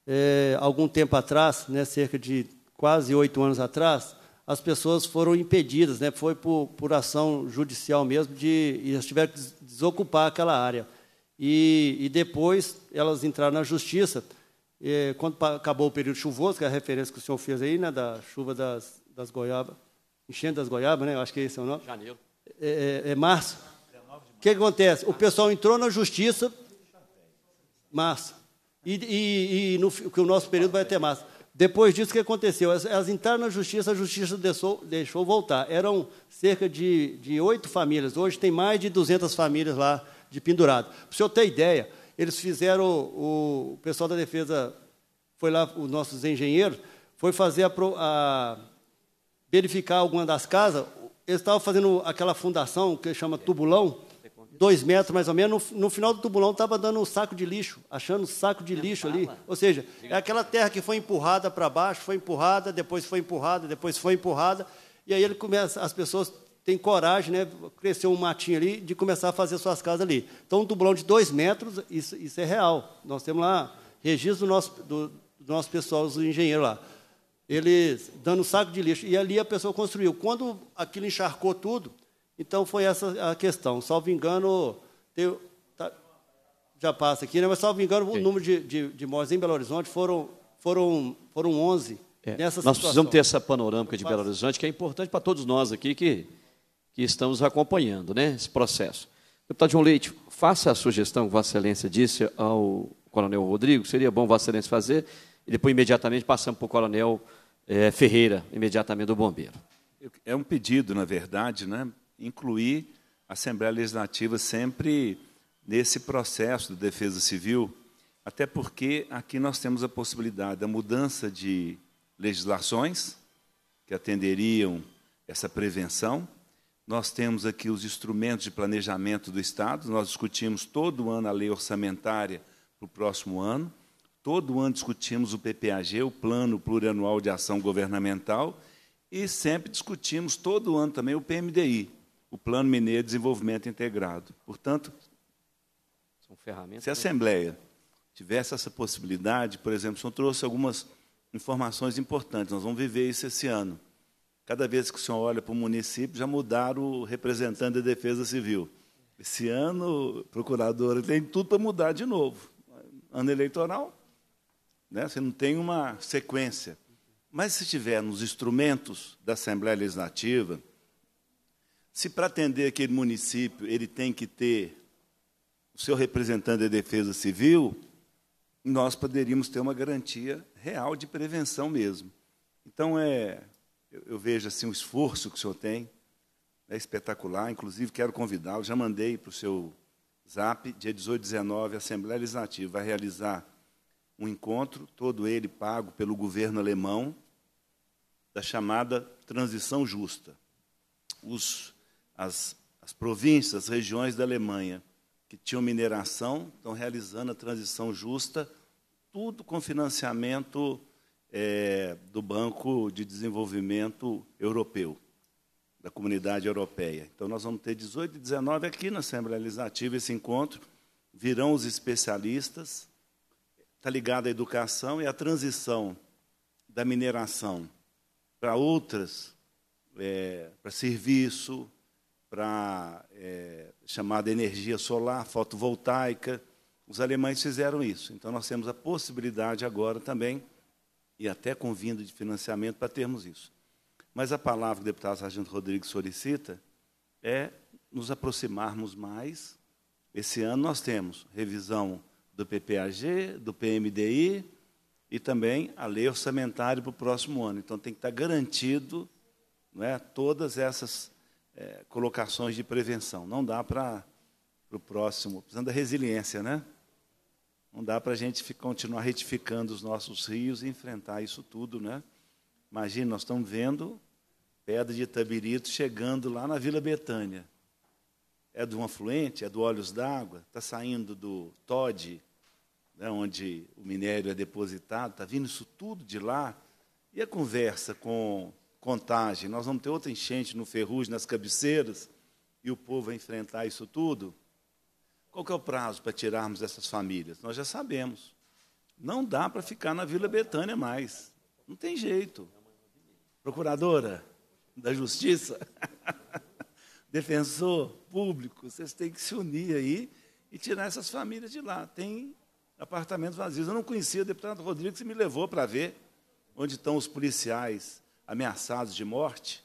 é, algum tempo atrás, né, cerca de quase oito anos atrás, as pessoas foram impedidas, né, foi por, por ação judicial mesmo, de, e elas tiveram que desocupar aquela área. E, e depois elas entraram na justiça, é, quando acabou o período chuvoso, que é a referência que o senhor fez aí, né, da chuva das, das goiabas, enchendo das goiabas, né? Eu acho que esse é o nome. Janeiro. É, é, é março. O que acontece? O pessoal entrou na justiça, março. E, e, e no, que o nosso período vai até março. Depois disso, o que aconteceu? Elas, elas entraram na justiça, a justiça deixou, deixou voltar. Eram cerca de oito famílias. Hoje tem mais de 200 famílias lá de pendurado. Para o senhor ter ideia, eles fizeram, o, o, pessoal da defesa foi lá, os nossos engenheiros, foi fazer a, a verificar alguma das casas, eles estavam fazendo aquela fundação que chama tubulão, dois metros mais ou menos, no, no final do tubulão estava dando um saco de lixo, achando um saco de lixo ali. Ou seja, é aquela terra que foi empurrada para baixo, foi empurrada, depois foi empurrada, depois foi empurrada, e aí ele começa, as pessoas têm coragem, né, cresceu um matinho ali, de começar a fazer suas casas ali. Então, um tubulão de dois metros, isso, isso é real. Nós temos lá registro do nosso, do, do nosso pessoal, dos engenheiros lá ele dando saco de lixo. E ali a pessoa construiu. Quando aquilo encharcou tudo, então foi essa a questão. Salvo engano, tá, já passa aqui, né? mas salvo engano, Sim. o número de, de, de mortes em Belo Horizonte foram, foram, foram 11. É, nós situação. precisamos ter essa panorâmica de Belo Horizonte, que é importante para todos nós aqui que, que estamos acompanhando né, esse processo. Deputado João Leite, faça a sugestão que Vossa Excelência disse ao Coronel Rodrigo, seria bom Vossa Excelência fazer, e depois imediatamente passamos para o coronel é, Ferreira, imediatamente do bombeiro. É um pedido, na verdade, né, incluir a Assembleia Legislativa sempre nesse processo de defesa civil, até porque aqui nós temos a possibilidade da mudança de legislações que atenderiam essa prevenção. Nós temos aqui os instrumentos de planejamento do Estado, nós discutimos todo ano a lei orçamentária para o próximo ano. Todo ano discutimos o PPAG, o Plano Plurianual de Ação Governamental, e sempre discutimos, todo ano também, o PMDI, o Plano Mineiro de Desenvolvimento Integrado. Portanto, se a né? Assembleia tivesse essa possibilidade, por exemplo, o senhor trouxe algumas informações importantes, nós vamos viver isso esse ano. Cada vez que o senhor olha para o município, já mudaram o representante da Defesa Civil. Esse ano, procuradora, tem tudo para mudar de novo. Ano eleitoral, né? você não tem uma sequência. Mas se tiver nos instrumentos da Assembleia Legislativa, se para atender aquele município ele tem que ter o seu representante da Defesa Civil, nós poderíamos ter uma garantia real de prevenção mesmo. Então, é, eu, eu vejo assim, o esforço que o senhor tem, é espetacular. Inclusive, quero convidá-lo, já mandei para o seu zap, dia 18 e 19, a Assembleia Legislativa vai realizar um encontro, todo ele pago pelo governo alemão, da chamada transição justa. Os, as, as províncias, as regiões da Alemanha que tinham mineração estão realizando a transição justa, tudo com financiamento é, do Banco de Desenvolvimento Europeu, da Comunidade Europeia. Então, nós vamos ter 18 e 19 aqui na Assembleia Legislativa esse encontro. Virão os especialistas, está ligado à educação e à transição da mineração para outras, é, para serviço, para é, chamada energia solar, fotovoltaica. Os alemães fizeram isso. Então, nós temos a possibilidade agora também, e até com vindo de financiamento, para termos isso. Mas a palavra que o deputado Sargento Rodrigues solicita é nos aproximarmos mais. Esse ano nós temos revisão do PPAG, do PMDI e também a lei orçamentária para o próximo ano. Então, tem que estar garantido não é, todas essas é, colocações de prevenção. Não dá para o próximo, precisando da resiliência, né? Não dá para a gente continuar retificando os nossos rios e enfrentar isso tudo, né? Imagina, nós estamos vendo pedra de Itabirito chegando lá na Vila Betânia. É de um afluente, é do Olhos d'Água, está saindo do Todd né, onde o minério é depositado, está vindo isso tudo de lá. E a conversa com contagem? Nós vamos ter outra enchente no ferrugem, nas cabeceiras, e o povo vai enfrentar isso tudo? Qual que é o prazo para tirarmos essas famílias? Nós já sabemos. Não dá para ficar na Vila Betânia mais. Não tem jeito. Procuradora da Justiça, defensor público, vocês têm que se unir aí e tirar essas famílias de lá. Tem apartamentos vazios. Eu não conhecia o deputado Rodrigues que me levou para ver onde estão os policiais ameaçados de morte.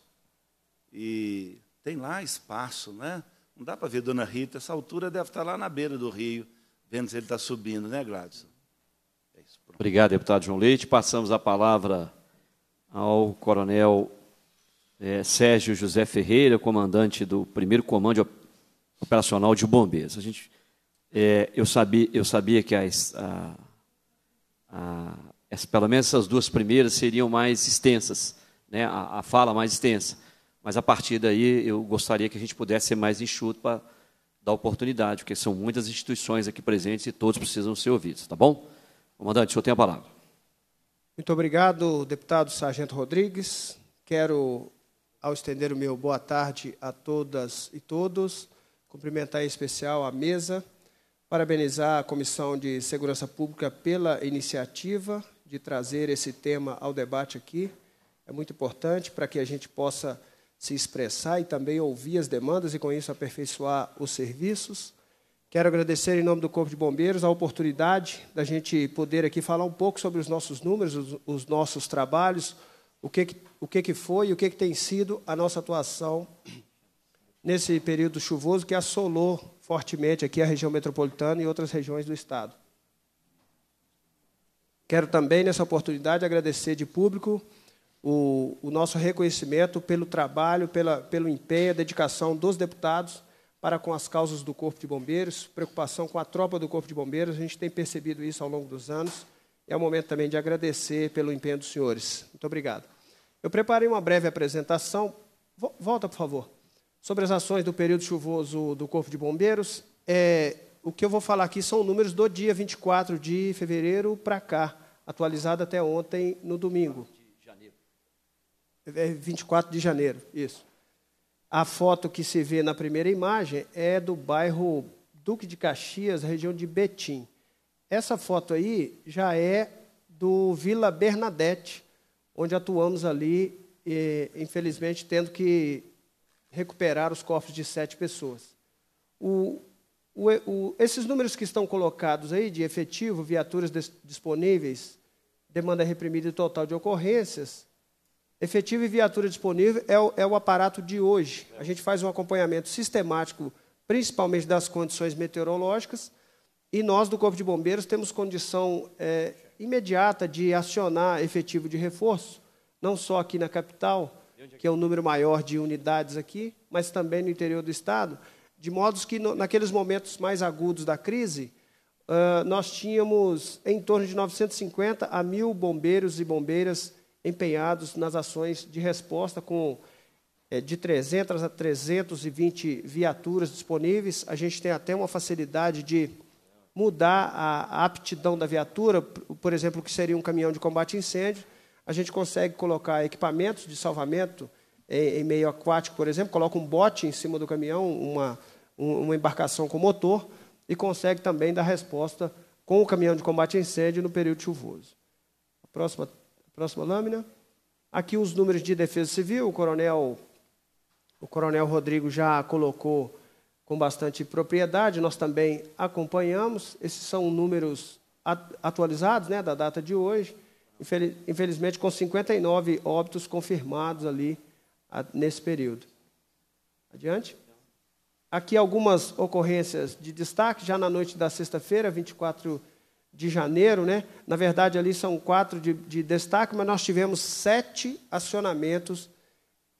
E tem lá espaço, né? Não dá para ver Dona Rita, essa altura deve estar tá lá na beira do rio, vendo se ele está subindo, né, Gladson? É isso, Obrigado, deputado João Leite. Passamos a palavra ao coronel é, Sérgio José Ferreira, comandante do primeiro comando operacional de bombeiros. A gente é, eu, sabia, eu sabia que as, a, a, as, pelo menos essas duas primeiras seriam mais extensas, né? a, a fala mais extensa. Mas a partir daí eu gostaria que a gente pudesse ser mais enxuto para dar oportunidade, porque são muitas instituições aqui presentes e todos precisam ser ouvidos, tá bom? Comandante, o senhor tem a palavra. Muito obrigado, deputado Sargento Rodrigues. Quero, ao estender o meu boa tarde a todas e todos, cumprimentar em especial a mesa parabenizar a Comissão de Segurança Pública pela iniciativa de trazer esse tema ao debate aqui. É muito importante para que a gente possa se expressar e também ouvir as demandas e, com isso, aperfeiçoar os serviços. Quero agradecer, em nome do Corpo de Bombeiros, a oportunidade da gente poder aqui falar um pouco sobre os nossos números, os, os nossos trabalhos, o que, que, o que, que foi e o que, que tem sido a nossa atuação nesse período chuvoso que assolou fortemente aqui a região metropolitana e outras regiões do Estado. Quero também, nessa oportunidade, agradecer de público o, o nosso reconhecimento pelo trabalho, pela, pelo empenho, a dedicação dos deputados para com as causas do Corpo de Bombeiros, preocupação com a tropa do Corpo de Bombeiros, a gente tem percebido isso ao longo dos anos. É o momento também de agradecer pelo empenho dos senhores. Muito obrigado. Eu preparei uma breve apresentação. Volta, por favor. Sobre as ações do período chuvoso do Corpo de Bombeiros, é, o que eu vou falar aqui são números do dia 24 de fevereiro para cá, atualizado até ontem, no domingo. De janeiro. 24 de janeiro, isso. A foto que se vê na primeira imagem é do bairro Duque de Caxias, região de Betim. Essa foto aí já é do Vila Bernadette, onde atuamos ali, e, eh, infelizmente, tendo que recuperar os cofres de sete pessoas. O, o, o, esses números que estão colocados aí, de efetivo, viaturas des, disponíveis, demanda reprimida e total de ocorrências, efetivo e viatura disponível é o, é o aparato de hoje. A gente faz um acompanhamento sistemático, principalmente das condições meteorológicas, e nós, do Corpo de Bombeiros, temos condição é, imediata de acionar efetivo de reforço, não só aqui na capital, que é um número maior de unidades aqui, mas também no interior do Estado, de modos que, no, naqueles momentos mais agudos da crise, uh, nós tínhamos em torno de 950 a mil bombeiros e bombeiras empenhados nas ações de resposta, com é, de 300 a 320 viaturas disponíveis. A gente tem até uma facilidade de mudar a, a aptidão da viatura, por exemplo, o que seria um caminhão de combate a incêndio, a gente consegue colocar equipamentos de salvamento em, é, em meio aquático, por exemplo, coloca um bote em cima do caminhão, uma, uma embarcação com motor, e consegue também dar resposta com o caminhão de combate a incêndio no período chuvoso. A próxima, a próxima lâmina. Aqui os números de defesa civil, o coronel, o coronel Rodrigo já colocou com bastante propriedade, nós também acompanhamos. Esses são números atualizados né, da data de hoje infelizmente, com 59 óbitos confirmados ali nesse período. Adiante. Aqui algumas ocorrências de destaque, já na noite da sexta-feira, 24 de janeiro, né? Na verdade, ali são quatro de, de destaque, mas nós tivemos sete acionamentos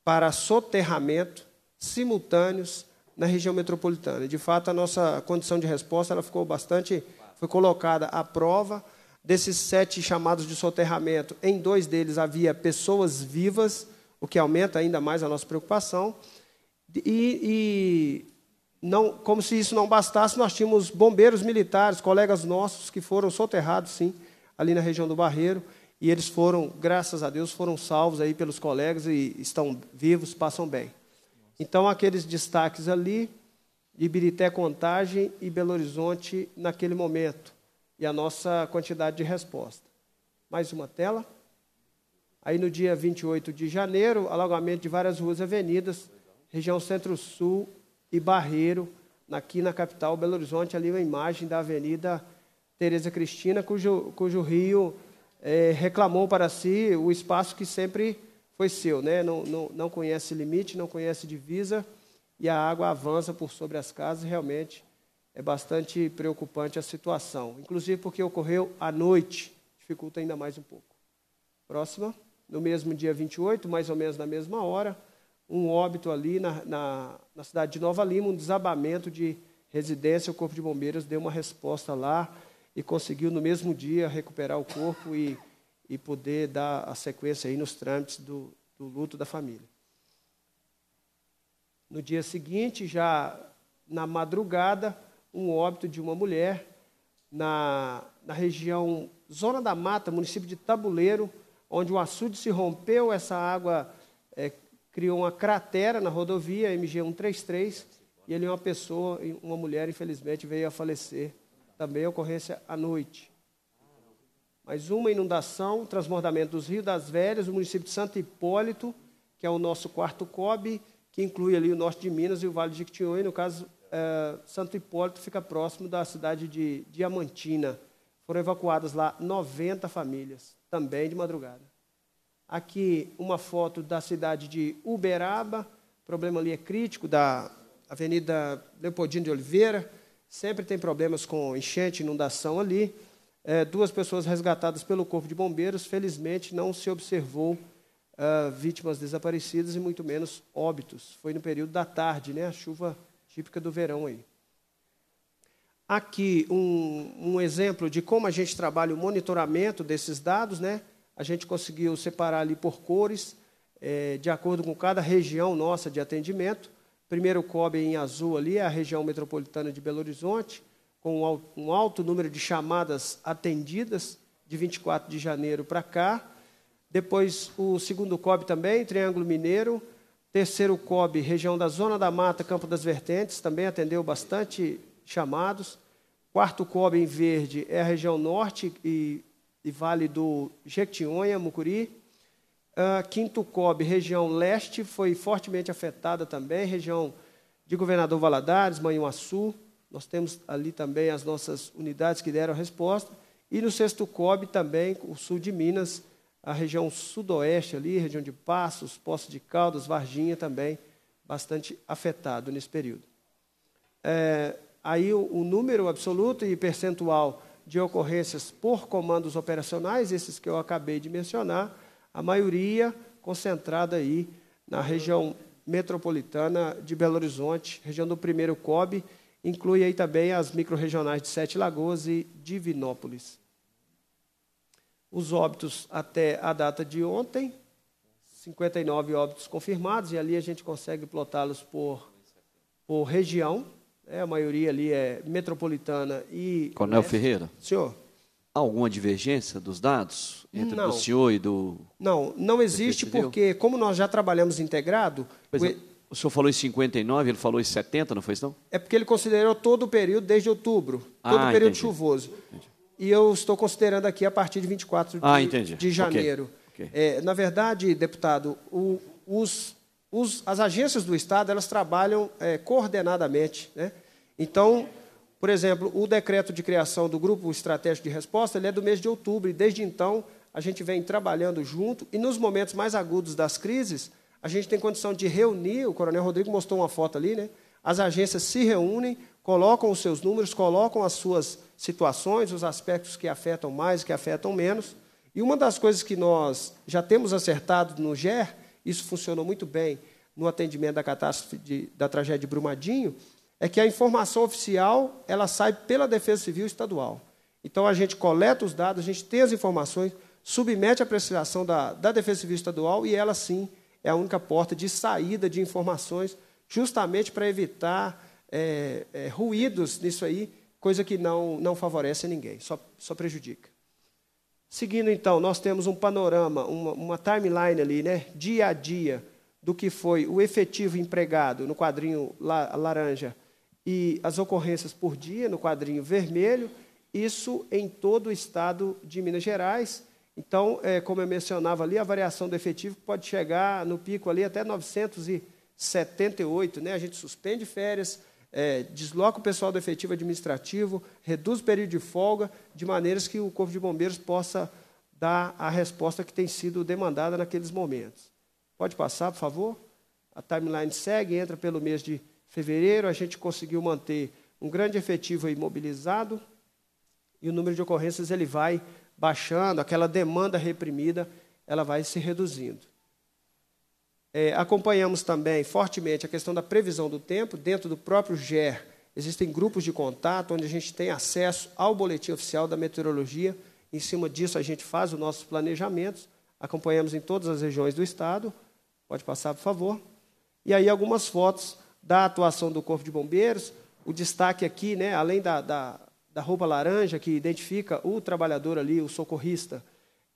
para soterramento simultâneos na região metropolitana. De fato, a nossa condição de resposta ela ficou bastante, foi colocada à prova Desses sete chamados de soterramento, em dois deles havia pessoas vivas, o que aumenta ainda mais a nossa preocupação. E, e não, como se isso não bastasse, nós tínhamos bombeiros militares, colegas nossos, que foram soterrados, sim, ali na região do Barreiro. E eles foram, graças a Deus, foram salvos aí pelos colegas e estão vivos, passam bem. Então, aqueles destaques ali, de Ibirité Contagem e Belo Horizonte naquele momento e a nossa quantidade de resposta. Mais uma tela. Aí no dia 28 de janeiro, alagamento de várias ruas e avenidas, região Centro-Sul e Barreiro, aqui na capital Belo Horizonte, ali uma imagem da Avenida Tereza Cristina, cujo, cujo rio é, reclamou para si o espaço que sempre foi seu, né? não, não, não conhece limite, não conhece divisa, e a água avança por sobre as casas, realmente é bastante preocupante a situação, inclusive porque ocorreu à noite, dificulta ainda mais um pouco. Próxima, no mesmo dia 28, mais ou menos na mesma hora, um óbito ali na, na, na cidade de Nova Lima, um desabamento de residência, o Corpo de Bombeiros deu uma resposta lá e conseguiu no mesmo dia recuperar o corpo e, e poder dar a sequência aí nos trâmites do, do luto da família. No dia seguinte, já na madrugada, um óbito de uma mulher na, na região Zona da Mata, município de Tabuleiro, onde o açude se rompeu, essa água é, criou uma cratera na rodovia MG 133 e ali é uma pessoa, uma mulher, infelizmente, veio a falecer. Também ocorrência à noite. Mais uma inundação, transbordamento dos rios das Velhas, o município de Santo Hipólito, que é o nosso quarto COB, que inclui ali o norte de Minas e o Vale de Quitinhonha, no caso, é, Santo Hipólito fica próximo da cidade de Diamantina. Foram evacuadas lá 90 famílias, também de madrugada. Aqui uma foto da cidade de Uberaba, o problema ali é crítico, da Avenida Leopoldino de Oliveira. Sempre tem problemas com enchente, inundação ali. É, duas pessoas resgatadas pelo Corpo de Bombeiros. Felizmente, não se observou Uh, vítimas desaparecidas e muito menos óbitos. Foi no período da tarde, né? A chuva típica do verão aí. Aqui um, um exemplo de como a gente trabalha o monitoramento desses dados, né? A gente conseguiu separar ali por cores, é, de acordo com cada região nossa de atendimento. Primeiro COB em azul ali é a região metropolitana de Belo Horizonte, com um alto número de chamadas atendidas de 24 de janeiro para cá. Depois o segundo COB também, Triângulo Mineiro, Terceiro COB, região da Zona da Mata, Campo das Vertentes, também atendeu bastante chamados. Quarto COB em verde é a região norte e, e vale do Jequitinhonha, Mucuri. Uh, quinto COB, região leste, foi fortemente afetada também, região de Governador Valadares, Manhuaçu. Nós temos ali também as nossas unidades que deram resposta. E no sexto COB também, o sul de Minas, a região sudoeste ali, região de Passos, Poço de Caldas, Varginha também, bastante afetado nesse período. É, aí o, o, número absoluto e percentual de ocorrências por comandos operacionais, esses que eu acabei de mencionar, a maioria concentrada aí na região metropolitana de Belo Horizonte, região do primeiro COB, inclui aí também as microrregionais de Sete Lagoas e Divinópolis. Os óbitos até a data de ontem, 59 óbitos confirmados, e ali a gente consegue plotá-los por, por região. Né? A maioria ali é metropolitana e. Coronel leste. Ferreira? Senhor. Há alguma divergência dos dados entre não. o senhor e do. Não, não existe, porque, como nós já trabalhamos integrado. É, o senhor falou em 59, ele falou em 70, não foi isso? Não? É porque ele considerou todo o período desde outubro, todo ah, o período entendi. chuvoso. Entendi. E eu estou considerando aqui a partir de 24 ah, de, de janeiro. Okay. Okay. É, na verdade, deputado, o, os, os, as agências do Estado elas trabalham é, coordenadamente. Né? Então, por exemplo, o decreto de criação do Grupo Estratégico de Resposta ele é do mês de outubro, e desde então a gente vem trabalhando junto, e nos momentos mais agudos das crises, a gente tem condição de reunir, o Coronel Rodrigo mostrou uma foto ali, né? as agências se reúnem, colocam os seus números, colocam as suas situações, os aspectos que afetam mais e que afetam menos. E uma das coisas que nós já temos acertado no GER, isso funcionou muito bem no atendimento da catástrofe de, da tragédia de Brumadinho, é que a informação oficial ela sai pela Defesa Civil Estadual. Então a gente coleta os dados, a gente tem as informações, submete à apreciação da, da Defesa Civil Estadual e ela sim é a única porta de saída de informações, justamente para evitar é, é, ruídos nisso aí, coisa que não, não favorece ninguém, só, só prejudica. Seguindo então, nós temos um panorama, uma, uma timeline ali, né? dia a dia, do que foi o efetivo empregado no quadrinho la, laranja e as ocorrências por dia no quadrinho vermelho, isso em todo o estado de Minas Gerais. Então, é, como eu mencionava ali, a variação do efetivo pode chegar no pico ali até 978, né? A gente suspende férias, é, desloca o pessoal do efetivo administrativo, reduz o período de folga, de maneiras que o Corpo de Bombeiros possa dar a resposta que tem sido demandada naqueles momentos. Pode passar, por favor? A timeline segue, entra pelo mês de fevereiro, a gente conseguiu manter um grande efetivo imobilizado e o número de ocorrências ele vai baixando, aquela demanda reprimida ela vai se reduzindo. É, acompanhamos também fortemente a questão da previsão do tempo dentro do próprio GER. Existem grupos de contato onde a gente tem acesso ao boletim oficial da meteorologia. Em cima disso, a gente faz os nossos planejamentos. Acompanhamos em todas as regiões do estado. Pode passar, por favor. E aí, algumas fotos da atuação do Corpo de Bombeiros. O destaque aqui, né, além da, da, da roupa laranja, que identifica o trabalhador ali, o socorrista,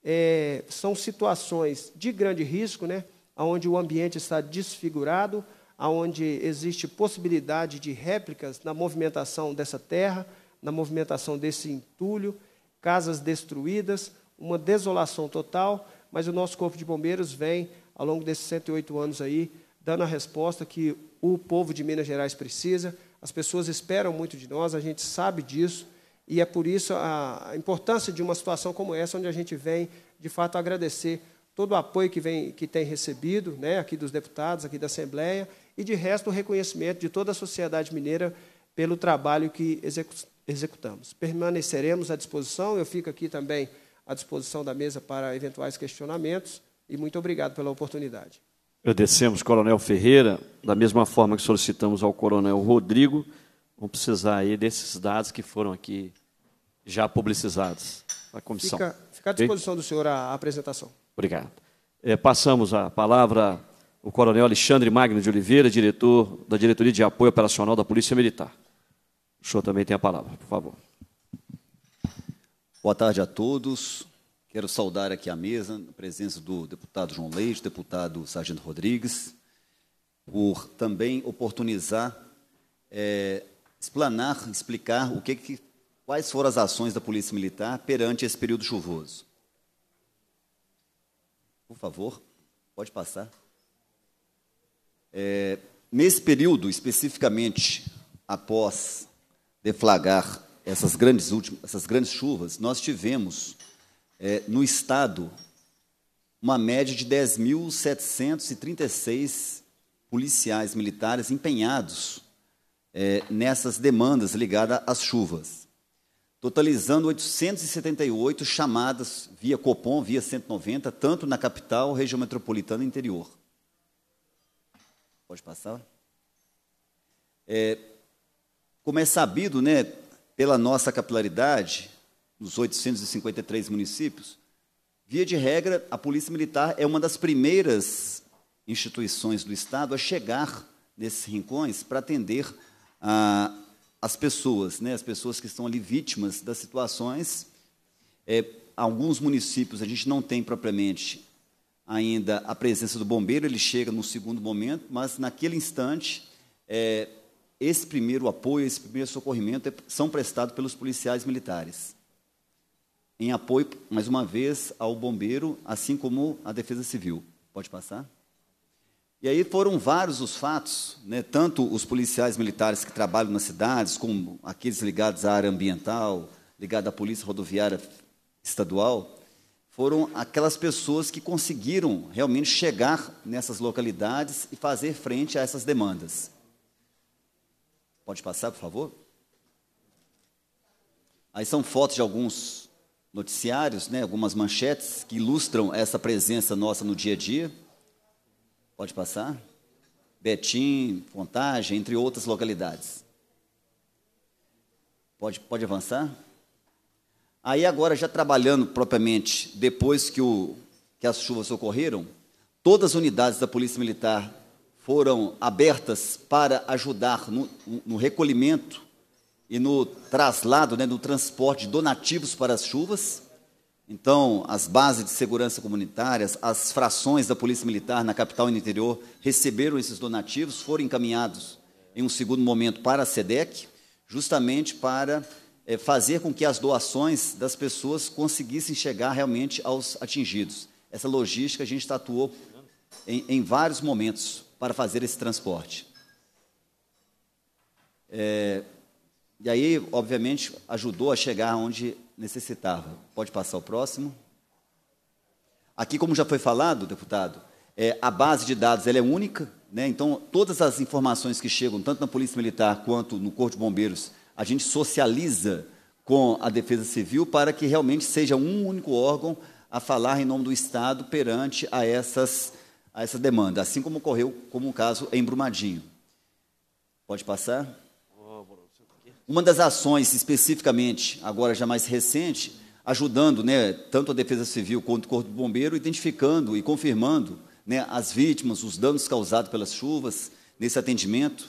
é, são situações de grande risco, né? onde o ambiente está desfigurado, onde existe possibilidade de réplicas na movimentação dessa terra, na movimentação desse entulho, casas destruídas, uma desolação total, mas o nosso Corpo de Bombeiros vem, ao longo desses 108 anos aí, dando a resposta que o povo de Minas Gerais precisa, as pessoas esperam muito de nós, a gente sabe disso, e é por isso a importância de uma situação como essa, onde a gente vem, de fato, agradecer todo o apoio que, vem, que tem recebido, né, aqui dos deputados, aqui da Assembleia, e de resto o reconhecimento de toda a sociedade mineira pelo trabalho que execu executamos. Permaneceremos à disposição, eu fico aqui também à disposição da mesa para eventuais questionamentos, e muito obrigado pela oportunidade. Agradecemos, Coronel Ferreira, da mesma forma que solicitamos ao Coronel Rodrigo, vamos precisar aí desses dados que foram aqui já publicizados na comissão. Fica, fica à disposição do senhor a apresentação. Obrigado. É, passamos a palavra ao Coronel Alexandre Magno de Oliveira, diretor da Diretoria de Apoio Operacional da Polícia Militar. O senhor também tem a palavra, por favor. Boa tarde a todos. Quero saudar aqui a mesa, na presença do deputado João Leite, deputado Sargento Rodrigues, por também oportunizar, é, explanar, explicar o que, que quais foram as ações da Polícia Militar perante esse período chuvoso. Por favor, pode passar. É, nesse período, especificamente após deflagrar essas grandes, últimas, essas grandes chuvas, nós tivemos é, no estado uma média de 10.736 policiais militares empenhados é, nessas demandas ligadas às chuvas totalizando 878 chamadas via Copom, via 190, tanto na capital, região metropolitana e interior. Pode passar? É, como é sabido, né, pela nossa capilaridade, nos 853 municípios, via de regra, a Polícia Militar é uma das primeiras instituições do Estado a chegar nesses rincões para atender a, as pessoas, né, as pessoas que estão ali vítimas das situações. É, alguns municípios a gente não tem propriamente ainda a presença do bombeiro, ele chega no segundo momento, mas naquele instante, é, esse primeiro apoio, esse primeiro socorrimento é, são prestados pelos policiais militares. Em apoio, mais uma vez, ao bombeiro, assim como à defesa civil. Pode passar? E aí foram vários os fatos, né, tanto os policiais militares que trabalham nas cidades, como aqueles ligados à área ambiental, ligados à Polícia Rodoviária Estadual, foram aquelas pessoas que conseguiram realmente chegar nessas localidades e fazer frente a essas demandas. Pode passar, por favor? Aí são fotos de alguns noticiários, né, algumas manchetes que ilustram essa presença nossa no dia a dia. Pode passar? Betim, Contagem, entre outras localidades. Pode, pode avançar? Aí agora, já trabalhando propriamente, depois que, o, que as chuvas ocorreram, todas as unidades da Polícia Militar foram abertas para ajudar no, no recolhimento e no traslado, né, no transporte de donativos para as chuvas. Então, as bases de segurança comunitárias, as frações da Polícia Militar na capital e no interior receberam esses donativos, foram encaminhados em um segundo momento para a SEDEC, justamente para é, fazer com que as doações das pessoas conseguissem chegar realmente aos atingidos. Essa logística a gente tatuou em, em vários momentos para fazer esse transporte. É, e aí, obviamente, ajudou a chegar onde necessitava. Pode passar o próximo. Aqui, como já foi falado, deputado, é, a base de dados ela é única, né? então todas as informações que chegam, tanto na Polícia Militar quanto no Corpo de Bombeiros, a gente socializa com a Defesa Civil para que realmente seja um único órgão a falar em nome do Estado perante a, essas, a essa demanda, assim como ocorreu como o caso em Brumadinho. Pode passar? Uma das ações, especificamente, agora já mais recente, ajudando né, tanto a Defesa Civil quanto o Corpo de Bombeiro, identificando e confirmando né, as vítimas, os danos causados pelas chuvas, nesse atendimento.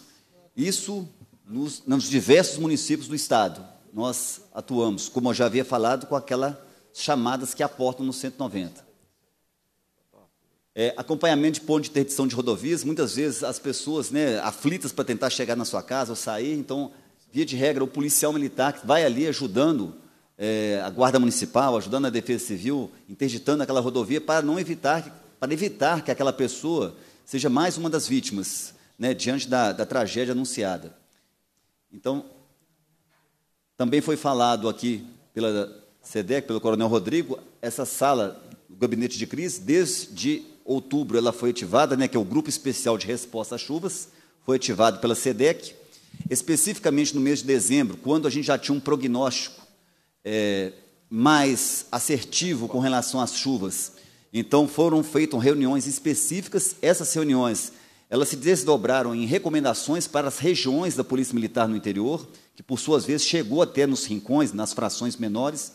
Isso nos, nos diversos municípios do Estado. Nós atuamos, como eu já havia falado, com aquelas chamadas que aportam no 190. É, acompanhamento de ponto de interdição de rodovias, muitas vezes as pessoas né, aflitas para tentar chegar na sua casa ou sair, então via de regra, o policial militar que vai ali ajudando é, a guarda municipal, ajudando a defesa civil, interditando aquela rodovia para não evitar, para evitar que aquela pessoa seja mais uma das vítimas, né, diante da, da tragédia anunciada. Então, também foi falado aqui pela SEDEC, pelo Coronel Rodrigo, essa sala, o gabinete de crise, desde outubro ela foi ativada, né, que é o Grupo Especial de Resposta às Chuvas, foi ativado pela SEDEC, especificamente no mês de dezembro, quando a gente já tinha um prognóstico é, mais assertivo com relação às chuvas. Então foram feitas reuniões específicas. Essas reuniões elas se desdobraram em recomendações para as regiões da Polícia Militar no interior, que por suas vezes chegou até nos rincões, nas frações menores,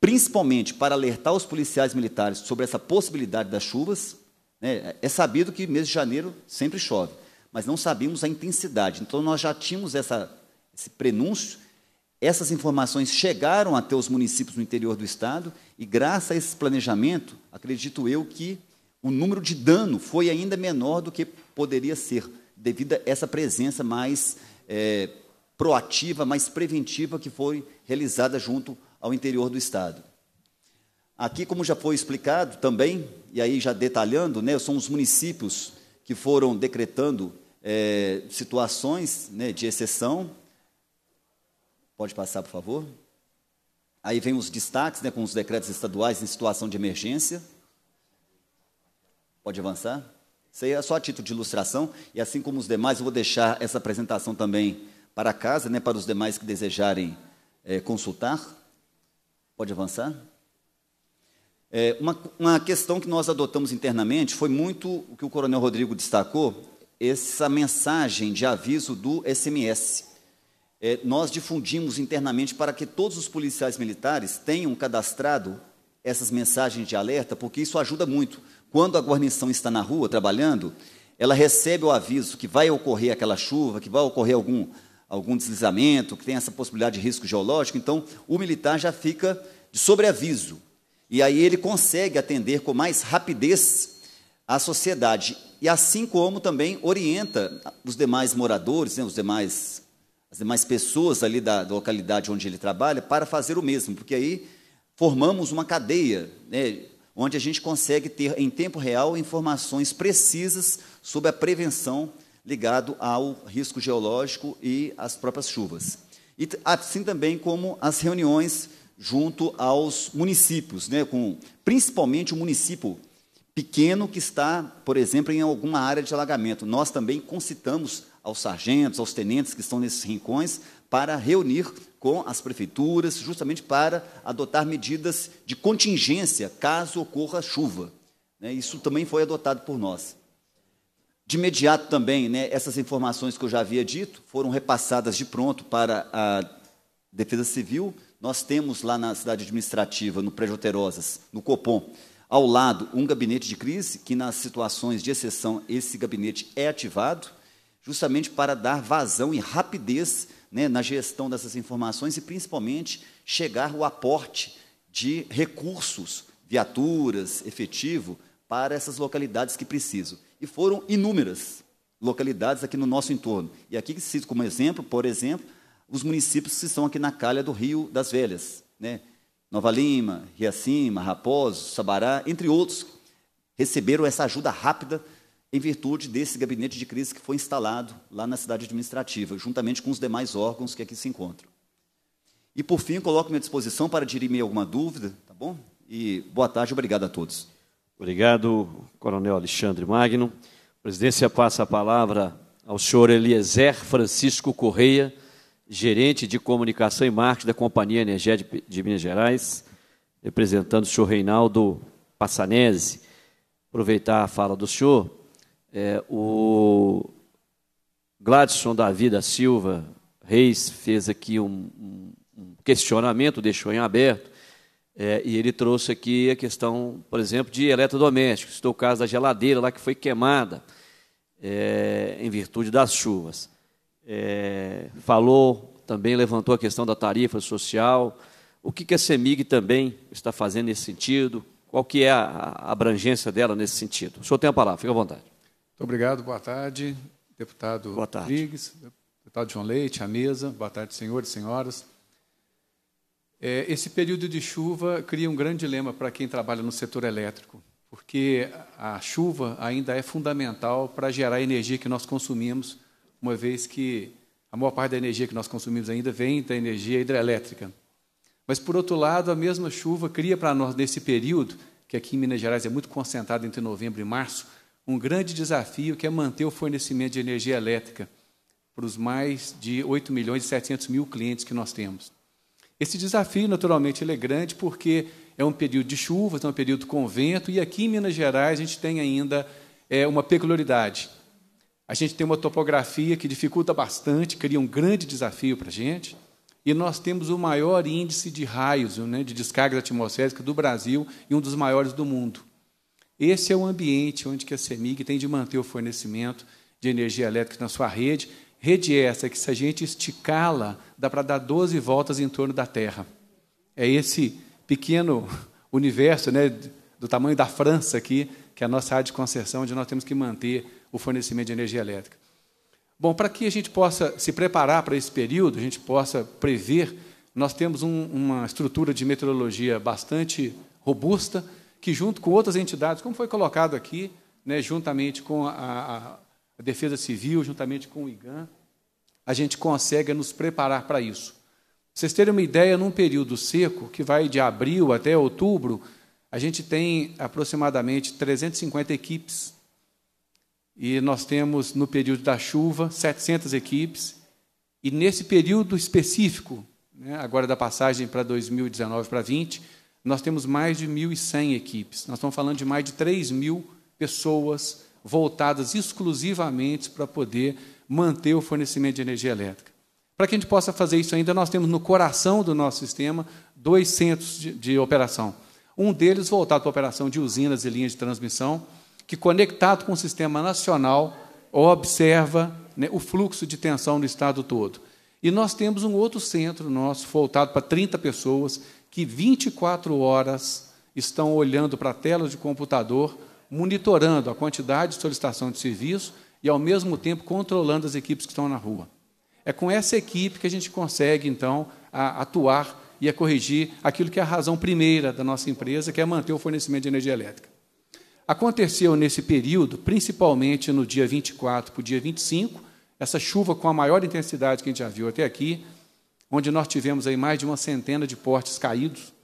principalmente para alertar os policiais militares sobre essa possibilidade das chuvas. Né? É sabido que mês de janeiro sempre chove mas não sabíamos a intensidade. Então, nós já tínhamos essa, esse prenúncio, essas informações chegaram até os municípios no interior do Estado, e graças a esse planejamento, acredito eu que o número de dano foi ainda menor do que poderia ser, devido a essa presença mais é, proativa, mais preventiva que foi realizada junto ao interior do Estado. Aqui, como já foi explicado também, e aí já detalhando, né, são os municípios que foram decretando é, situações né, de exceção. Pode passar, por favor. Aí vem os destaques né, com os decretos estaduais em situação de emergência. Pode avançar. Isso aí é só a título de ilustração. E assim como os demais, eu vou deixar essa apresentação também para casa, né, para os demais que desejarem é, consultar. Pode avançar. É, uma, uma questão que nós adotamos internamente foi muito o que o Coronel Rodrigo destacou, essa mensagem de aviso do SMS. É, nós difundimos internamente para que todos os policiais militares tenham cadastrado essas mensagens de alerta, porque isso ajuda muito. Quando a guarnição está na rua trabalhando, ela recebe o aviso que vai ocorrer aquela chuva, que vai ocorrer algum, algum deslizamento, que tem essa possibilidade de risco geológico, então o militar já fica de sobreaviso. E aí ele consegue atender com mais rapidez a sociedade. E assim como também orienta os demais moradores, né, os demais, as demais pessoas ali da, da localidade onde ele trabalha, para fazer o mesmo, porque aí formamos uma cadeia, né, onde a gente consegue ter em tempo real informações precisas sobre a prevenção ligado ao risco geológico e às próprias chuvas. E assim também como as reuniões junto aos municípios, né, com, principalmente o município pequeno que está, por exemplo, em alguma área de alagamento. Nós também concitamos aos sargentos, aos tenentes que estão nesses rincões, para reunir com as prefeituras, justamente para adotar medidas de contingência caso ocorra chuva. Né? isso também foi adotado por nós. De imediato também, né, essas informações que eu já havia dito foram repassadas de pronto para a Defesa Civil, nós temos lá na cidade administrativa, no Prejoterosas, no Copom, ao lado, um gabinete de crise, que nas situações de exceção, esse gabinete é ativado, justamente para dar vazão e rapidez né, na gestão dessas informações e, principalmente, chegar o aporte de recursos, viaturas, efetivo, para essas localidades que precisam. E foram inúmeras localidades aqui no nosso entorno. E aqui cito como exemplo, por exemplo, os municípios que estão aqui na calha do Rio das Velhas, né? Nova Lima, Riacima, Raposo, Sabará, entre outros, receberam essa ajuda rápida em virtude desse gabinete de crise que foi instalado lá na cidade administrativa, juntamente com os demais órgãos que aqui se encontram. E, por fim, coloco-me à disposição para dirimir alguma dúvida, tá bom? E boa tarde, obrigado a todos. Obrigado, Coronel Alexandre Magno. A presidência passa a palavra ao senhor Eliezer Francisco Correia, gerente de comunicação e marketing da Companhia Energética de Minas Gerais, representando o senhor Reinaldo Passanese. Aproveitar a fala do senhor, é, o Gladson Davi da Silva Reis fez aqui um, um, questionamento, deixou em aberto, é, e ele trouxe aqui a questão, por exemplo, de eletrodomésticos. Estou caso da geladeira lá que foi queimada é, em virtude das chuvas é, falou, também levantou a questão da tarifa social. O que, que a CEMIG também está fazendo nesse sentido? Qual que é a abrangência dela nesse sentido? O senhor tem a palavra, fica à vontade. Muito obrigado, boa tarde, deputado boa tarde. Rodrigues, deputado João Leite, à mesa, boa tarde, senhores e senhoras. É, esse período de chuva cria um grande dilema para quem trabalha no setor elétrico, porque a chuva ainda é fundamental para gerar a energia que nós consumimos uma vez que a maior parte da energia que nós consumimos ainda vem da energia hidrelétrica. Mas, por outro lado, a mesma chuva cria para nós, nesse período, que aqui em Minas Gerais é muito concentrado entre novembro e março, um grande desafio que é manter o fornecimento de energia elétrica para os mais de 8 milhões e 700 mil clientes que nós temos. Esse desafio, naturalmente, ele é grande porque é um período de chuvas, é um período com vento, e aqui em Minas Gerais a gente tem ainda é, uma peculiaridade. A gente tem uma topografia que dificulta bastante, cria um grande desafio para a gente. E nós temos o maior índice de raios, né, de descargas atmosféricas do Brasil e um dos maiores do mundo. Esse é o ambiente onde que a CEMIG tem de manter o fornecimento de energia elétrica na sua rede. Rede essa que, se a gente esticá-la, dá para dar 12 voltas em torno da Terra. É esse pequeno universo, né, do tamanho da França aqui, que é a nossa área de concessão, onde nós temos que manter o fornecimento de energia elétrica. Bom, para que a gente possa se preparar para esse período, a gente possa prever, nós temos um, uma estrutura de meteorologia bastante robusta, que junto com outras entidades, como foi colocado aqui, né, juntamente com a, a, a Defesa Civil, juntamente com o IGAN, a gente consegue nos preparar para isso. vocês terem uma ideia, num período seco, que vai de abril até outubro, a gente tem aproximadamente 350 equipes e nós temos, no período da chuva, 700 equipes. E nesse período específico, né, agora da passagem para 2019 para 20, nós temos mais de 1.100 equipes. Nós estamos falando de mais de 3 mil pessoas voltadas exclusivamente para poder manter o fornecimento de energia elétrica. Para que a gente possa fazer isso ainda, nós temos no coração do nosso sistema dois centros de, de operação. Um deles voltado para a operação de usinas e linhas de transmissão, que, conectado com o sistema nacional, observa né, o fluxo de tensão no Estado todo. E nós temos um outro centro nosso, voltado para 30 pessoas, que 24 horas estão olhando para a tela de computador, monitorando a quantidade de solicitação de serviço e, ao mesmo tempo, controlando as equipes que estão na rua. É com essa equipe que a gente consegue, então, a, atuar e a corrigir aquilo que é a razão primeira da nossa empresa, que é manter o fornecimento de energia elétrica. Aconteceu nesse período, principalmente no dia 24 para o dia 25, essa chuva com a maior intensidade que a gente já viu até aqui, onde nós tivemos aí mais de uma centena de portes caídos,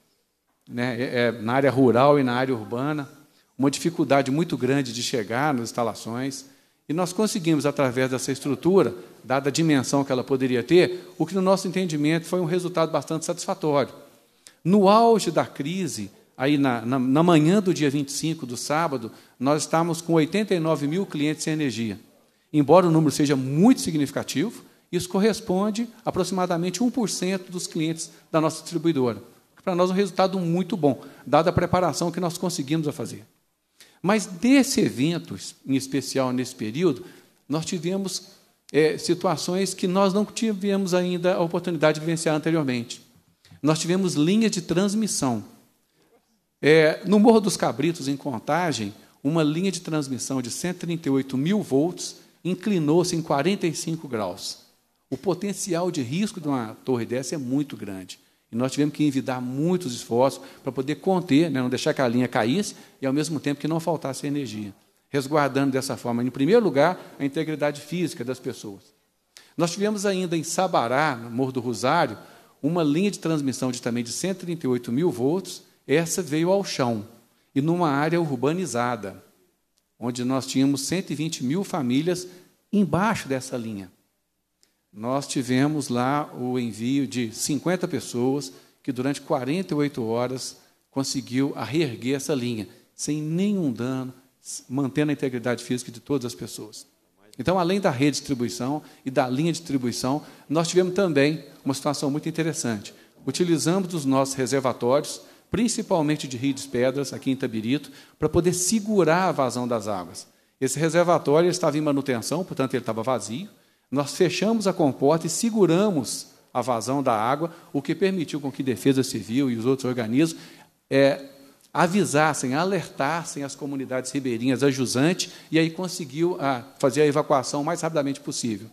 né, é, é, na área rural e na área urbana, uma dificuldade muito grande de chegar nas instalações. E nós conseguimos, através dessa estrutura, dada a dimensão que ela poderia ter, o que, no nosso entendimento, foi um resultado bastante satisfatório. No auge da crise, aí na, na, na manhã do dia 25 do sábado, nós estávamos com 89 mil clientes sem energia. Embora o número seja muito significativo, isso corresponde a aproximadamente 1% dos clientes da nossa distribuidora. Para nós é um resultado muito bom, dada a preparação que nós conseguimos a fazer. Mas nesse evento, em especial nesse período, nós tivemos é, situações que nós não tivemos ainda a oportunidade de vivenciar anteriormente. Nós tivemos linhas de transmissão é, no Morro dos Cabritos, em Contagem, uma linha de transmissão de 138 mil volts inclinou-se em 45 graus. O potencial de risco de uma torre dessa é muito grande. E nós tivemos que envidar muitos esforços para poder conter, né, não deixar que a linha caísse e, ao mesmo tempo, que não faltasse energia. Resguardando dessa forma, em primeiro lugar, a integridade física das pessoas. Nós tivemos ainda em Sabará, no Morro do Rosário, uma linha de transmissão de também de 138 mil volts essa veio ao chão e numa área urbanizada, onde nós tínhamos 120 mil famílias embaixo dessa linha. Nós tivemos lá o envio de 50 pessoas que durante 48 horas conseguiu reerguer essa linha, sem nenhum dano, mantendo a integridade física de todas as pessoas. Então, além da redistribuição e da linha de distribuição, nós tivemos também uma situação muito interessante. Utilizamos os nossos reservatórios, principalmente de Rio de Pedras, aqui em Tabirito, para poder segurar a vazão das águas. Esse reservatório estava em manutenção, portanto ele estava vazio. Nós fechamos a comporta e seguramos a vazão da água, o que permitiu com que Defesa Civil e os outros organismos é, avisassem, alertassem as comunidades ribeirinhas a jusante e aí conseguiu a, ah, fazer a evacuação o mais rapidamente possível.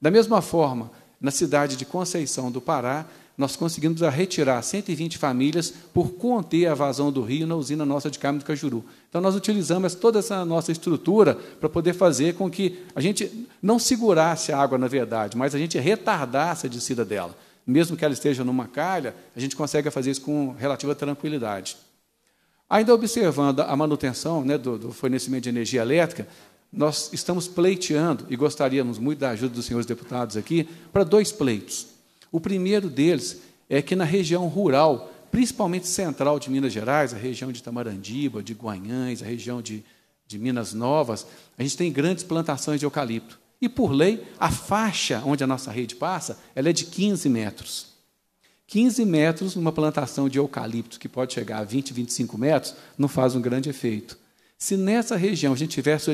Da mesma forma, na cidade de Conceição do Pará, nós conseguimos retirar 120 famílias por conter a vazão do rio na usina nossa de Carmo do Cajuru. Então, nós utilizamos toda essa nossa estrutura para poder fazer com que a gente não segurasse a água, na verdade, mas a gente retardasse a descida dela. Mesmo que ela esteja numa calha, a gente consegue fazer isso com relativa tranquilidade. Ainda observando a manutenção né, do, do fornecimento de energia elétrica, nós estamos pleiteando, e gostaríamos muito da ajuda dos senhores deputados aqui, para dois pleitos. O primeiro deles é que na região rural, principalmente central de Minas Gerais, a região de Tamarandiba, de Guanhães, a região de, de Minas Novas, a gente tem grandes plantações de eucalipto. E, por lei, a faixa onde a nossa rede passa, ela é de 15 metros. 15 metros numa plantação de eucalipto, que pode chegar a 20, 25 metros, não faz um grande efeito. Se nessa região a gente tivesse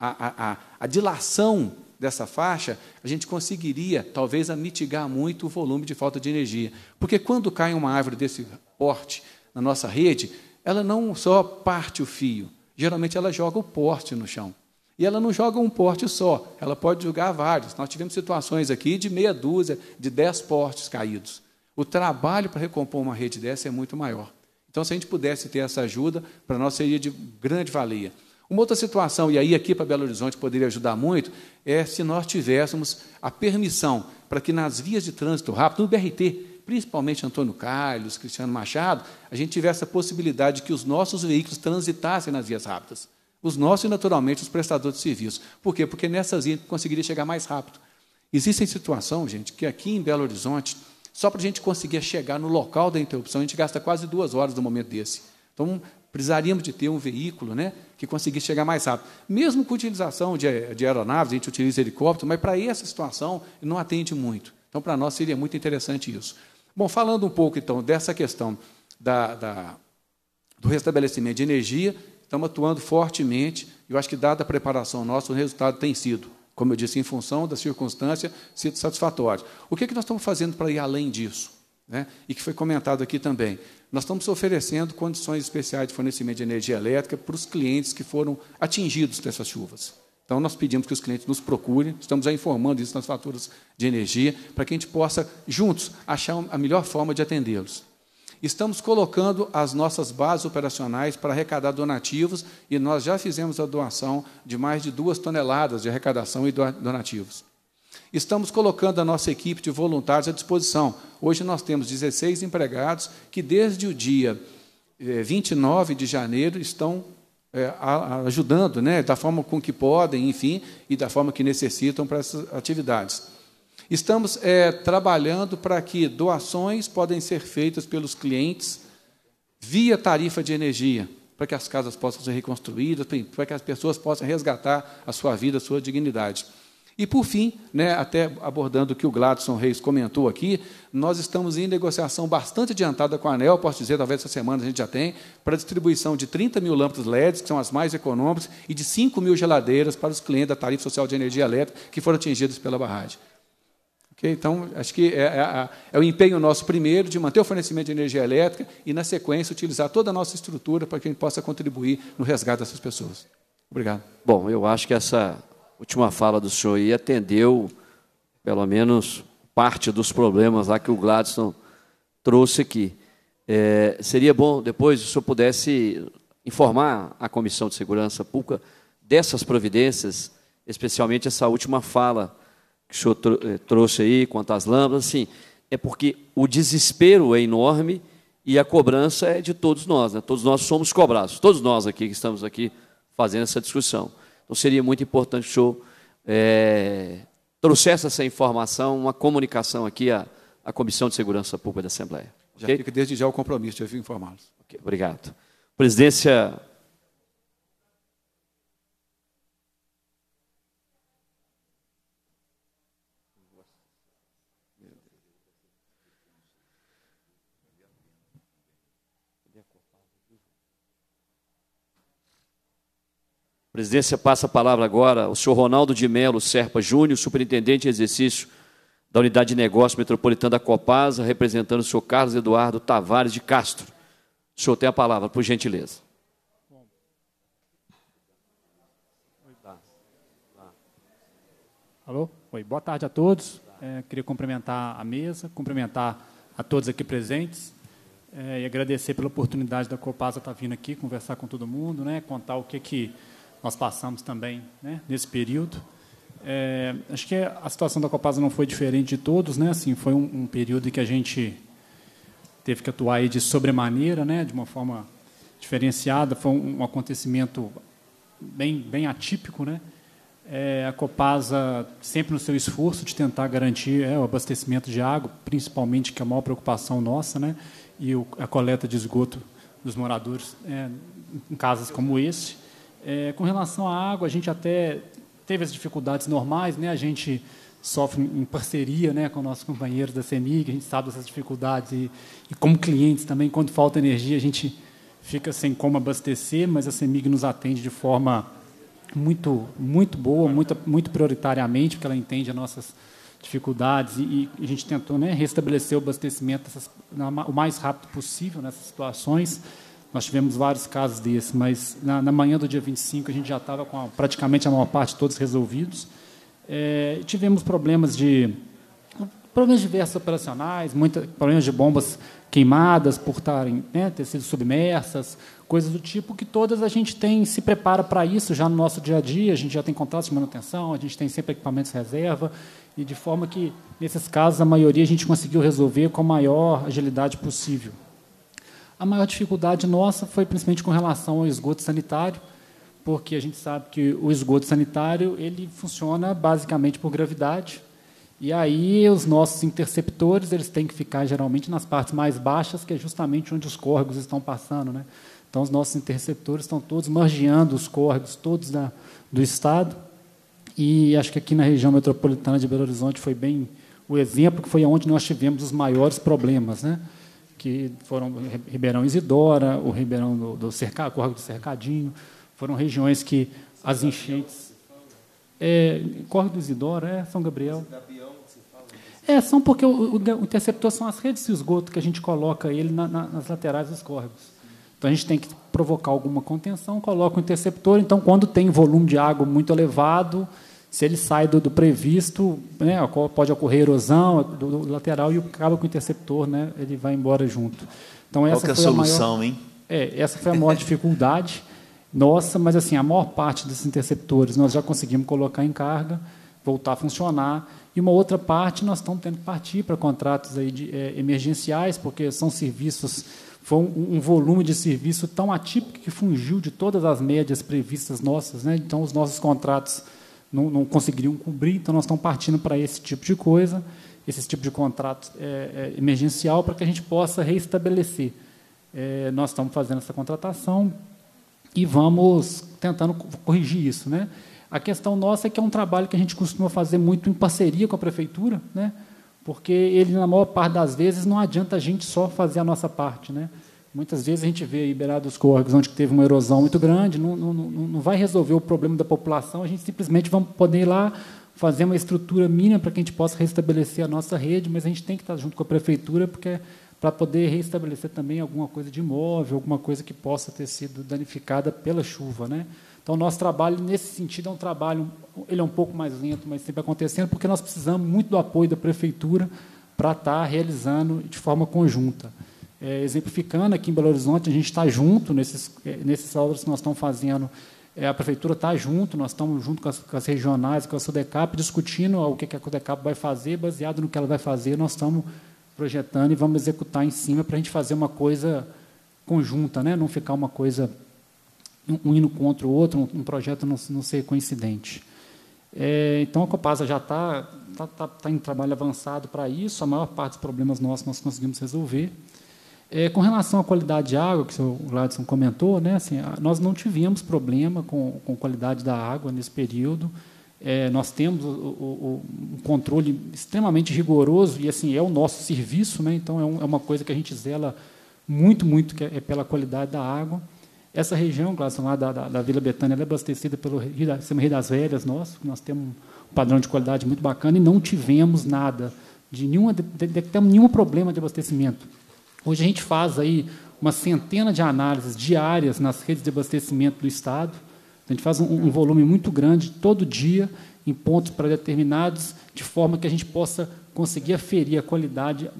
a, a, a, a dilação dessa faixa, a gente conseguiria, talvez, a mitigar muito o volume de falta de energia. Porque quando cai uma árvore desse porte na nossa rede, ela não só parte o fio, geralmente ela joga o porte no chão. E ela não joga um porte só, ela pode jogar vários. Nós tivemos situações aqui de meia dúzia, de dez portes caídos. O trabalho para recompor uma rede dessa é muito maior. Então, se a gente pudesse ter essa ajuda, para nós seria de grande valia. Uma outra situação, e aí aqui para Belo Horizonte poderia ajudar muito, é se nós tivéssemos a permissão para que nas vias de trânsito rápido, no BRT, principalmente Antônio Carlos, Cristiano Machado, a gente tivesse a possibilidade de que os nossos veículos transitassem nas vias rápidas. Os nossos e, naturalmente, os prestadores de serviço. Por quê? Porque nessas vias conseguiria chegar mais rápido. Existe situação, gente, que aqui em Belo Horizonte, só para a gente conseguir chegar no local da interrupção, a gente gasta quase duas horas no momento desse. Então, precisaríamos de ter um veículo né, que conseguisse chegar mais rápido. Mesmo com utilização de, de aeronaves, a gente utiliza helicóptero, mas para essa situação não atende muito. Então, para nós seria muito interessante isso. Bom, falando um pouco então dessa questão da, da, do restabelecimento de energia, estamos atuando fortemente. Eu acho que, dada a preparação nossa, o resultado tem sido, como eu disse, em função da circunstância, sido satisfatório. O que, é que nós estamos fazendo para ir além disso? né? e que foi comentado aqui também. Nós estamos oferecendo condições especiais de fornecimento de energia elétrica para os clientes que foram atingidos dessas chuvas. Então, nós pedimos que os clientes nos procurem, estamos já informando isso nas faturas de energia, para que a gente possa, juntos, achar a melhor forma de atendê-los. Estamos colocando as nossas bases operacionais para arrecadar donativos e nós já fizemos a doação de mais de duas toneladas de arrecadação e donativos. Estamos colocando a nossa equipe de voluntários à disposição. Hoje nós temos 16 empregados que, desde o dia 29 eh, de janeiro, estão é, ajudando, né, da forma com que podem, enfim, e da forma que necessitam para essas atividades. Estamos é, trabalhando para que doações podem ser feitas pelos clientes via tarifa de energia, para que as casas possam ser reconstruídas, para que as pessoas possam resgatar a sua vida, a sua dignidade. E, por fim, né, até abordando o que o Gladson Reis comentou aqui, nós estamos em negociação bastante adiantada com a ANEL, posso dizer, talvez essa semana a gente já tem, para a distribuição de 30 mil lâmpadas LEDs, que são as mais econômicas, e de 5 mil geladeiras para os clientes da tarifa social de energia elétrica que foram atingidos pela barragem. Okay? Então, acho que é, é, é, é o empenho nosso primeiro de manter o fornecimento de energia elétrica e, na sequência, utilizar toda a nossa estrutura para que a gente possa contribuir no resgate dessas pessoas. Obrigado. Bom, eu acho que essa última fala do senhor e atendeu, pelo menos, parte dos problemas lá que o Gladstone trouxe aqui. É, seria bom depois o senhor pudesse informar a Comissão de Segurança Pública dessas providências, especialmente essa última fala que o senhor eh, trouxe aí, quanto às lâmpadas, assim, é porque o desespero é enorme e a cobrança é de todos nós, né? todos nós somos cobrados, todos nós aqui que estamos aqui fazendo essa discussão. Então seria muito importante o senhor é, trouxesse essa informação, uma comunicação aqui à, à Comissão de Segurança Pública da Assembleia. Já okay? fica desde já o compromisso, eu fico informá-los. Okay, obrigado. Presidência presidência passa a palavra agora ao senhor Ronaldo de Melo Serpa Júnior, superintendente em exercício da Unidade de Negócio Metropolitana da Copasa, representando o senhor Carlos Eduardo Tavares de Castro. O senhor tem a palavra, por gentileza. Alô? Oi, boa tarde a todos. É, queria cumprimentar a mesa, cumprimentar a todos aqui presentes é, e agradecer pela oportunidade da Copasa estar tá vindo aqui, conversar com todo mundo, né, contar o que, que nós passamos também né, nesse período. É, acho que a situação da Copasa não foi diferente de todos, né? Assim, foi um, um período em que a gente teve que atuar de sobremaneira, né? De uma forma diferenciada, foi um, um acontecimento bem, bem atípico, né? É, a Copasa sempre no seu esforço de tentar garantir é, o abastecimento de água, principalmente que é a maior preocupação nossa, né? E o, a coleta de esgoto dos moradores é, em casas como esse. É, com relação à água, a gente até teve as dificuldades normais, né? A gente sofre em parceria, né, com nossos companheiros da CEMIG, a gente sabe dessas dificuldades e, e como clientes também, quando falta energia, a gente fica sem como abastecer, mas a CEMIG nos atende de forma muito, muito boa, muito, muito prioritariamente, porque ela entende as nossas dificuldades e, e a gente tentou né, restabelecer o abastecimento dessas, na, o mais rápido possível nessas situações. Nós tivemos vários casos desse, mas na, na manhã do dia 25 a gente já estava com a, praticamente a maior parte todos resolvidos. É, tivemos problemas de problemas diversos operacionais, muita, problemas de bombas queimadas por tarem, né, ter sido submersas, coisas do tipo que todas a gente tem se prepara para isso já no nosso dia a dia, a gente já tem contratos de manutenção, a gente tem sempre equipamentos reserva e de forma que nesses casos a maioria a gente conseguiu resolver com a maior agilidade possível. A maior dificuldade nossa foi principalmente com relação ao esgoto sanitário, porque a gente sabe que o esgoto sanitário ele funciona basicamente por gravidade. E aí os nossos interceptores eles têm que ficar geralmente nas partes mais baixas, que é justamente onde os córregos estão passando, né? Então os nossos interceptores estão todos margeando os córregos, todos da, do estado. E acho que aqui na região metropolitana de Belo Horizonte foi bem o exemplo que foi onde nós tivemos os maiores problemas, né? que foram Ribeirão Isidora, o Ribeirão do, do Cercado, Correio do Cercadinho, foram regiões que as enchentes... É, do Isidora, é, São Gabriel... É, são porque o, o, interceptor são as redes de esgoto que a gente coloca ele na, na, nas laterais dos córregos. Então a gente tem que provocar alguma contenção, coloca o interceptor. Então, quando tem volume de água muito elevado, se ele sai do, do previsto, né, pode ocorrer erosão do, do, lateral e acaba com o interceptor, né, ele vai embora junto. Então essa Qual é a solução, maior, hein? É, essa foi a maior dificuldade nossa, mas assim a maior parte desses interceptores nós já conseguimos colocar em carga, voltar a funcionar. E uma outra parte nós estamos tendo que partir para contratos aí de, é, emergenciais, porque são serviços foi um, um, volume de serviço tão atípico que fungiu de todas as médias previstas nossas, né? Então os nossos contratos não, não conseguiriam cobrir, então nós estamos partindo para esse tipo de coisa, esse tipo de contrato é, é, emergencial, para que a gente possa reestabelecer. É, nós estamos fazendo essa contratação e vamos tentando corrigir isso. Né? A questão nossa é que é um trabalho que a gente costuma fazer muito em parceria com a prefeitura, né? porque ele, na maior parte das vezes, não adianta a gente só fazer a nossa parte. Né? Muitas vezes a gente vê aí beirado dos córregos, onde teve uma erosão muito grande, não, não, não vai resolver o problema da população, a gente simplesmente vai poder ir lá fazer uma estrutura mínima para que a gente possa restabelecer a nossa rede, mas a gente tem que estar junto com a prefeitura, porque é para poder restabelecer também alguma coisa de imóvel, alguma coisa que possa ter sido danificada pela chuva, né? Então, nosso trabalho, nesse sentido, é um trabalho, ele é um pouco mais lento, mas sempre acontecendo, porque nós precisamos muito do apoio da prefeitura para estar realizando de forma conjunta é, exemplificando aqui em Belo Horizonte, a gente está junto nesses, é, nesses obras que nós estamos fazendo. É, a prefeitura está junto, nós estamos junto com as, com as, regionais, com a SUDECAP, discutindo o que, que a SUDECAP vai fazer, baseado no que ela vai fazer, nós estamos projetando e vamos executar em cima para a gente fazer uma coisa conjunta, né? não ficar uma coisa um indo contra o outro, um, um projeto não, não, ser coincidente. É, então, a Copasa já está tá, tá, tá em trabalho avançado para isso, a maior parte dos problemas nossos nós conseguimos resolver. É, com relação à qualidade de água, que o senhor Gladson comentou, né, assim, nós não tivemos problema com, com qualidade da água nesse período. É, nós temos o, o, um controle extremamente rigoroso e assim é o nosso serviço, né, então é, um, é, uma coisa que a gente zela muito, muito que é, é pela qualidade da água. Essa região, Gladson, lá da, da, da Vila Betânia, é abastecida pelo sistema Rio das Velhas nosso, nós temos um padrão de qualidade muito bacana e não tivemos nada, de nenhuma, de, de, de, nenhum problema de abastecimento. Hoje a gente faz aí uma centena de análises diárias nas redes de abastecimento do Estado. A gente faz um, um volume muito grande todo dia em pontos pré-determinados, de forma que a gente possa conseguir aferir a qualidade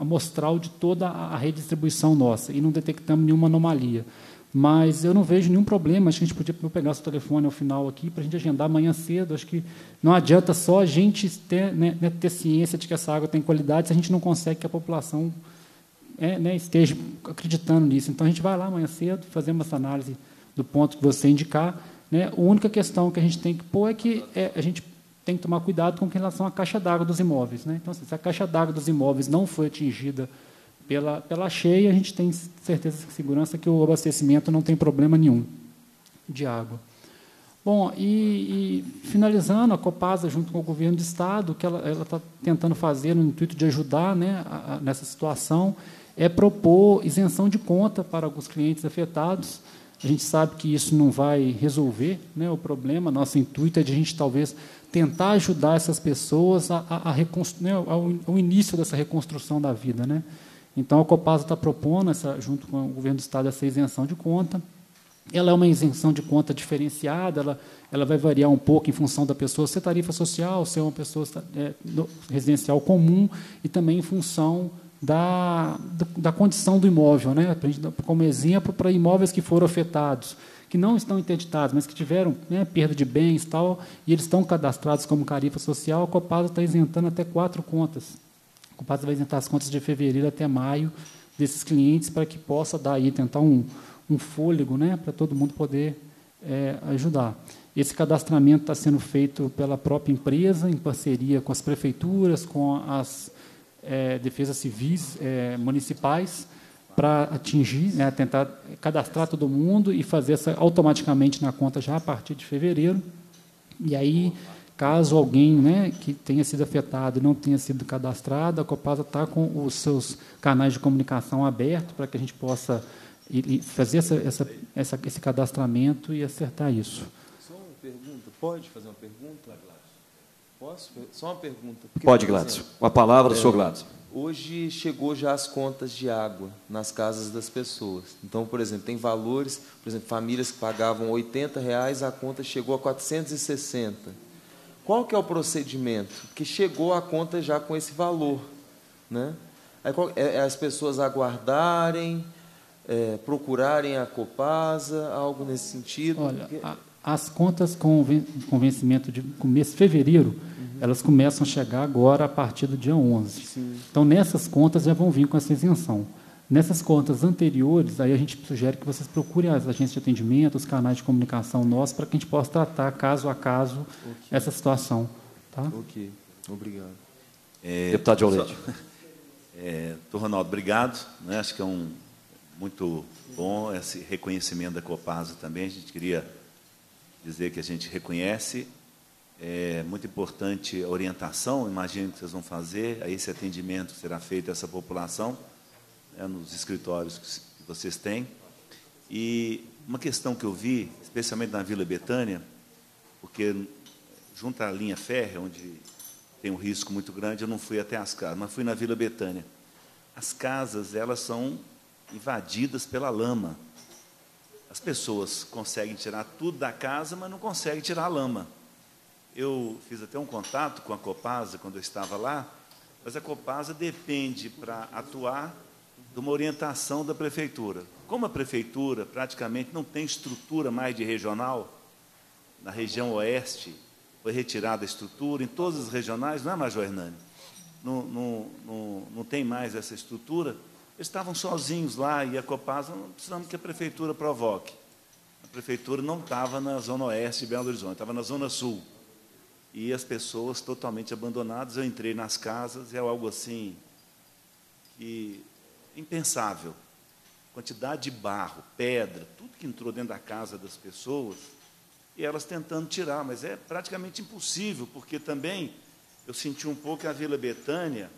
amostral de toda a redistribuição nossa e não detectamos nenhuma anomalia. Mas eu não vejo nenhum problema. Acho que a gente podia pegar seu telefone ao final aqui para a gente agendar amanhã cedo. Acho que não adianta só a gente ter, né, né, ter ciência de que essa água tem qualidade se a gente não consegue que a população é, né, esteja acreditando nisso. Então, a gente vai lá amanhã cedo, fazemos essa análise do ponto que você indicar. Né? A única questão que a gente tem que pôr é que é, a gente tem que tomar cuidado com relação à caixa d'água dos imóveis. Né? Então, assim, se a caixa d'água dos imóveis não foi atingida pela, pela cheia, a gente tem certeza e segurança que o abastecimento não tem problema nenhum de água. Bom, e, e finalizando, a Copasa, junto com o governo do Estado, o que ela está tentando fazer no intuito de ajudar né, a, a, nessa situação é propor isenção de conta para alguns clientes afetados. A gente sabe que isso não vai resolver né, o problema. Nosso intuito é de a gente talvez tentar ajudar essas pessoas a, a, a né, ao, ao, início dessa reconstrução da vida. Né? Então, a Copasa está propondo, essa, junto com o governo do Estado, essa isenção de conta. Ela é uma isenção de conta diferenciada, ela, ela vai variar um pouco em função da pessoa ser tarifa social, ser uma pessoa é, residencial comum e também em função da, da condição do imóvel, né? como exemplo para imóveis que foram afetados, que não estão interditados, mas que tiveram né, perda de bens tal, e eles estão cadastrados como carifa social, a Copasa está isentando até quatro contas. A Copasa vai isentar as contas de fevereiro até maio desses clientes para que possa dar aí, tentar um, um fôlego né, para todo mundo poder é, ajudar. Esse cadastramento está sendo feito pela própria empresa, em parceria com as prefeituras, com as é, defesas civis é, municipais para atingir, né, tentar cadastrar todo mundo e fazer essa automaticamente na conta já a partir de fevereiro. E aí, caso alguém né, que tenha sido afetado e não tenha sido cadastrado, a Copasa está com os seus canais de comunicação abertos para que a gente possa ir, fazer essa, essa, essa, esse cadastramento e acertar isso. Só uma pergunta, pode fazer uma pergunta? Posso? Só uma pergunta. Porque, Pode, Gladys. Exemplo, a palavra do é, senhor é, Gladys. Hoje chegou já as contas de água nas casas das pessoas. Então, por exemplo, tem valores, por exemplo, famílias que pagavam 80 reais, a conta chegou a 460. Qual que é o procedimento? Que chegou a conta já com esse valor, né? É, é as pessoas aguardarem, é, procurarem a Copasa, algo nesse sentido? Olha, a, as contas com, ven com vencimento de mês de fevereiro, uhum. elas começam a chegar agora a partir do dia 11. Sim. Então, nessas contas já vão vir com essa isenção. Nessas contas anteriores, aí a gente sugere que vocês procurem as agências de atendimento, os canais de comunicação nossos, para que a gente possa tratar caso a caso okay. essa situação. Tá? Ok, obrigado. É, é Deputado de Leite. É, Ronaldo, obrigado. Né? Acho que é um muito bom esse reconhecimento da Copasa também. A gente queria dizer que a gente reconhece. É muito importante a orientação, imagino que vocês vão fazer, aí esse atendimento será feito a essa população, né, nos escritórios que vocês têm. E uma questão que eu vi, especialmente na Vila Betânia, porque junto à linha férrea, onde tem um risco muito grande, eu não fui até as casas, mas fui na Vila Betânia. As casas, elas são invadidas pela lama. As pessoas conseguem tirar tudo da casa, mas não conseguem tirar a lama. Eu fiz até um contato com a Copasa quando eu estava lá, mas a Copasa depende para atuar de uma orientação da prefeitura. Como a prefeitura praticamente não tem estrutura mais de regional, na região oeste foi retirada a estrutura, em todas as regionais, não é, Major Hernani? Não, não, não, não tem mais essa estrutura. Eles estavam sozinhos lá e a Copasa, não precisamos que a prefeitura provoque. A prefeitura não estava na zona oeste de Belo Horizonte, estava na zona sul. E as pessoas totalmente abandonadas, eu entrei nas casas, é algo assim que impensável. Quantidade de barro, pedra, tudo que entrou dentro da casa das pessoas, e elas tentando tirar, mas é praticamente impossível, porque também eu senti um pouco que a Vila Betânia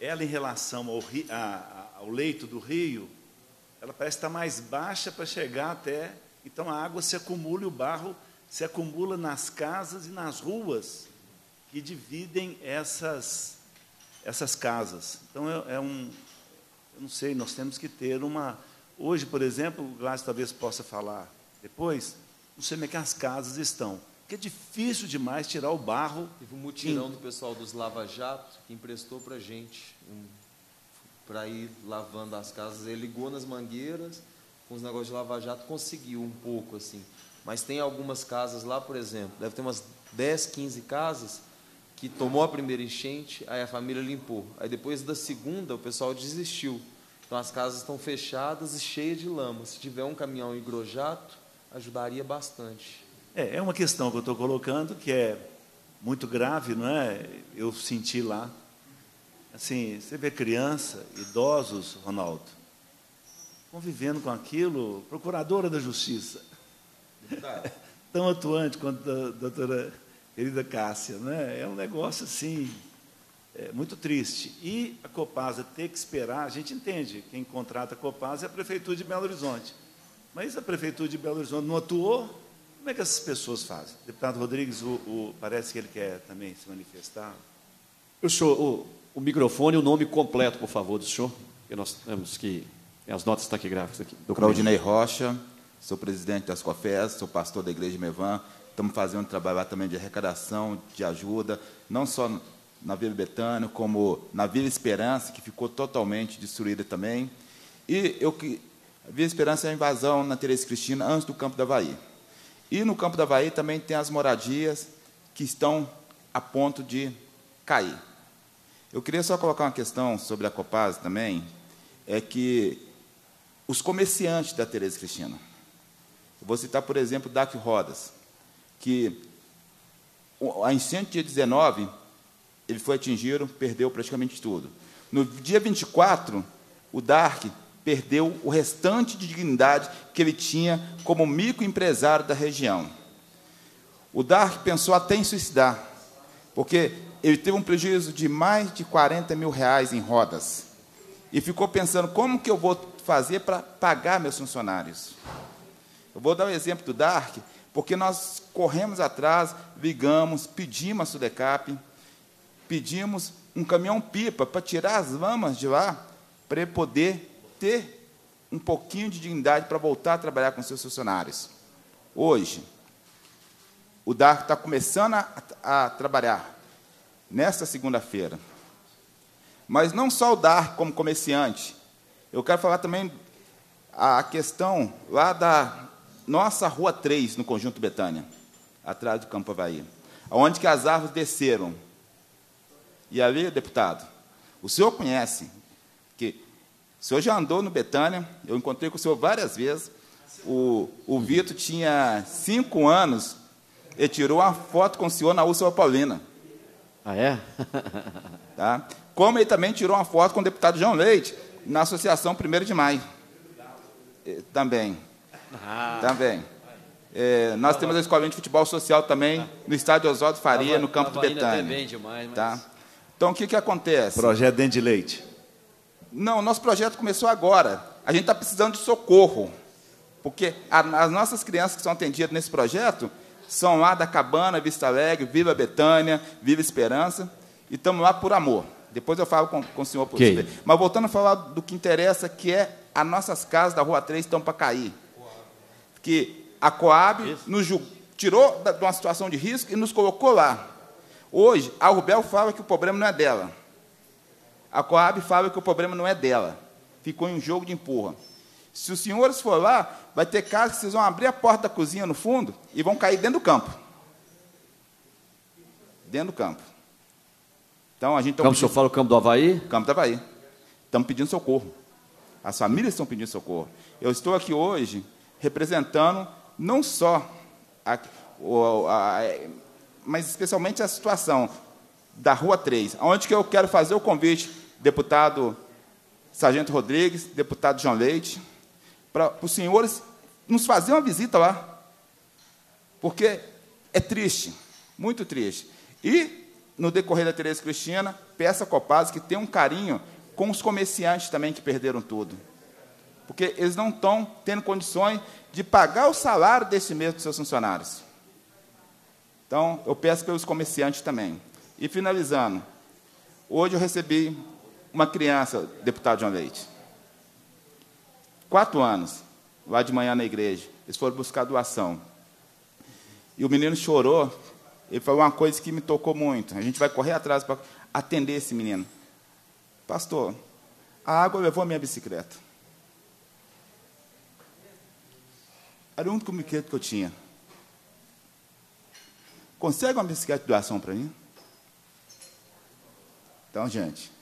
ela em relação ao, ri, a, a, ao leito do rio, ela parece estar mais baixa para chegar até. Então a água se acumula e o barro se acumula nas casas e nas ruas que dividem essas, essas casas. Então é, é um. Eu não sei, nós temos que ter uma. Hoje, por exemplo, o Glácio talvez possa falar depois, não sei como é que as casas estão. Porque é difícil demais tirar o barro. Teve um mutirão em... do pessoal dos Lava Jato que emprestou para gente um, para ir lavando as casas. Ele ligou nas mangueiras, com os negócios de Lava Jato, conseguiu um pouco assim. Mas tem algumas casas lá, por exemplo, deve ter umas 10, 15 casas que tomou a primeira enchente, aí a família limpou. Aí depois da segunda, o pessoal desistiu. Então as casas estão fechadas e cheias de lama. Se tiver um caminhão hidrojato, ajudaria bastante. É, é uma questão que eu estou colocando que é muito grave, não é? Eu senti lá. Assim, você vê criança, idosos, Ronaldo, convivendo com aquilo, procuradora da justiça. Tão atuante quanto a doutora querida Cássia, né? É um negócio assim, é, muito triste. E a Copasa ter que esperar, a gente entende, quem contrata a Copasa é a Prefeitura de Belo Horizonte. Mas a Prefeitura de Belo Horizonte não atuou, como é que essas pessoas fazem? Deputado Rodrigues, o, o, parece que ele quer também se manifestar. O senhor, o, o microfone e o nome completo, por favor, do senhor, porque nós temos que. As notas estão aqui gráficas. Aqui, Claudinei Rocha, sou presidente das COFES, sou pastor da Igreja de Mevan. Estamos fazendo um trabalho lá também de arrecadação, de ajuda, não só na Vila Betânia, como na Vila Esperança, que ficou totalmente destruída também. E eu que. A Vila Esperança é a invasão na Teresa Cristina antes do Campo da Bahia. E no campo da Bahia também tem as moradias que estão a ponto de cair. Eu queria só colocar uma questão sobre a Copasa também, é que os comerciantes da Tereza Cristina, eu vou citar, por exemplo, Dac Rodas, que a incêndio dia 19, ele foi atingido, perdeu praticamente tudo. No dia 24, o Dark perdeu o restante de dignidade que ele tinha como microempresário da região. O Dark pensou até em suicidar, porque ele teve um prejuízo de mais de 40 mil reais em rodas. E ficou pensando, como que eu vou fazer para pagar meus funcionários? Eu vou dar o um exemplo do Dark, porque nós corremos atrás, ligamos, pedimos a Sudecap, pedimos um caminhão-pipa para tirar as lamas de lá, para ele poder ter um pouquinho de dignidade para voltar a trabalhar com seus funcionários. Hoje, o DARC está começando a, a trabalhar nesta segunda-feira. Mas não só o DARC como comerciante. Eu quero falar também a questão lá da nossa Rua 3, no Conjunto Betânia, atrás do Campo Havaí, onde que as árvores desceram. E ali, deputado, o senhor conhece o senhor já andou no Betânia, eu encontrei com o senhor várias vezes. O, o Vitor tinha cinco anos e tirou uma foto com o senhor na Úrsula Paulina. Ah, é? tá? Como ele também tirou uma foto com o deputado João Leite na Associação 1 de Maio. Eh, também. Ah. Também. É, nós temos a escolinha de futebol social também, no estádio Oswaldo Faria, tava, no campo do é Betânia. Demais, mas... tá? Então, o que, que acontece? Projeto Dente de Leite. Não, nosso projeto começou agora. A gente está precisando de socorro. Porque a, as nossas crianças que são atendidas nesse projeto são lá da Cabana, Vista Alegre, Viva Betânia, Viva Esperança. E estamos lá por amor. Depois eu falo com, com o senhor por okay. Mas voltando a falar do que interessa, que é as nossas casas da Rua 3 estão para cair. Que a Coab Isso. nos tirou da, de uma situação de risco e nos colocou lá. Hoje, a Rubel fala que o problema não é dela. A Coab fala que o problema não é dela. Ficou em um jogo de empurra. Se os senhores for lá, vai ter casos que vocês vão abrir a porta da cozinha no fundo e vão cair dentro do campo. Dentro do campo. Então a gente. Tá campo, pedindo... o senhor fala o campo do Havaí? Campo do Havaí. Estamos pedindo socorro. As famílias estão pedindo socorro. Eu estou aqui hoje representando não só a, a, a mas especialmente a situação da Rua 3, onde que eu quero fazer o convite, deputado Sargento Rodrigues, deputado João Leite, para os senhores nos fazer uma visita lá, porque é triste, muito triste. E, no decorrer da Tereza Cristina, peça a Copaz que tenha um carinho com os comerciantes também que perderam tudo. Porque eles não estão tendo condições de pagar o salário desse mês dos seus funcionários. Então, eu peço pelos comerciantes também. E finalizando, hoje eu recebi uma criança, deputado João Leite. Quatro anos, lá de manhã na igreja. Eles foram buscar doação. E o menino chorou. Ele falou uma coisa que me tocou muito. A gente vai correr atrás para atender esse menino. Pastor, a água levou a minha bicicleta. Era o único brinquedo que eu tinha. Consegue uma bicicleta de doação para mim? Então, gente,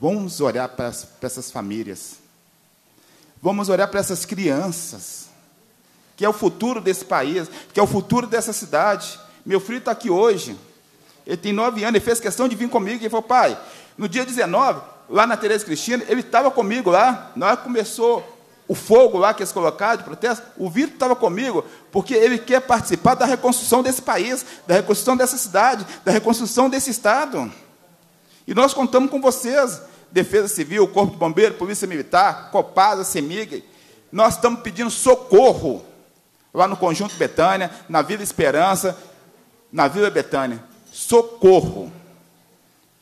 vamos olhar para, para essas famílias. Vamos olhar para essas crianças, que é o futuro desse país, que é o futuro dessa cidade. Meu filho está aqui hoje. Ele tem nove anos, ele fez questão de vir comigo. Ele falou, pai, no dia 19, lá na Tereza Cristina, ele estava comigo lá. Na hora que começou o fogo lá que eles colocaram de protesto, o Vitor estava comigo, porque ele quer participar da reconstrução desse país, da reconstrução dessa cidade, da reconstrução desse Estado. E nós contamos com vocês, Defesa Civil, Corpo de Bombeiros, Polícia Militar, Copasa, Semig. Nós estamos pedindo socorro lá no Conjunto Betânia, na Vila Esperança, na Vila Betânia. Socorro.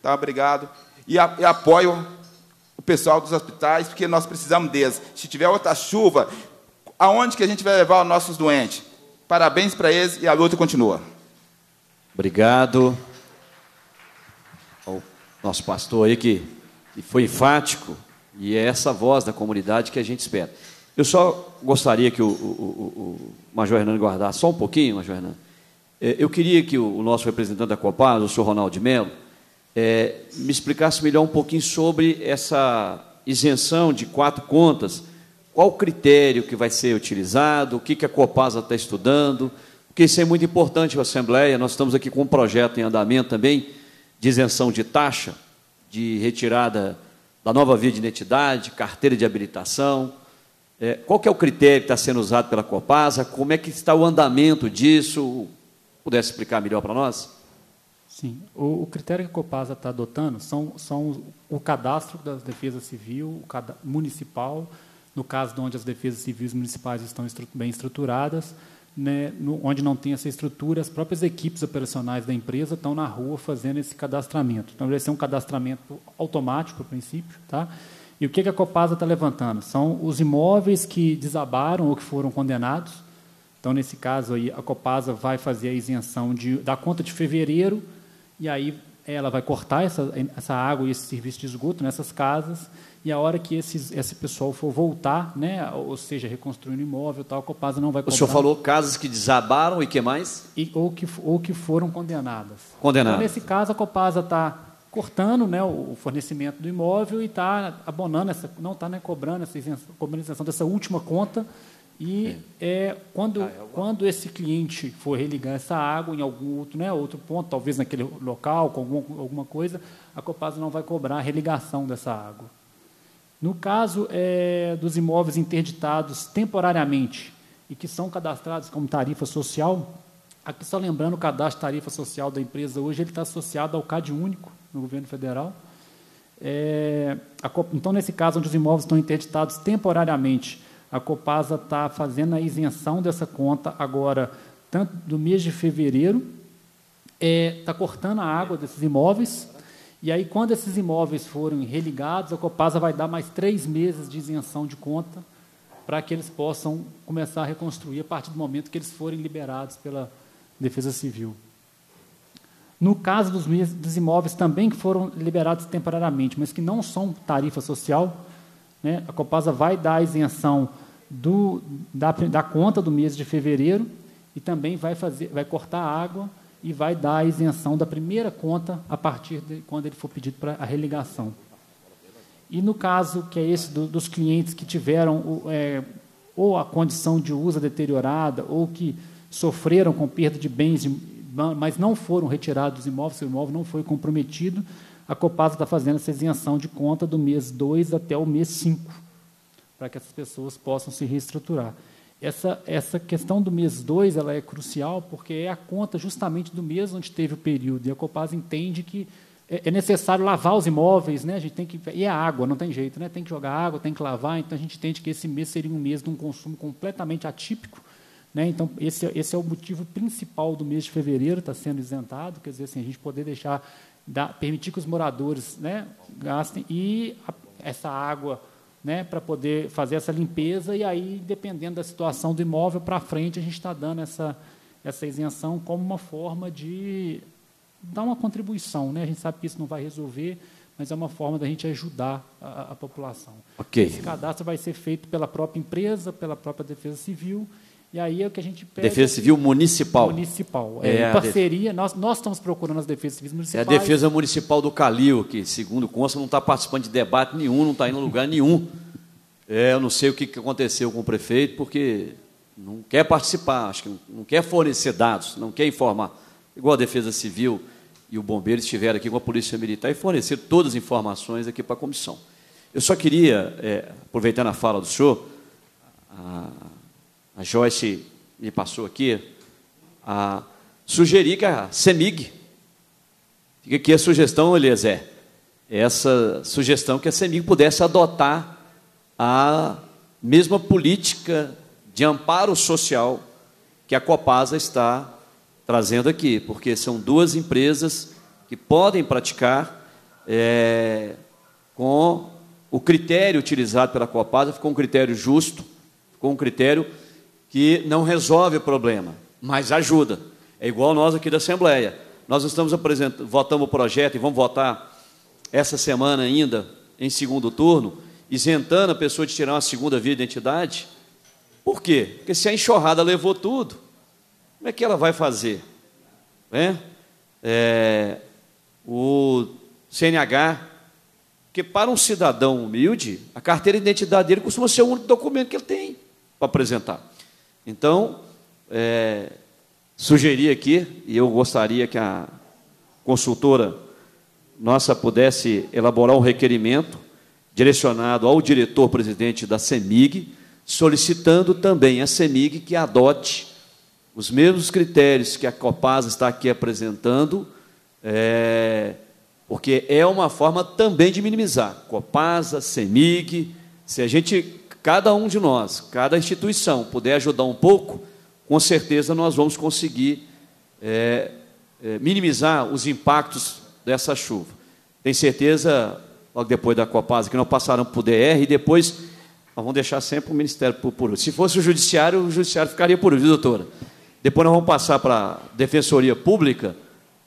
Tá, obrigado. E, a, e apoio o pessoal dos hospitais, porque nós precisamos deles. Se tiver outra chuva, aonde que a gente vai levar os nossos doentes? Parabéns para eles e a luta continua. Obrigado nosso pastor aí que, foi enfático, e é essa voz da comunidade que a gente espera. Eu só gostaria que o, o, o, o Major Hernando guardasse só um pouquinho, Major Hernando. É, eu queria que o nosso representante da Copasa, o senhor Ronaldo de Mello, é, me explicasse melhor um pouquinho sobre essa isenção de quatro contas. Qual o critério que vai ser utilizado? O que, que a Copasa está estudando? Porque isso é muito importante para a Assembleia. Nós estamos aqui com um projeto em andamento também de isenção de taxa, de retirada da nova via de identidade, carteira de habilitação. É, qual é o critério que está sendo usado pela Copasa? Como é que está o andamento disso? Pudesse explicar melhor para nós? Sim. O, o, critério que a Copasa está adotando são, são o cadastro das defesas civil municipal, no caso de onde as defesas civis municipais estão estru bem estruturadas, né, no, onde não tem essa estrutura, as próprias equipes operacionais da empresa estão na rua fazendo esse cadastramento. Então, vai ser um cadastramento automático, a princípio. Tá? E o que, que a Copasa está levantando? São os imóveis que desabaram ou que foram condenados. Então, nesse caso, aí, a Copasa vai fazer a isenção de, da conta de fevereiro, e aí ela vai cortar essa, essa água e esse serviço de esgoto nessas casas e a hora que esses, esse pessoal for voltar, né, ou seja, reconstruindo imóvel, tal, a Copasa não vai comprar. O senhor falou casas que desabaram e que mais? E, ou, que, ou que foram condenadas. Condenadas. Então, nesse caso, a Copasa está cortando né, o fornecimento do imóvel e está abonando, essa, não está né, cobrando essa isenção, dessa última conta. E é, é quando, ah, é quando esse cliente for religar essa água em algum outro, né, outro ponto, talvez naquele local, com algum, alguma coisa, a Copasa não vai cobrar a religação dessa água. No caso é, dos imóveis interditados temporariamente e que são cadastrados como tarifa social, aqui só lembrando, o cadastro tarifa social da empresa hoje ele está associado ao CAD único no governo federal. É, a, então, nesse caso, onde os imóveis estão interditados temporariamente, a Copasa está fazendo a isenção dessa conta agora, tanto do mês de fevereiro, está é, tá cortando a água desses imóveis e aí, quando esses imóveis forem religados, a Copasa vai dar mais três meses de isenção de conta para que eles possam começar a reconstruir a partir do momento que eles forem liberados pela Defesa Civil. No caso dos, dos imóveis também que foram liberados temporariamente, mas que não são tarifa social, né, a Copasa vai dar a isenção do, da, da conta do mês de fevereiro e também vai, fazer, vai cortar a água e vai dar a isenção da primeira conta a partir de quando ele for pedido para a religação. E no caso, que é esse do, dos clientes que tiveram é, ou a condição de uso deteriorada ou que sofreram com perda de bens, mas não foram retirados dos imóveis, seu imóvel não foi comprometido, a Copasa está fazendo essa isenção de conta do mês 2 até o mês 5, para que essas pessoas possam se reestruturar. Essa, essa questão do mês 2 ela é crucial porque é a conta justamente do mês onde teve o período. E a Copasa entende que é, é necessário lavar os imóveis, né? A gente tem que e a é água, não tem jeito, né? Tem que jogar água, tem que lavar. Então a gente entende que esse mês seria um mês de um consumo completamente atípico, né? Então esse, esse é o motivo principal do mês de fevereiro está sendo isentado, quer dizer, assim, a gente poder deixar, dar, permitir que os moradores, né, gastem e a, essa água né, para poder fazer essa limpeza, e aí, dependendo da situação do imóvel, para frente a gente está dando essa, essa isenção como uma forma de dar uma contribuição. Né? A gente sabe que isso não vai resolver, mas é uma forma da gente ajudar a, a população. Okay. Esse cadastro vai ser feito pela própria empresa, pela própria Defesa Civil, e aí é o que a gente pede. Defesa Civil Municipal. Municipal. É, é parceria, nós, nós estamos procurando as defesas civis municipais. É a Defesa Municipal do Calil, que, segundo consta, não está participando de debate nenhum, não está indo a lugar nenhum. É, eu não sei o que aconteceu com o prefeito, porque não quer participar, acho que não, não quer fornecer dados, não quer informar. Igual a Defesa Civil e o Bombeiro estiveram aqui com a Polícia Militar e forneceram todas as informações aqui para a comissão. Eu só queria, é, aproveitando a fala do senhor, a a Joyce me passou aqui, a sugerir que a CEMIG, fica aqui a sugestão, Eliezer, essa sugestão que a CEMIG pudesse adotar a mesma política de amparo social que a Copasa está trazendo aqui, porque são duas empresas que podem praticar é, com o critério utilizado pela Copasa, ficou um critério justo, ficou um critério que não resolve o problema, mas ajuda. É igual nós aqui da Assembleia. Nós estamos apresentando, votamos o projeto e vamos votar essa semana ainda, em segundo turno, isentando a pessoa de tirar uma segunda via de identidade. Por quê? Porque se a enxurrada levou tudo, como é que ela vai fazer? É? É, o CNH, que para um cidadão humilde, a carteira de identidade dele costuma ser o único documento que ele tem para apresentar. Então, é, sugeri aqui, e eu gostaria que a consultora nossa pudesse elaborar um requerimento direcionado ao diretor-presidente da CEMIG, solicitando também à CEMIG que adote os mesmos critérios que a Copasa está aqui apresentando, é, porque é uma forma também de minimizar. Copasa, CEMIG, se a gente cada um de nós, cada instituição, puder ajudar um pouco, com certeza nós vamos conseguir é, é, minimizar os impactos dessa chuva. Tem certeza, logo depois da Copasa, que não passaram para o DR e depois nós vamos deixar sempre o Ministério Público. Se fosse o Judiciário, o Judiciário ficaria por isso, doutora. Depois nós vamos passar para a Defensoria Pública,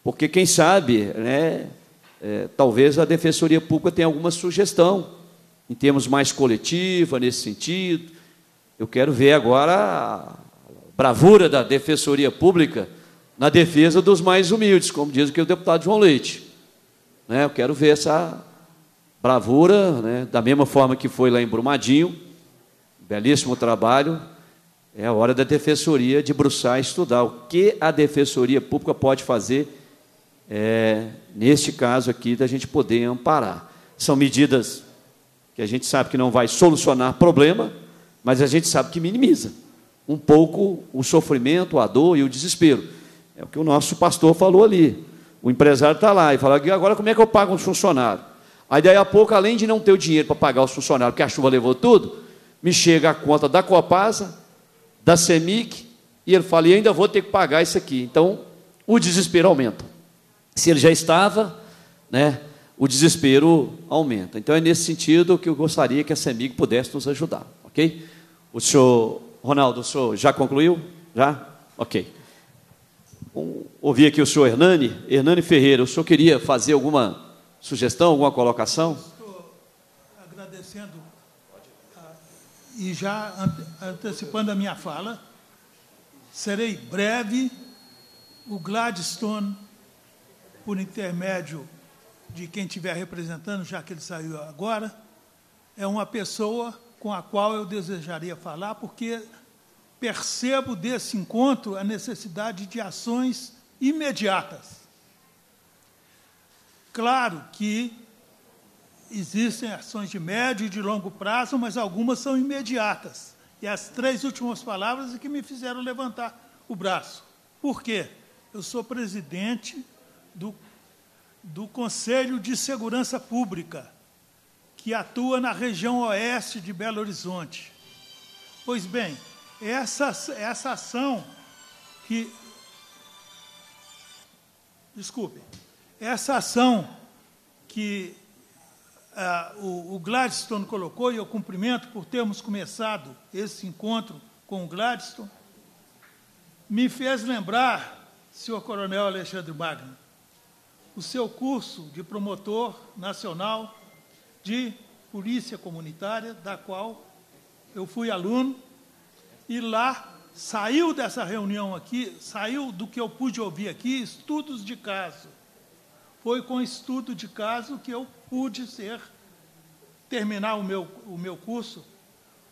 porque quem sabe, né, é, talvez a Defensoria Pública tenha alguma sugestão em termos mais coletiva nesse sentido. Eu quero ver agora a bravura da Defensoria Pública na defesa dos mais humildes, como diz aqui o deputado João Leite. Né? Eu quero ver essa bravura, né? da mesma forma que foi lá em Brumadinho, belíssimo trabalho. É a hora da Defensoria debruçar e estudar o que a Defensoria Pública pode fazer é, neste caso aqui, da gente poder amparar. São medidas que a gente sabe que não vai solucionar problema, mas a gente sabe que minimiza um pouco o sofrimento, a dor e o desespero. É o que o nosso pastor falou ali. O empresário está lá e fala: agora como é que eu pago os funcionários? Aí daí a pouco, além de não ter o dinheiro para pagar os funcionários, porque a chuva levou tudo, me chega a conta da Copasa, da Semic, e ele fala: e ainda vou ter que pagar isso aqui. Então o desespero aumenta. Se ele já estava, né? o desespero aumenta. Então é nesse sentido que eu gostaria que a CEMIG pudesse nos ajudar, ok? O senhor, Ronaldo, o senhor já concluiu? Já? Ok. Um, ouvi aqui o senhor Hernani, Hernani Ferreira, o senhor queria fazer alguma sugestão, alguma colocação? Estou agradecendo ah, e já antecipando a minha fala, serei breve. O Gladstone, por intermédio de quem estiver representando, já que ele saiu agora, é uma pessoa com a qual eu desejaria falar, porque percebo desse encontro a necessidade de ações imediatas. Claro que existem ações de médio e de longo prazo, mas algumas são imediatas. E as três últimas palavras é que me fizeram levantar o braço. Por quê? Eu sou presidente do do Conselho de Segurança Pública, que atua na região oeste de Belo Horizonte. Pois bem, essa, essa ação que. Desculpe. Essa ação que ah, o, o Gladstone colocou, e eu cumprimento por termos começado esse encontro com o Gladstone, me fez lembrar, senhor Coronel Alexandre Magno, o seu curso de promotor nacional de polícia comunitária, da qual eu fui aluno, e lá saiu dessa reunião aqui, saiu do que eu pude ouvir aqui, estudos de caso. Foi com estudo de caso que eu pude ser terminar o meu, o meu curso,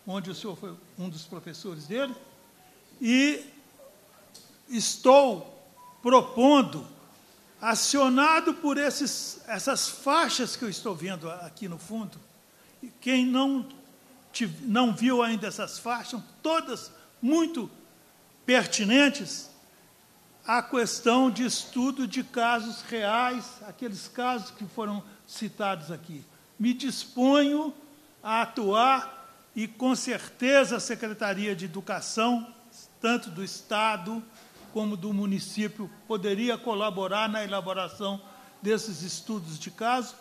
onde o senhor foi um dos professores dele, e estou propondo acionado por esses, essas faixas que eu estou vendo aqui no fundo, e quem não, não viu ainda essas faixas, todas muito pertinentes à questão de estudo de casos reais, aqueles casos que foram citados aqui. Me disponho a atuar e, com certeza, a Secretaria de Educação, tanto do Estado, como do município poderia colaborar na elaboração desses estudos de caso,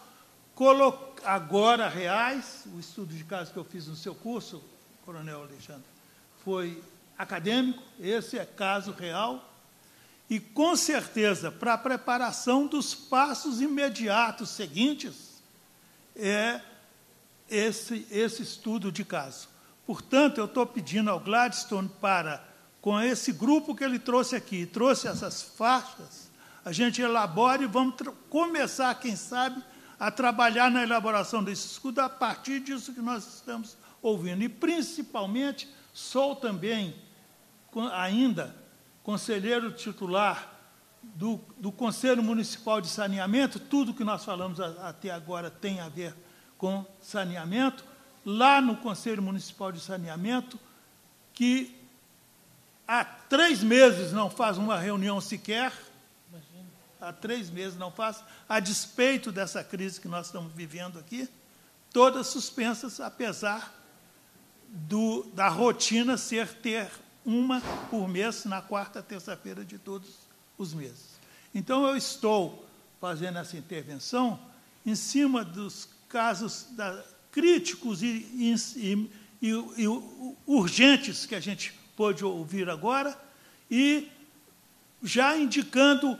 agora reais, o estudo de caso que eu fiz no seu curso, Coronel Alexandre, foi acadêmico, esse é caso real, e com certeza para a preparação dos passos imediatos seguintes é esse, esse estudo de caso. Portanto, eu estou pedindo ao Gladstone para com esse grupo que ele trouxe aqui, trouxe essas faixas, a gente elabora e vamos começar, quem sabe, a trabalhar na elaboração desse escudo a partir disso que nós estamos ouvindo. E, principalmente, sou também, ainda, conselheiro titular do, do, Conselho Municipal de Saneamento, tudo que nós falamos a, até agora tem a ver com saneamento, lá no Conselho Municipal de Saneamento, que há três meses não faz uma reunião sequer. Há três meses não faz, a despeito dessa crise que nós estamos vivendo aqui, todas suspensas, apesar do, da rotina ser ter uma por mês na quarta terça-feira de todos os meses. Então eu estou fazendo essa intervenção em cima dos casos da, críticos e, e, e, e urgentes que a gente pôde ouvir agora, e já indicando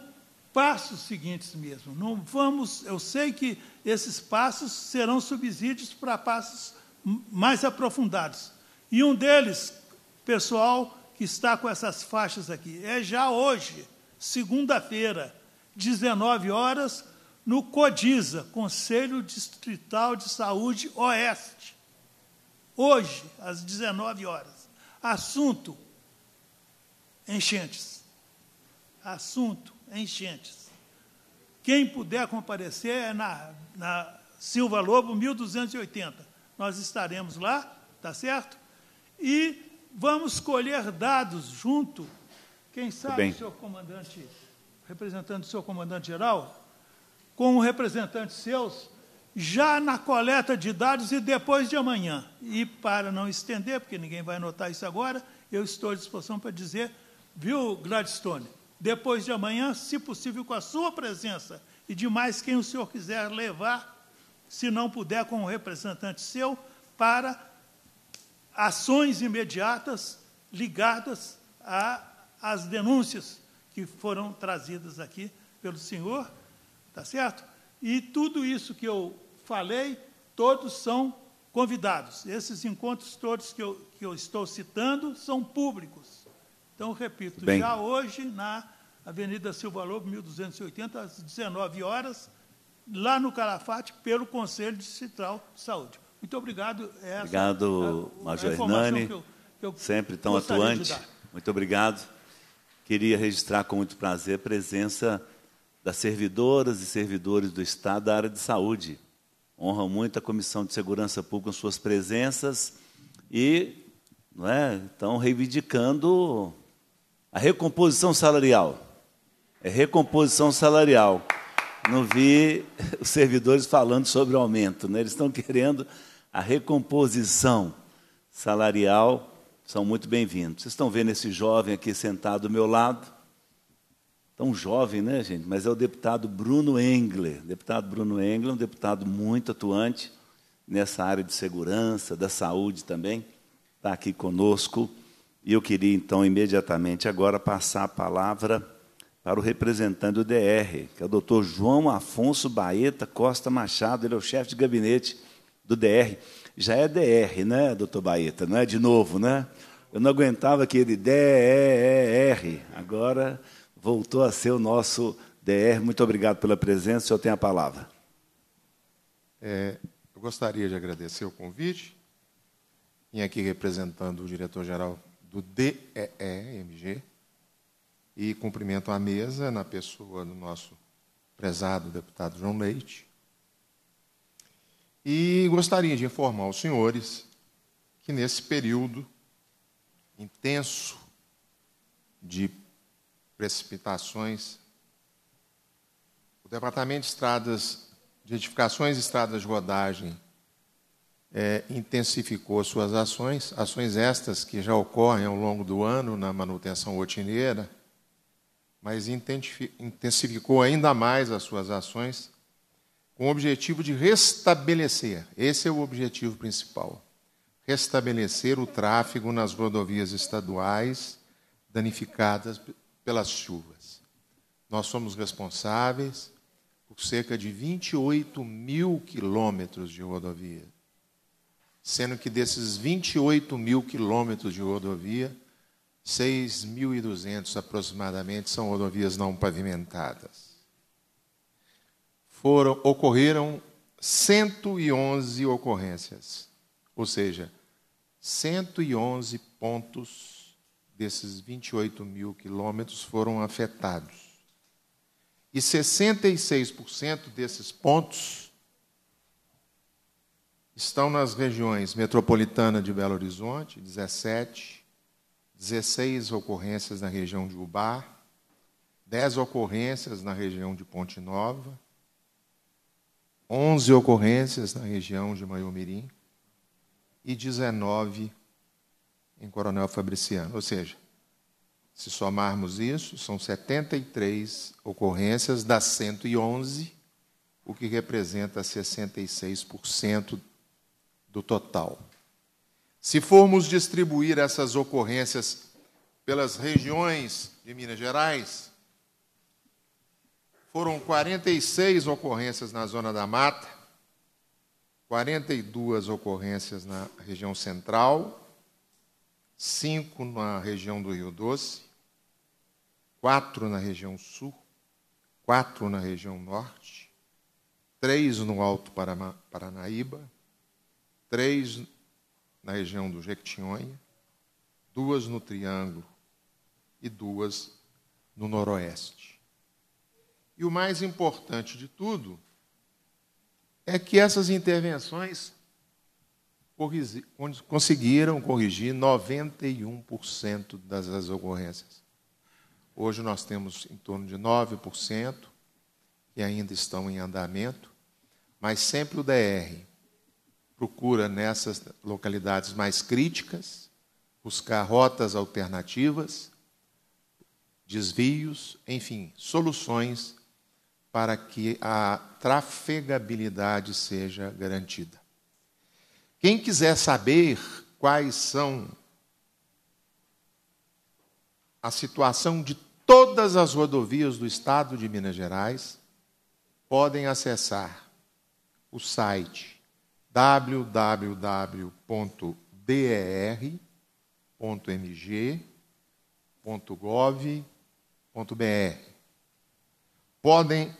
passos seguintes mesmo. Não vamos, eu sei que esses passos serão subsídios para passos mais aprofundados. E um deles, pessoal que está com essas faixas aqui, é já hoje, segunda-feira, 19 horas, no CODISA, Conselho Distrital de Saúde Oeste. Hoje, às 19 horas. Assunto: enchentes. Assunto: enchentes. Quem puder comparecer é na, na Silva Lobo 1280. Nós estaremos lá, tá certo? E vamos colher dados junto. Quem sabe, senhor comandante, representante do senhor comandante geral, com o representante seus, já na coleta de dados e depois de amanhã. E para não estender, porque ninguém vai notar isso agora, eu estou à disposição para dizer, viu, Gladstone, depois de amanhã, se possível, com a sua presença e de mais quem o senhor quiser levar, se não puder, com um representante seu, para ações imediatas ligadas às denúncias que foram trazidas aqui pelo senhor, tá certo? E tudo isso que eu falei, todos são convidados. Esses encontros todos que eu, que eu estou citando são públicos. Então, repito, Bem. já hoje na Avenida Silva Lobo, 1280, às 19 horas, lá no Calafate, pelo Conselho Distrital de Saúde. Muito obrigado. Essa, é obrigado, a, Major Hernani, que eu, que eu sempre tão atuante. Muito obrigado. Queria registrar com muito prazer a presença das servidoras e servidores do Estado da área de saúde honram muito a Comissão de Segurança Pública com suas presenças e não é, estão reivindicando a recomposição salarial. É recomposição salarial. Não vi os servidores falando sobre aumento, né? eles estão querendo a recomposição salarial. São muito bem-vindos. Vocês estão vendo esse jovem aqui sentado ao meu lado? tão jovem, né, gente? Mas é o deputado Bruno Engler. Deputado Bruno Engler, é um deputado muito atuante nessa área de segurança, da saúde também, está aqui conosco. E eu queria, então, imediatamente agora passar a palavra para o representante do DR, que é o doutor João Afonso Baeta Costa Machado, ele é o chefe de gabinete do DR. Já é DR, né, doutor Baeta? Não é de novo, né? Eu não aguentava aquele DR, agora voltou a ser o nosso DR. Muito obrigado pela presença. O senhor tem a palavra. É, eu gostaria de agradecer o convite. Vim aqui representando o diretor-geral do DEEMG e cumprimento a mesa na pessoa do nosso prezado deputado João Leite. E gostaria de informar os senhores que nesse período intenso de precipitações. O Departamento de Estradas, de Edificações e Estradas de Rodagem é, intensificou suas ações, ações estas que já ocorrem ao longo do ano na manutenção rotineira, mas intensificou ainda mais as suas ações com o objetivo de restabelecer esse é o objetivo principal restabelecer o tráfego nas rodovias estaduais danificadas pelas chuvas. Nós somos responsáveis por cerca de 28 mil quilômetros de rodovia. Sendo que desses 28 mil quilômetros de rodovia, 6.200 aproximadamente são rodovias não pavimentadas. Foram, ocorreram 111 ocorrências, ou seja, 111 pontos desses 28 mil quilômetros foram afetados. E 66% desses pontos estão nas regiões metropolitana de Belo Horizonte, 17, 16 ocorrências na região de Ubar, 10 ocorrências na região de Ponte Nova, 11 ocorrências na região de Maiomirim e 19 em Coronel Fabriciano. Ou seja, se somarmos isso, são 73 ocorrências das 111, o que representa 66% do total. Se formos distribuir essas ocorrências pelas regiões de Minas Gerais, foram 46 ocorrências na Zona da Mata, 42 ocorrências na região central cinco na região do Rio Doce, quatro na região sul, quatro na região norte, três no Alto Paranaíba, três na região do Jequitinhonha, duas no Triângulo e duas no Noroeste. E o mais importante de tudo é que essas intervenções conseguiram corrigir 91% das, das ocorrências. Hoje nós temos em torno de 9% que ainda estão em andamento, mas sempre o DR procura nessas localidades mais críticas buscar rotas alternativas, desvios, enfim, soluções para que a trafegabilidade seja garantida. Quem quiser saber quais são a situação de todas as rodovias do estado de Minas Gerais, podem acessar o site www.der.mg.gov.br. Podem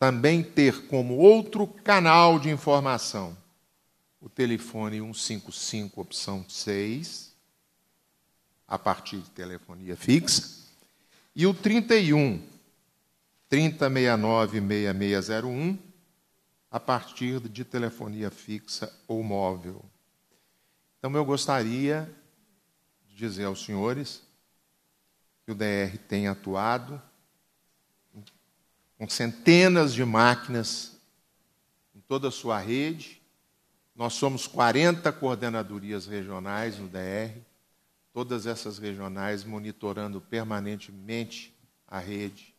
também ter como outro canal de informação o telefone 155, opção 6, a partir de telefonia fixa, e o 31 3069 6601, a partir de telefonia fixa ou móvel. Então, eu gostaria de dizer aos senhores que o DR tem atuado com centenas de máquinas em toda a sua rede, nós somos 40 coordenadorias regionais no DR, todas essas regionais monitorando permanentemente a rede,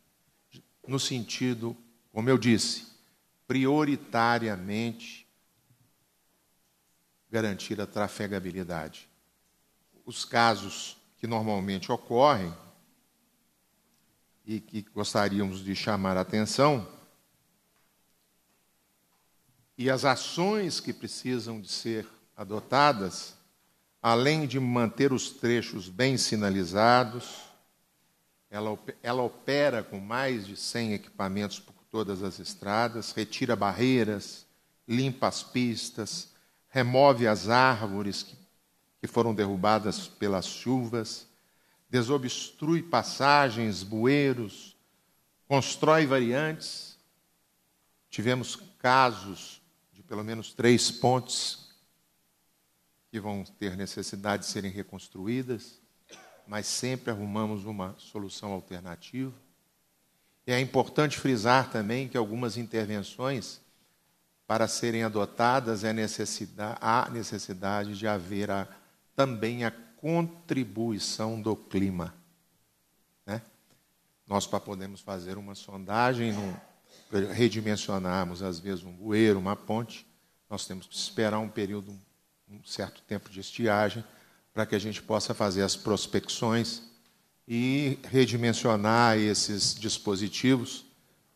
no sentido, como eu disse, prioritariamente garantir a trafegabilidade. Os casos que normalmente ocorrem e que gostaríamos de chamar a atenção e as ações que precisam de ser adotadas, além de manter os trechos bem sinalizados, ela, ela opera com mais de 100 equipamentos por todas as estradas, retira barreiras, limpa as pistas, remove as árvores que, que foram derrubadas pelas chuvas, desobstrui passagens, bueiros, constrói variantes. Tivemos casos pelo menos três pontes que vão ter necessidade de serem reconstruídas, mas sempre arrumamos uma solução alternativa. é importante frisar também que algumas intervenções, para serem adotadas, é necessidade, há necessidade de haver a, também a contribuição do clima. Né? Nós, para podermos fazer uma sondagem num, redimensionarmos, às vezes, um bueiro, uma ponte, nós temos que esperar um período, um certo tempo de estiagem, para que a gente possa fazer as prospecções e redimensionar esses dispositivos,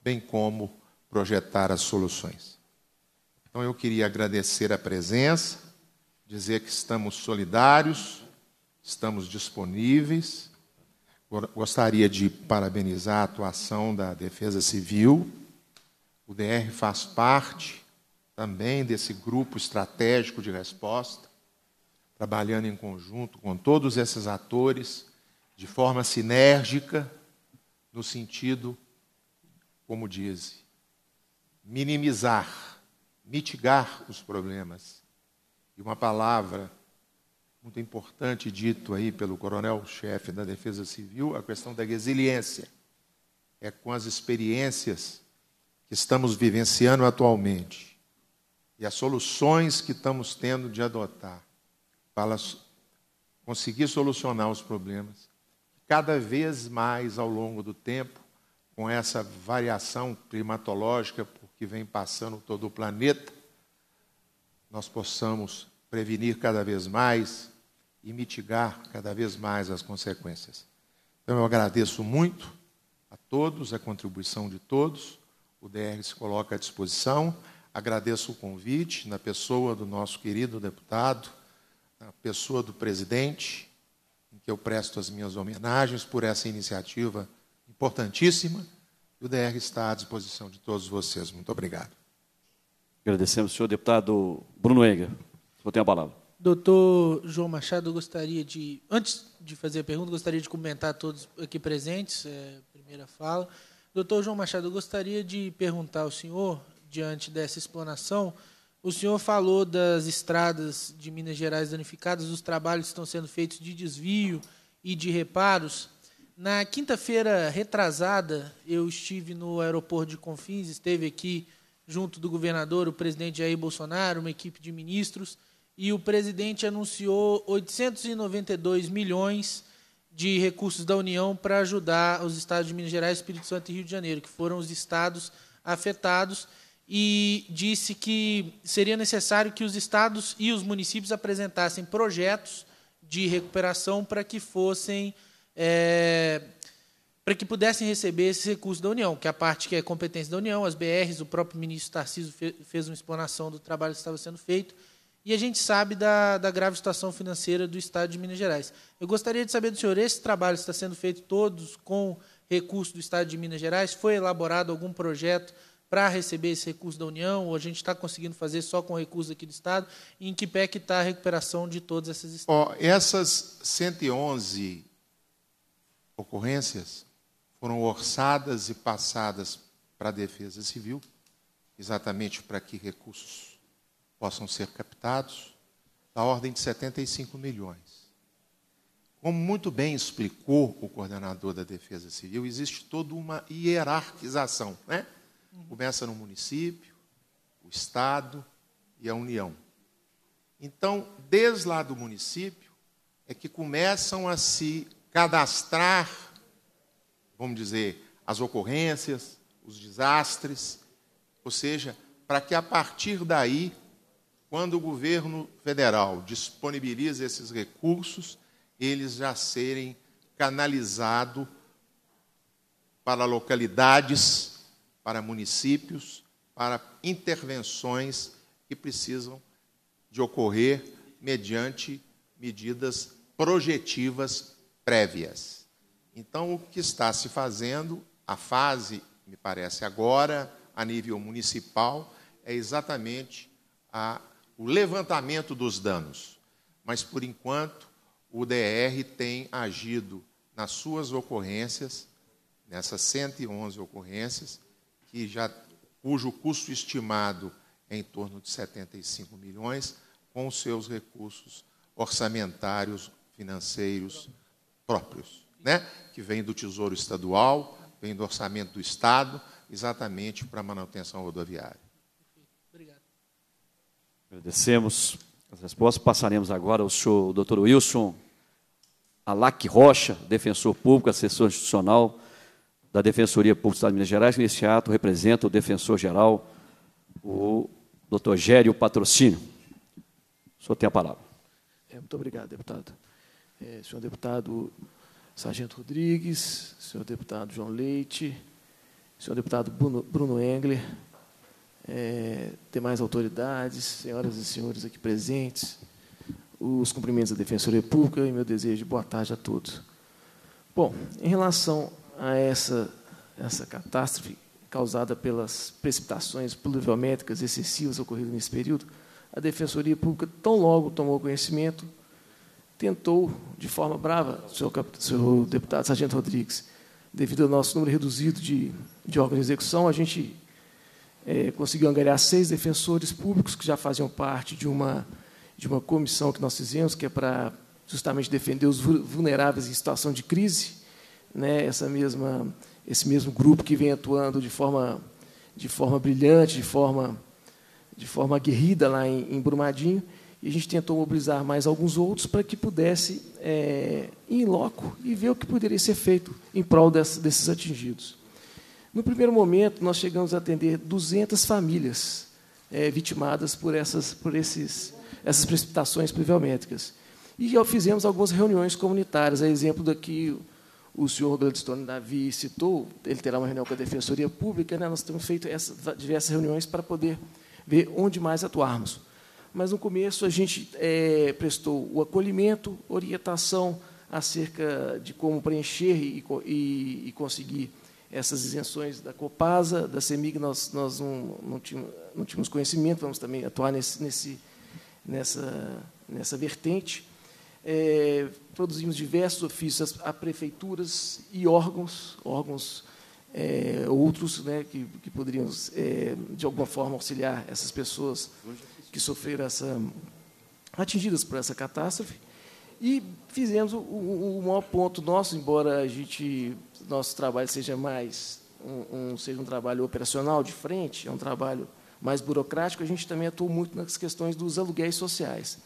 bem como projetar as soluções. Então, eu queria agradecer a presença, dizer que estamos solidários, estamos disponíveis. Gostaria de parabenizar a atuação da Defesa Civil, o DR faz parte também desse grupo estratégico de resposta, trabalhando em conjunto com todos esses atores, de forma sinérgica, no sentido, como diz, minimizar, mitigar os problemas. E uma palavra muito importante dito aí pelo coronel-chefe da Defesa Civil, a questão da resiliência. É com as experiências que estamos vivenciando atualmente e as soluções que estamos tendo de adotar para conseguir solucionar os problemas, cada vez mais ao longo do tempo, com essa variação climatológica que vem passando todo o planeta, nós possamos prevenir cada vez mais e mitigar cada vez mais as consequências. Então eu agradeço muito a todos, a contribuição de todos. O DR se coloca à disposição. Agradeço o convite na pessoa do nosso querido deputado, na pessoa do presidente, em que eu presto as minhas homenagens por essa iniciativa importantíssima. E o DR está à disposição de todos vocês. Muito obrigado. Agradecemos, senhor deputado Bruno Enga. Vou ter a palavra. Doutor João Machado, eu gostaria de, antes de fazer a pergunta, gostaria de comentar a todos aqui presentes, é, primeira fala. Doutor João Machado, eu gostaria de perguntar ao senhor, diante dessa explanação, o senhor falou das estradas de Minas Gerais danificadas, os trabalhos estão sendo feitos de desvio e de reparos. Na quinta-feira retrasada, eu estive no aeroporto de Confins, esteve aqui junto do governador, o presidente Jair Bolsonaro, uma equipe de ministros, e o presidente anunciou 892 milhões de recursos da União para ajudar os estados de Minas Gerais, Espírito Santo e Rio de Janeiro, que foram os estados afetados, e disse que seria necessário que os estados e os municípios apresentassem projetos de recuperação para que fossem. É, para que pudessem receber esses recursos da União, que é a parte que é competência da União, as BRs, o próprio ministro Tarcísio fez uma explanação do trabalho que estava sendo feito, e a gente sabe da, da grave situação financeira do Estado de Minas Gerais. Eu gostaria de saber do senhor, esse trabalho está sendo feito todos com recurso do Estado de Minas Gerais? Foi elaborado algum projeto para receber esse recurso da União? Ou a gente está conseguindo fazer só com recursos aqui do Estado? E em que pé que está a recuperação de todas essas Oh, essas 111 ocorrências foram orçadas e passadas para a Defesa Civil, exatamente para que recursos possam ser captados, da ordem de 75 milhões. Como muito bem explicou o coordenador da Defesa Civil, existe toda uma hierarquização. Né? Uhum. Começa no município, o Estado e a União. Então, desde lá do município, é que começam a se cadastrar, vamos dizer, as ocorrências, os desastres, ou seja, para que a partir daí quando o governo federal disponibiliza esses recursos, eles já serem canalizados para localidades, para municípios, para intervenções que precisam de ocorrer mediante medidas projetivas prévias. Então, o que está se fazendo, a fase, me parece agora, a nível municipal, é exatamente a o levantamento dos danos. Mas, por enquanto, o DR tem agido nas suas ocorrências, nessas 111 ocorrências, que já, cujo custo estimado é em torno de 75 milhões, com os seus recursos orçamentários, financeiros próprios, né? que vem do Tesouro Estadual, vem do Orçamento do Estado, exatamente para a manutenção rodoviária. Agradecemos as respostas. Passaremos agora ao senhor doutor Wilson Alac Rocha, defensor público, assessor institucional da Defensoria Pública do Estado de Minas Gerais, que neste ato representa o defensor-geral, o doutor Gério Patrocínio. O senhor tem a palavra. É, muito obrigado, deputado. É, senhor deputado Sargento Rodrigues, senhor deputado João Leite, senhor deputado Bruno, Bruno Engler, é, demais autoridades, senhoras e senhores aqui presentes, os cumprimentos da Defensoria Pública e meu desejo de boa tarde a todos. Bom, em relação a essa, essa catástrofe causada pelas precipitações pluviométricas excessivas ocorridas nesse período, a Defensoria Pública, tão logo tomou conhecimento, tentou, de forma brava, senhor, senhor deputado Sargento Rodrigues, devido ao nosso número reduzido de, de órgãos de execução, a gente é, conseguiu angariar seis defensores públicos que já faziam parte de uma, de uma comissão que nós fizemos, que é para justamente defender os vulneráveis em situação de crise. Né? Essa mesma, esse mesmo grupo que vem atuando de forma, de forma brilhante, de forma, de forma aguerrida lá em, em Brumadinho. E a gente tentou mobilizar mais alguns outros para que pudesse é, ir em loco e ver o que poderia ser feito em prol desses atingidos. No primeiro momento, nós chegamos a atender 200 famílias é, vitimadas por, essas, por esses, essas precipitações pluviométricas. E já fizemos algumas reuniões comunitárias, a exemplo daqui o senhor Gladstone Davi citou, ele terá uma reunião com a Defensoria Pública, né? nós temos feito diversas reuniões para poder ver onde mais atuarmos. Mas, no começo, a gente é, prestou o acolhimento, orientação acerca de como preencher e, e, e conseguir essas isenções da Copasa, da CEMIG, nós, nós não, não, tínhamos, não tínhamos conhecimento, vamos também atuar nesse, nesse, nessa, nessa vertente. É, produzimos diversos ofícios a, prefeituras e órgãos, órgãos é, outros né, que, que poderiam, é, de alguma forma, auxiliar essas pessoas que sofreram essa, atingidas por essa catástrofe. E fizemos o, o, o maior ponto nosso, embora a gente nosso trabalho seja mais um, um, seja um trabalho operacional de frente, é um trabalho mais burocrático, a gente também atua muito nas questões dos aluguéis sociais.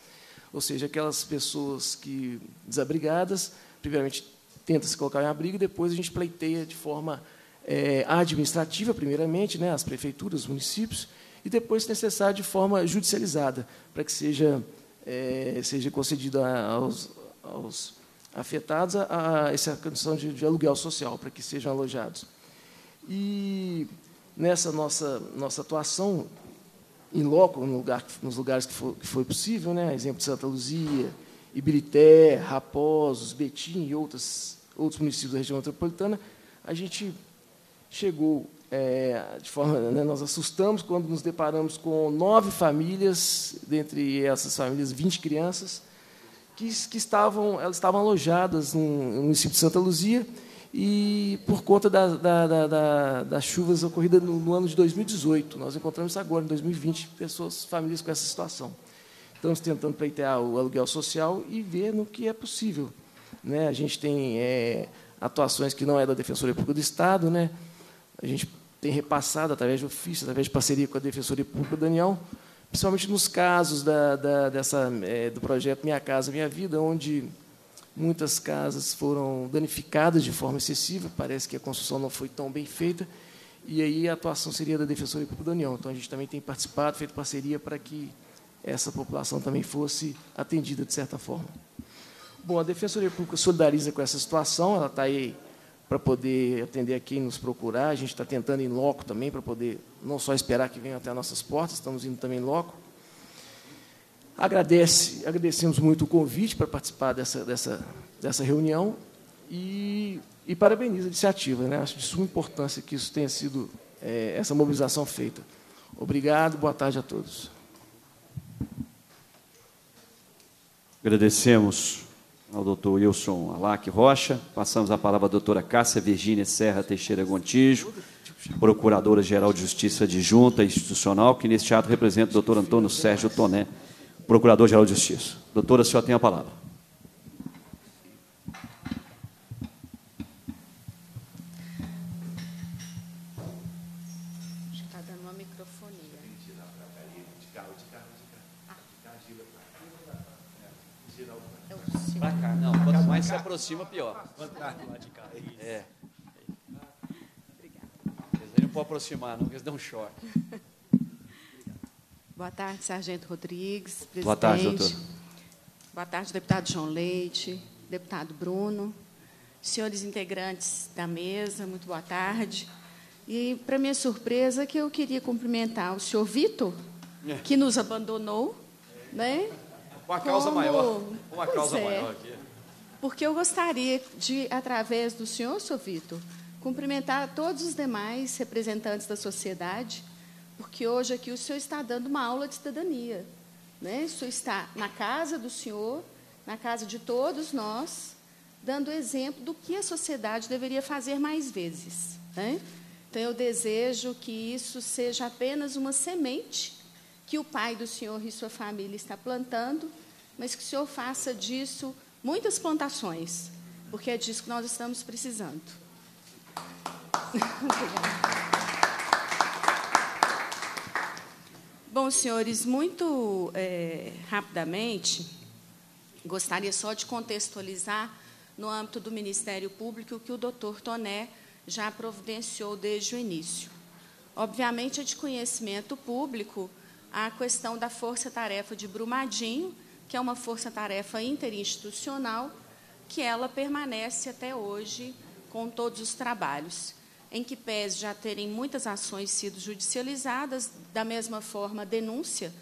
Ou seja, aquelas pessoas que desabrigadas, primeiramente tenta se colocar em abrigo, depois a gente pleiteia de forma é, administrativa, primeiramente, né, as prefeituras, os municípios, e depois, se necessário, de forma judicializada, para que seja, é, seja concedido aos, aos afetados a, a essa condição de, de aluguel social, para que sejam alojados. E nessa nossa, nossa atuação, em loco, no lugar, nos lugares que, for, que foi possível, né? exemplo de Santa Luzia, Ibirité, Raposos, Betim e outras, outros municípios da região metropolitana, a gente chegou é, de forma, né, né nós assustamos quando nos deparamos com nove famílias, dentre essas famílias, 20 crianças, que, que estavam, elas estavam alojadas no, no município de Santa Luzia e por conta da, da, da, das chuvas ocorridas no, no, ano de 2018. Nós encontramos agora, em 2020, pessoas, famílias com essa situação. Estamos tentando pleitear o aluguel social e ver no que é possível. Né? A gente tem é, atuações que não é da Defensoria Pública do Estado, né? a gente tem repassado através de ofício, através de parceria com a Defensoria Pública, Daniel, principalmente nos casos da, da, dessa, é, do projeto Minha Casa Minha Vida, onde muitas casas foram danificadas de forma excessiva, parece que a construção não foi tão bem feita, e aí a atuação seria da Defensoria Pública da União. Então, a gente também tem participado, feito parceria para que essa população também fosse atendida de certa forma. Bom, a Defensoria Pública solidariza com essa situação, ela está aí para poder atender aqui e nos procurar. A gente está tentando em loco também, para poder não só esperar que venham até nossas portas, estamos indo também em loco. Agradece, agradecemos muito o convite para participar dessa, dessa, dessa reunião e, e parabeniza a iniciativa. Né? Acho de suma importância que isso tenha sido, é, essa mobilização feita. Obrigado, boa tarde a todos. Agradecemos ao doutor Wilson Alac Rocha, passamos a palavra à doutora Cássia Virgínia Serra Teixeira Gontijo, Procuradora-Geral de Justiça de Junta Institucional, que neste ato representa o doutor Antônio Sérgio Toné, Procurador-Geral de Justiça. Doutora, a senhora tem a palavra. aproxima, pior. É. Eles não podem aproximar, não, porque eles dão um choque. Boa tarde, Sargento Rodrigues, presidente. Boa tarde, doutor. Boa tarde, deputado João Leite, deputado Bruno, senhores integrantes da mesa, muito boa tarde. E, para minha surpresa, que eu queria cumprimentar o senhor Vitor, é. que nos abandonou, né? Uma causa Como... maior. Uma pois causa é. maior aqui porque eu gostaria de, através do senhor, senhor Vitor, cumprimentar todos os demais representantes da sociedade, porque hoje aqui o senhor está dando uma aula de cidadania. Né? O senhor está na casa do senhor, na casa de todos nós, dando exemplo do que a sociedade deveria fazer mais vezes. Né? Então, eu desejo que isso seja apenas uma semente que o pai do senhor e sua família está plantando, mas que o senhor faça disso muitas plantações, porque é disso que nós estamos precisando. Bom, senhores, muito é, rapidamente, gostaria só de contextualizar no âmbito do Ministério Público o que o doutor Toné já providenciou desde o início. Obviamente, é de conhecimento público a questão da força-tarefa de Brumadinho, que é uma força-tarefa interinstitucional que ela permanece até hoje com todos os trabalhos, em que pese já terem muitas ações sido judicializadas, da mesma forma a denúncia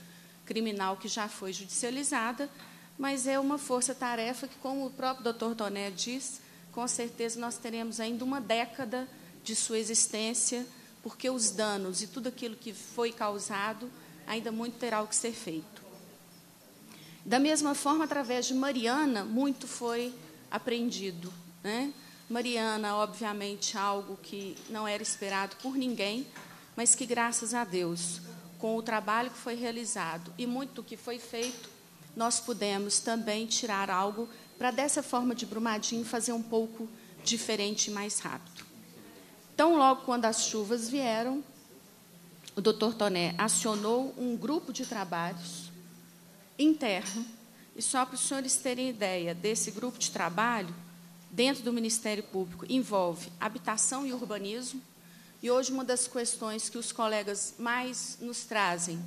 criminal que já foi judicializada, mas é uma força-tarefa que, como o próprio doutor Doné diz, com certeza nós teremos ainda uma década de sua existência, porque os danos e tudo aquilo que foi causado ainda muito terá o que ser feito. Da mesma forma, através de Mariana, muito foi aprendido. Né? Mariana, obviamente, algo que não era esperado por ninguém, mas que, graças a Deus, com o trabalho que foi realizado e muito que foi feito, nós pudemos também tirar algo para, dessa forma de Brumadinho, fazer um pouco diferente e mais rápido. Então, logo quando as chuvas vieram, o doutor Toné acionou um grupo de trabalhos interno, e só para os senhores terem ideia desse grupo de trabalho, dentro do Ministério Público, envolve habitação e urbanismo, e hoje uma das questões que os colegas mais nos trazem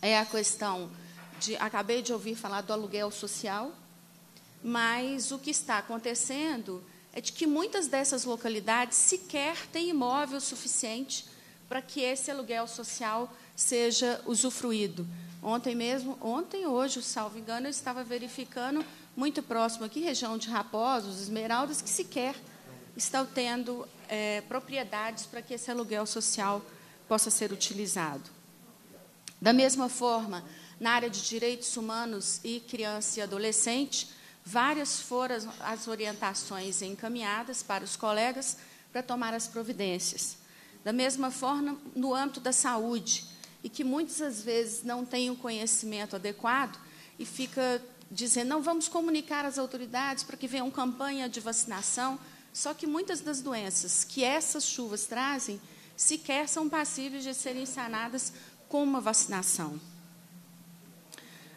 é a questão de, acabei de ouvir falar do aluguel social, mas o que está acontecendo é de que muitas dessas localidades sequer têm imóvel suficiente para que esse aluguel social seja usufruído. Ontem mesmo, ontem, hoje, salvo engano, eu estava verificando muito próximo aqui, região de Raposos, Esmeraldas, que sequer estão tendo é, propriedades para que esse aluguel social possa ser utilizado. Da mesma forma, na área de direitos humanos e criança e adolescente, várias foram as, as orientações encaminhadas para os colegas para tomar as providências. Da mesma forma, no âmbito da saúde, e que muitas vezes não tem o conhecimento adequado e fica dizendo, não, vamos comunicar às autoridades para que venham campanha de vacinação. Só que muitas das doenças que essas chuvas trazem sequer são passíveis de serem sanadas com uma vacinação.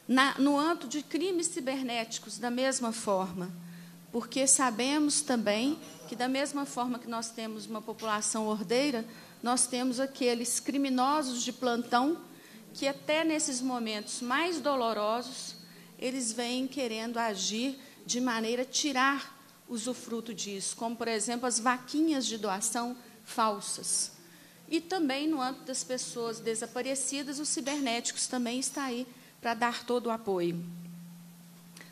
Na, no âmbito de crimes cibernéticos, da mesma forma, porque sabemos também que, da mesma forma que nós temos uma população ordeira, nós temos aqueles criminosos de plantão que, até nesses momentos mais dolorosos, eles vêm querendo agir de maneira a tirar usufruto disso, como, por exemplo, as vaquinhas de doação falsas. E também, no âmbito das pessoas desaparecidas, os cibernéticos também está aí para dar todo o apoio.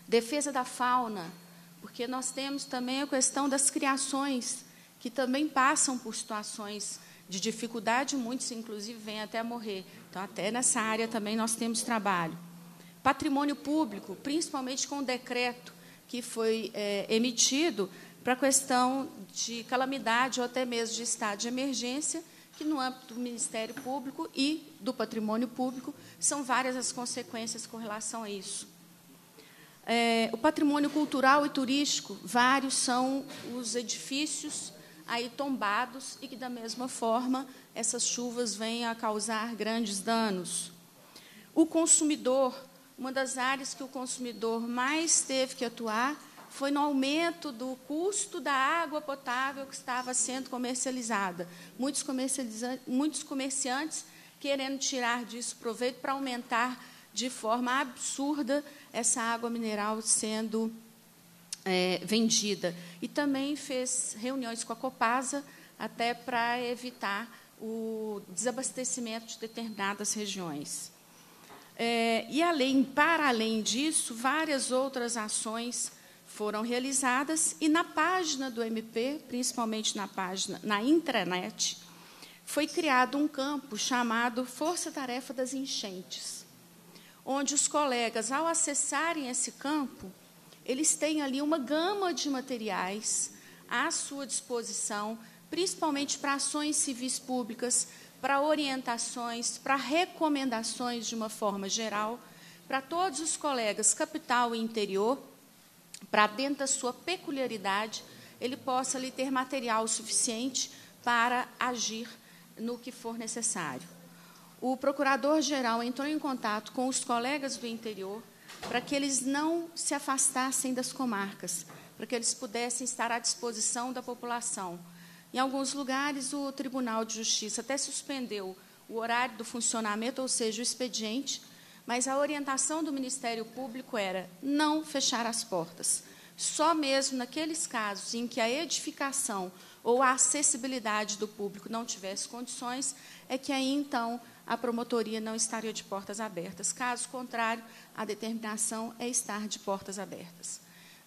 Defesa da fauna, porque nós temos também a questão das criações, que também passam por situações de dificuldade, muitos, inclusive, vêm até morrer. Então, até nessa área também nós temos trabalho. Patrimônio público, principalmente com o decreto que foi é, emitido para a questão de calamidade ou até mesmo de estado de emergência, que no âmbito do Ministério Público e do patrimônio público são várias as consequências com relação a isso. É, o patrimônio cultural e turístico, vários são os edifícios aí tombados e que, da mesma forma, essas chuvas venham a causar grandes danos. O consumidor, uma das áreas que o consumidor mais teve que atuar foi no aumento do custo da água potável que estava sendo comercializada. Muitos, muitos comerciantes querendo tirar disso proveito para aumentar de forma absurda essa água mineral sendo é, vendida. E também fez reuniões com a Copasa até para evitar o desabastecimento de determinadas regiões. É, e, além, para além disso, várias outras ações foram realizadas e na página do MP, principalmente na página, na intranet, foi criado um campo chamado Força Tarefa das Enchentes, onde os colegas, ao acessarem esse campo, eles têm ali uma gama de materiais à sua disposição, principalmente para ações civis públicas, para orientações, para recomendações de uma forma geral, para todos os colegas capital e interior, para dentro da sua peculiaridade, ele possa ali ter material suficiente para agir no que for necessário. O procurador-geral entrou em contato com os colegas do interior para que eles não se afastassem das comarcas, para que eles pudessem estar à disposição da população. Em alguns lugares, o Tribunal de Justiça até suspendeu o horário do funcionamento, ou seja, o expediente, mas a orientação do Ministério Público era não fechar as portas. Só mesmo naqueles casos em que a edificação ou a acessibilidade do público não tivesse condições, é que aí então a promotoria não estaria de portas abertas. Caso contrário, a determinação é estar de portas abertas.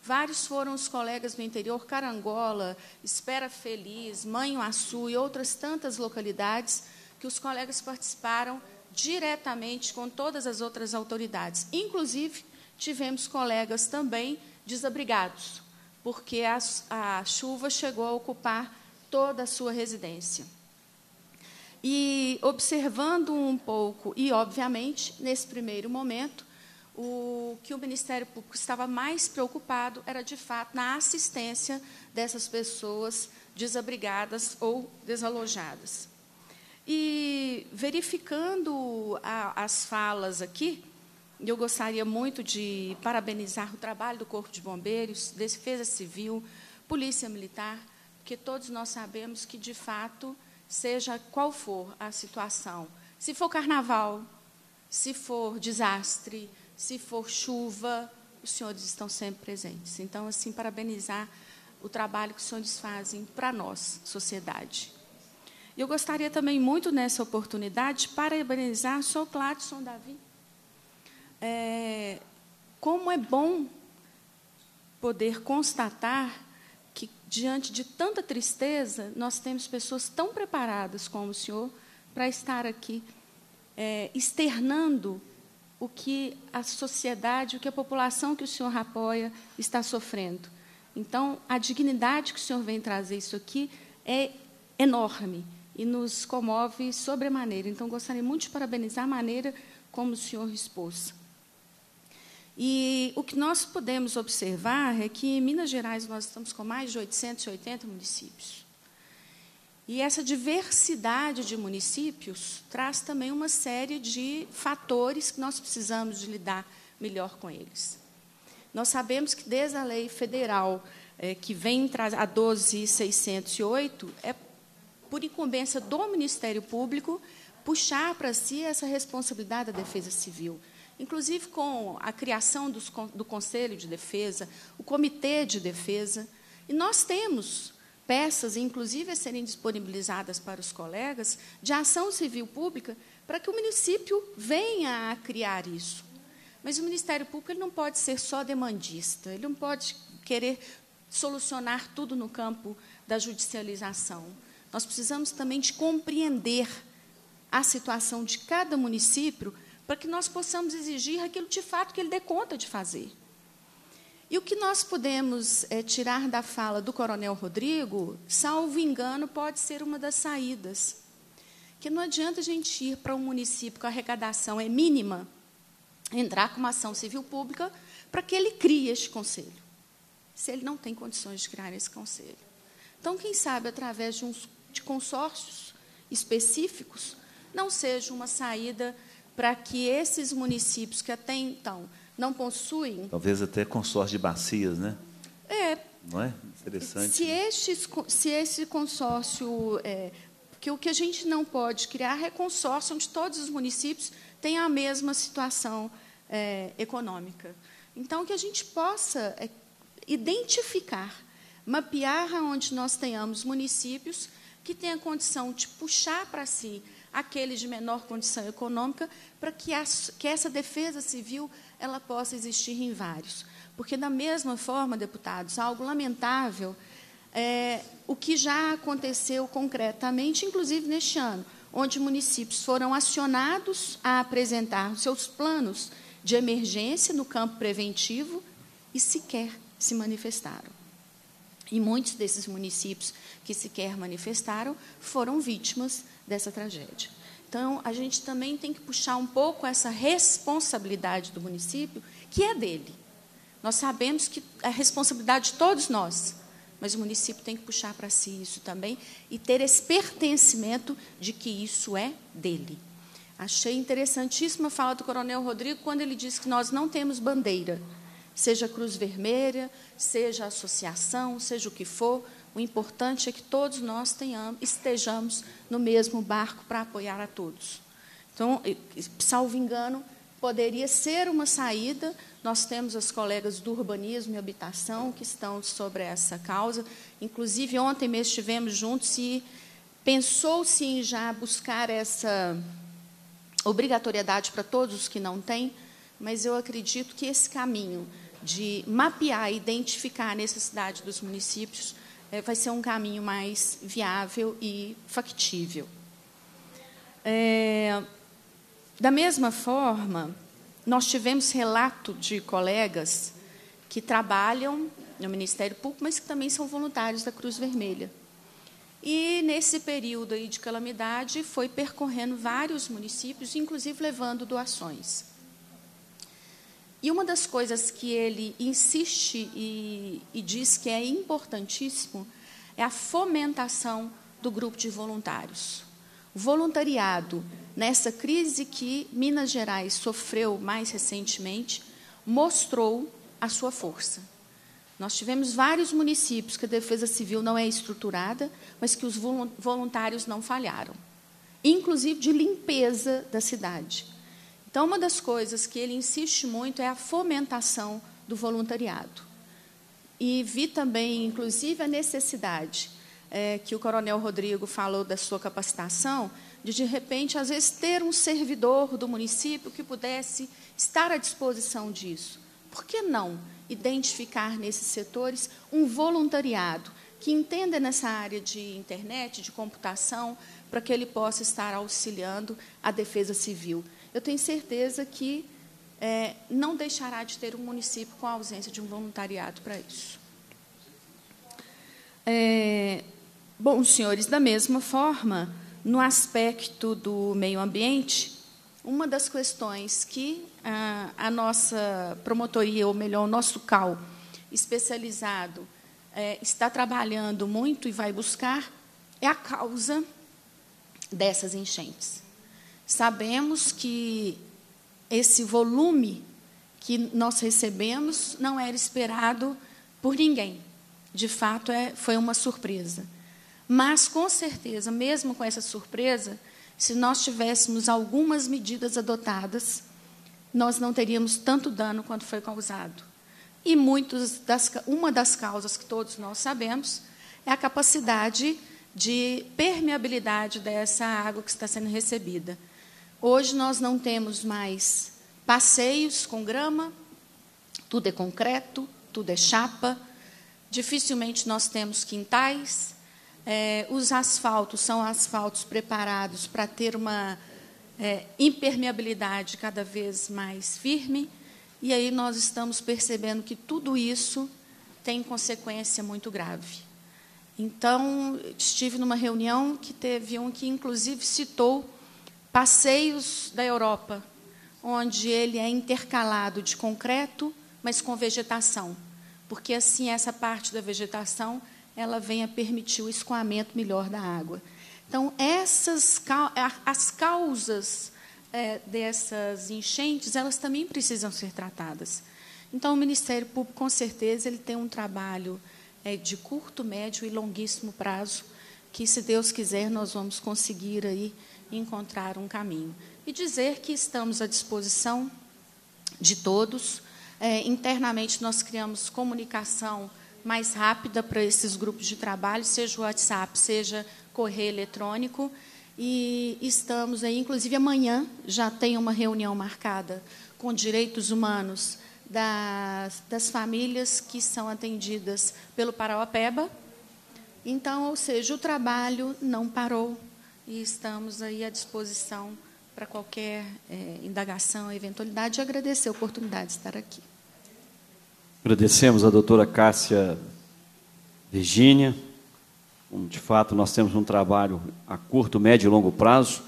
Vários foram os colegas do interior, Carangola, Espera Feliz, Manho Açu e outras tantas localidades que os colegas participaram diretamente com todas as outras autoridades. Inclusive, tivemos colegas também desabrigados, porque a, a chuva chegou a ocupar toda a sua residência. E observando um pouco, e obviamente, nesse primeiro momento, o que o Ministério Público estava mais preocupado era, de fato, na assistência dessas pessoas desabrigadas ou desalojadas. E, verificando a, as falas aqui, eu gostaria muito de parabenizar o trabalho do Corpo de Bombeiros, Defesa Civil, Polícia Militar, porque todos nós sabemos que, de fato, seja qual for a situação, se for carnaval, se for desastre, se for chuva, os senhores estão sempre presentes. Então, assim, parabenizar o trabalho que os senhores fazem para nós, sociedade. eu gostaria também muito nessa oportunidade parabenizar o senhor Cláudio Davi. É, como é bom poder constatar que, diante de tanta tristeza, nós temos pessoas tão preparadas como o senhor para estar aqui é, externando o que a sociedade, o que a população que o senhor apoia está sofrendo. Então, a dignidade que o senhor vem trazer isso aqui é enorme e nos comove sobremaneira. Então, gostaria muito de parabenizar a maneira como o senhor expôs. E o que nós podemos observar é que em Minas Gerais nós estamos com mais de 880 municípios. E essa diversidade de municípios traz também uma série de fatores que nós precisamos de lidar melhor com eles. Nós sabemos que desde a lei federal é, que vem a 12608 é por incumbência do Ministério Público puxar para si essa responsabilidade da Defesa Civil, inclusive com a criação dos, do Conselho de Defesa, o Comitê de Defesa, e nós temos peças, inclusive a serem disponibilizadas para os colegas, de ação civil pública, para que o município venha a criar isso. Mas o Ministério Público ele não pode ser só demandista, ele não pode querer solucionar tudo no campo da judicialização. Nós precisamos também de compreender a situação de cada município para que nós possamos exigir aquilo de fato que ele dê conta de fazer. E o que nós podemos é, tirar da fala do Coronel Rodrigo, salvo engano, pode ser uma das saídas. Que não adianta a gente ir para um município que a arrecadação é mínima, entrar com uma ação civil pública para que ele crie este conselho, se ele não tem condições de criar esse conselho. Então, quem sabe, através de, uns, de consórcios específicos, não seja uma saída para que esses municípios que até então não possuem. Talvez até consórcio de bacias, né? É. Não é? Interessante. Se, né? estes, se esse consórcio. É, porque o que a gente não pode criar é consórcio onde todos os municípios têm a mesma situação é, econômica. Então, que a gente possa é, identificar, mapear onde nós tenhamos municípios que tenham condição de puxar para si aqueles de menor condição econômica, para que, que essa defesa civil ela possa existir em vários. Porque, da mesma forma, deputados, algo lamentável é o que já aconteceu concretamente, inclusive neste ano, onde municípios foram acionados a apresentar seus planos de emergência no campo preventivo e sequer se manifestaram. E muitos desses municípios que sequer manifestaram foram vítimas dessa tragédia. Então, a gente também tem que puxar um pouco essa responsabilidade do município, que é dele. Nós sabemos que é responsabilidade de todos nós, mas o município tem que puxar para si isso também e ter esse pertencimento de que isso é dele. Achei interessantíssima a fala do Coronel Rodrigo quando ele disse que nós não temos bandeira, seja Cruz Vermelha, seja associação, seja o que for, o importante é que todos nós tenhamos, estejamos no mesmo barco para apoiar a todos. Então, salvo engano, poderia ser uma saída. Nós temos as colegas do urbanismo e habitação que estão sobre essa causa. Inclusive, ontem mesmo estivemos juntos e pensou-se em já buscar essa obrigatoriedade para todos os que não têm, mas eu acredito que esse caminho de mapear e identificar a necessidade dos municípios é, vai ser um caminho mais viável e factível. É, da mesma forma, nós tivemos relato de colegas que trabalham no Ministério Público, mas que também são voluntários da Cruz Vermelha. E nesse período aí de calamidade, foi percorrendo vários municípios, inclusive levando doações. E uma das coisas que ele insiste e, e diz que é importantíssimo é a fomentação do grupo de voluntários. Voluntariado, nessa crise que Minas Gerais sofreu mais recentemente, mostrou a sua força. Nós tivemos vários municípios que a defesa civil não é estruturada, mas que os voluntários não falharam, inclusive de limpeza da cidade. Então, uma das coisas que ele insiste muito é a fomentação do voluntariado. E vi também, inclusive, a necessidade é, que o Coronel Rodrigo falou da sua capacitação, de de repente, às vezes, ter um servidor do município que pudesse estar à disposição disso. Por que não identificar nesses setores um voluntariado que entenda nessa área de internet, de computação, para que ele possa estar auxiliando a defesa civil? eu tenho certeza que é, não deixará de ter um município com a ausência de um voluntariado para isso. É, bom, senhores, da mesma forma, no aspecto do meio ambiente, uma das questões que a, a nossa promotoria, ou melhor, o nosso CAL especializado, é, está trabalhando muito e vai buscar é a causa dessas enchentes. Sabemos que esse volume que nós recebemos não era esperado por ninguém. De fato, é, foi uma surpresa. Mas, com certeza, mesmo com essa surpresa, se nós tivéssemos algumas medidas adotadas, nós não teríamos tanto dano quanto foi causado. E muitos das, uma das causas que todos nós sabemos é a capacidade de permeabilidade dessa água que está sendo recebida. Hoje nós não temos mais passeios com grama, tudo é concreto, tudo é chapa, dificilmente nós temos quintais. É, os asfaltos são asfaltos preparados para ter uma é, impermeabilidade cada vez mais firme, e aí nós estamos percebendo que tudo isso tem consequência muito grave. Então, estive numa reunião que teve um que, inclusive, citou passeios da Europa, onde ele é intercalado de concreto, mas com vegetação, porque assim essa parte da vegetação ela vem a permitir o escoamento melhor da água. Então essas as causas é, dessas enchentes elas também precisam ser tratadas. Então o Ministério Público com certeza ele tem um trabalho é, de curto, médio e longuíssimo prazo que se Deus quiser nós vamos conseguir aí encontrar um caminho. E dizer que estamos à disposição de todos. É, internamente, nós criamos comunicação mais rápida para esses grupos de trabalho, seja o WhatsApp, seja correio eletrônico. E estamos aí, inclusive amanhã já tem uma reunião marcada com direitos humanos das, das famílias que são atendidas pelo Parauapeba. Então, ou seja, o trabalho não parou e estamos aí à disposição para qualquer é, indagação, eventualidade, e agradecer a oportunidade de estar aqui. Agradecemos a doutora Cássia Virgínia. De fato, nós temos um trabalho a curto, médio e longo prazo,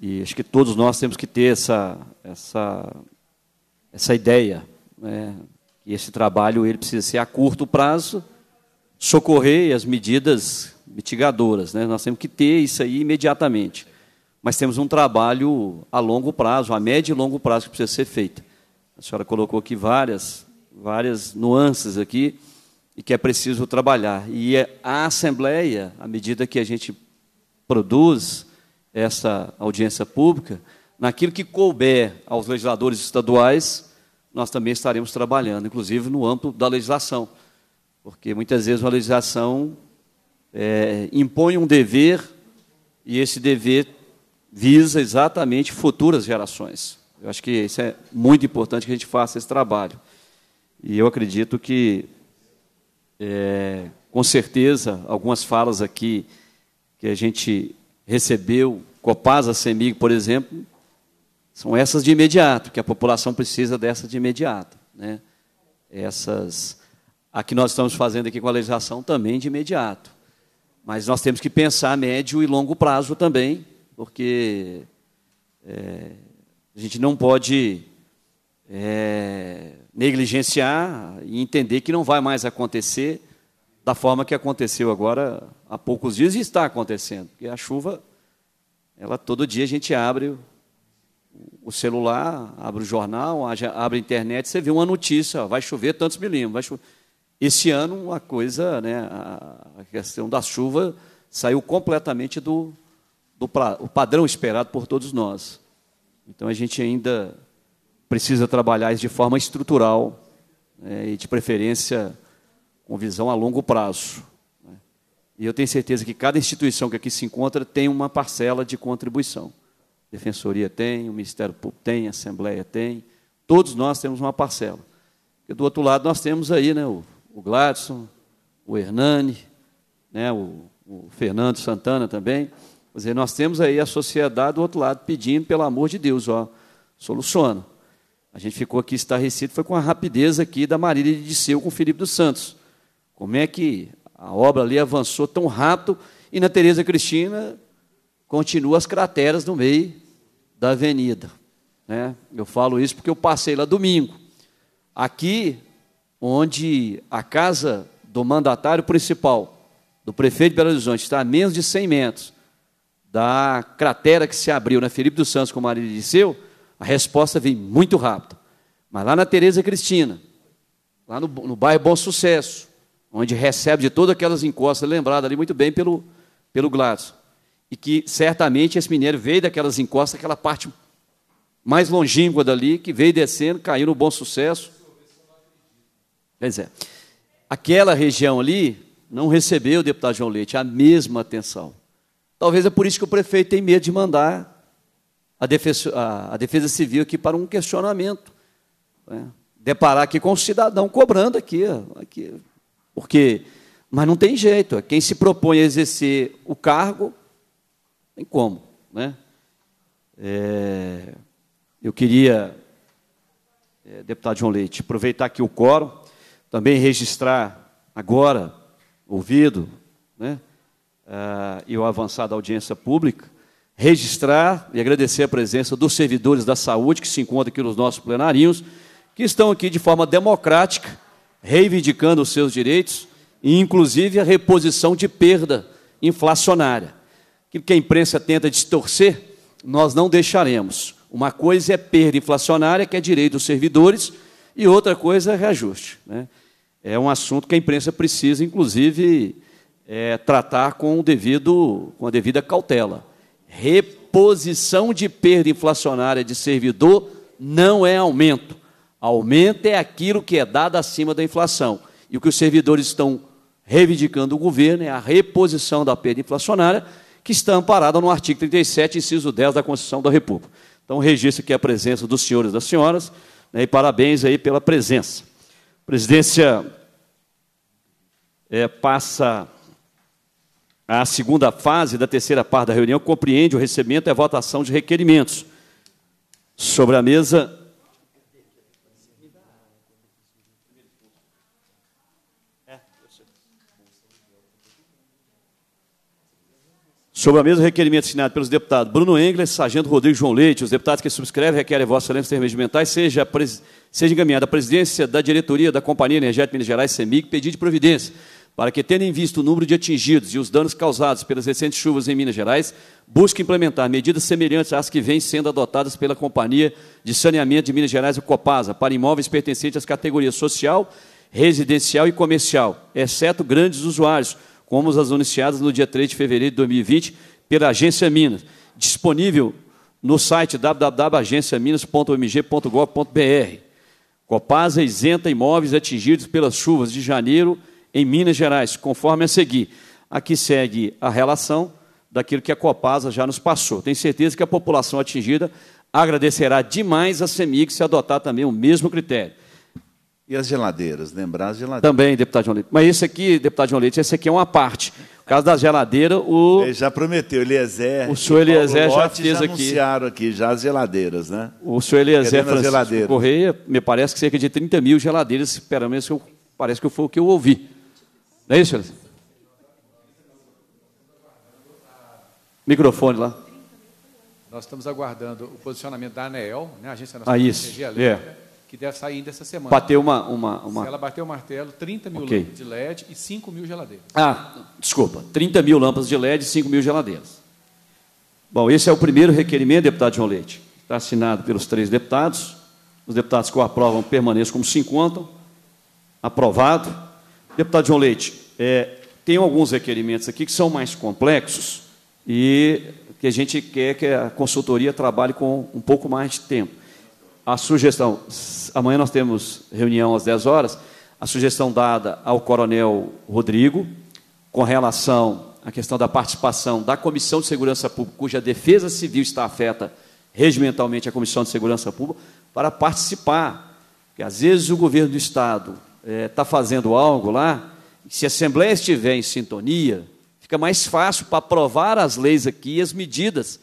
e acho que todos nós temos que ter essa, essa, essa ideia, né? que esse trabalho ele precisa ser a curto prazo, socorrer as medidas mitigadoras. Né? Nós temos que ter isso aí imediatamente. Mas temos um trabalho a longo prazo, a médio e longo prazo que precisa ser feito. A senhora colocou aqui várias, várias nuances aqui e que é preciso trabalhar. E é a Assembleia, à medida que a gente produz essa audiência pública, naquilo que couber aos legisladores estaduais, nós também estaremos trabalhando, inclusive no âmbito da legislação, porque muitas vezes uma legislação é, impõe um dever, e esse dever visa exatamente futuras gerações. Eu acho que isso é muito importante que a gente faça esse trabalho. E eu acredito que, é, com certeza, algumas falas aqui que a gente recebeu, Copasa, Semig, por exemplo, são essas de imediato, que a população precisa dessa de imediato. Né? Essas, a que nós estamos fazendo aqui com a legislação também de imediato. Mas nós temos que pensar a médio e longo prazo também, porque é, a gente não pode é, negligenciar e entender que não vai mais acontecer da forma que aconteceu agora há poucos dias e está acontecendo. Porque a chuva, ela todo dia a gente abre o celular, abre o jornal, abre a internet, você vê uma notícia, ó, vai chover tantos milímetros, vai chover. Este ano, a coisa, né, a questão da chuva saiu completamente do, do o padrão esperado por todos nós. Então, a gente ainda precisa trabalhar isso de forma estrutural né, e, de preferência, com visão a longo prazo. Né. E eu tenho certeza que cada instituição que aqui se encontra tem uma parcela de contribuição. A Defensoria tem, o Ministério Público tem, a Assembleia tem, todos nós temos uma parcela. E do outro lado nós temos aí né, o o Gladson, o Hernani, né, o, o Fernando Santana também. Quer dizer, nós temos aí a sociedade do outro lado pedindo, pelo amor de Deus, ó, soluciona. A gente ficou aqui estarrecido, foi com a rapidez aqui da Marília de Disseu com o Felipe dos Santos. Como é que a obra ali avançou tão rápido e na Tereza Cristina continua as crateras no meio da avenida. Né? Eu falo isso porque eu passei lá domingo. Aqui, onde a casa do mandatário principal, do prefeito de Belo Horizonte, está a menos de 100 metros da cratera que se abriu na né? Felipe dos Santos com Maria de disseu. a resposta veio muito rápida. Mas lá na Tereza Cristina, lá no, no bairro Bom Sucesso, onde recebe de todas aquelas encostas, lembrada ali muito bem pelo, pelo Gladson, e que certamente esse mineiro veio daquelas encostas, aquela parte mais longínqua dali, que veio descendo, caiu no Bom Sucesso, Quer dizer, aquela região ali não recebeu, deputado João Leite, a mesma atenção. Talvez é por isso que o prefeito tem medo de mandar a defesa, a, a defesa Civil aqui para um questionamento. Né? Deparar aqui com o cidadão cobrando aqui, aqui. Porque, mas não tem jeito. É quem se propõe a exercer o cargo, tem como. Né? É, eu queria, é, deputado João Leite, aproveitar aqui o coro também registrar agora, ouvido, né, uh, e o avançado da audiência pública, registrar e agradecer a presença dos servidores da saúde que se encontram aqui nos nossos plenarinhos, que estão aqui de forma democrática, reivindicando os seus direitos, e inclusive a reposição de perda inflacionária. Aquilo que a imprensa tenta distorcer, nós não deixaremos. Uma coisa é perda inflacionária, que é direito dos servidores, e outra coisa é reajuste. Né? É um assunto que a imprensa precisa, inclusive, é, tratar com, o devido, com a devida cautela. Reposição de perda inflacionária de servidor não é aumento. Aumento é aquilo que é dado acima da inflação. E o que os servidores estão reivindicando o governo é a reposição da perda inflacionária, que está amparada no artigo 37, inciso 10 da Constituição da República. Então, registro aqui a presença dos senhores e das senhoras. Né? E parabéns aí pela presença. A presidência é, passa à segunda fase da terceira parte da reunião, compreende o recebimento e a votação de requerimentos. Sobre a mesa Sobre o mesmo requerimento assinado pelos deputados Bruno Engler, Sargento Rodrigo João Leite, os deputados que subscrevem requerem vossa excelência termos regimentais, seja, pres... seja encaminhada à presidência da diretoria da Companhia Energética Minas Gerais, CEMIG, pedido de providência para que, tendo em vista o número de atingidos e os danos causados pelas recentes chuvas em Minas Gerais, busque implementar medidas semelhantes às que vêm sendo adotadas pela Companhia de Saneamento de Minas Gerais, a Copasa, para imóveis pertencentes às categorias social, residencial e comercial, exceto grandes usuários, como as anunciadas no dia 3 de fevereiro de 2020 pela Agência Minas, disponível no site www.agenciaminas.mg.gov.br. Copasa isenta imóveis atingidos pelas chuvas de janeiro em Minas Gerais, conforme a seguir. Aqui segue a relação daquilo que a Copasa já nos passou. Tenho certeza que a população atingida agradecerá demais a CEMIG se adotar também o mesmo critério. E as geladeiras, lembrar as geladeiras. Também, deputado João Leite. Mas esse aqui, deputado João Leite, esse aqui é uma parte. No caso da geladeira, o. Ele já prometeu, Eliezer. O senhor Eliezer já fez já aqui. anunciaram aqui já as geladeiras, né? O senhor Eliezer Francisco Correia, me parece que cerca de 30 mil geladeiras, pelo menos eu, parece que foi o que eu ouvi. Não é isso, senhor? Microfone lá. Nós estamos aguardando o posicionamento da ANEEL, né, Agência Nacional ah, isso. de Energia Elétrica. É que deve sair ainda essa semana. Bateu uma. uma, uma... Se ela bateu o martelo, 30 mil okay. lâmpadas de LED e 5 mil geladeiras. Ah, desculpa, 30 mil lâmpadas de LED e 5 mil geladeiras. Bom, esse é o primeiro requerimento, deputado João Leite. Está assinado pelos três deputados. Os deputados que o aprovam permaneçam como se encontram. Aprovado. Deputado João Leite, é, tem alguns requerimentos aqui que são mais complexos e que a gente quer que a consultoria trabalhe com um pouco mais de tempo a sugestão, amanhã nós temos reunião às 10 horas, a sugestão dada ao coronel Rodrigo, com relação à questão da participação da Comissão de Segurança Pública, cuja defesa civil está afeta regimentalmente a Comissão de Segurança Pública, para participar. Porque às vezes o governo do Estado está eh, é, fazendo algo lá, se a Assembleia estiver em sintonia, fica mais fácil para aprovar as leis aqui e as medidas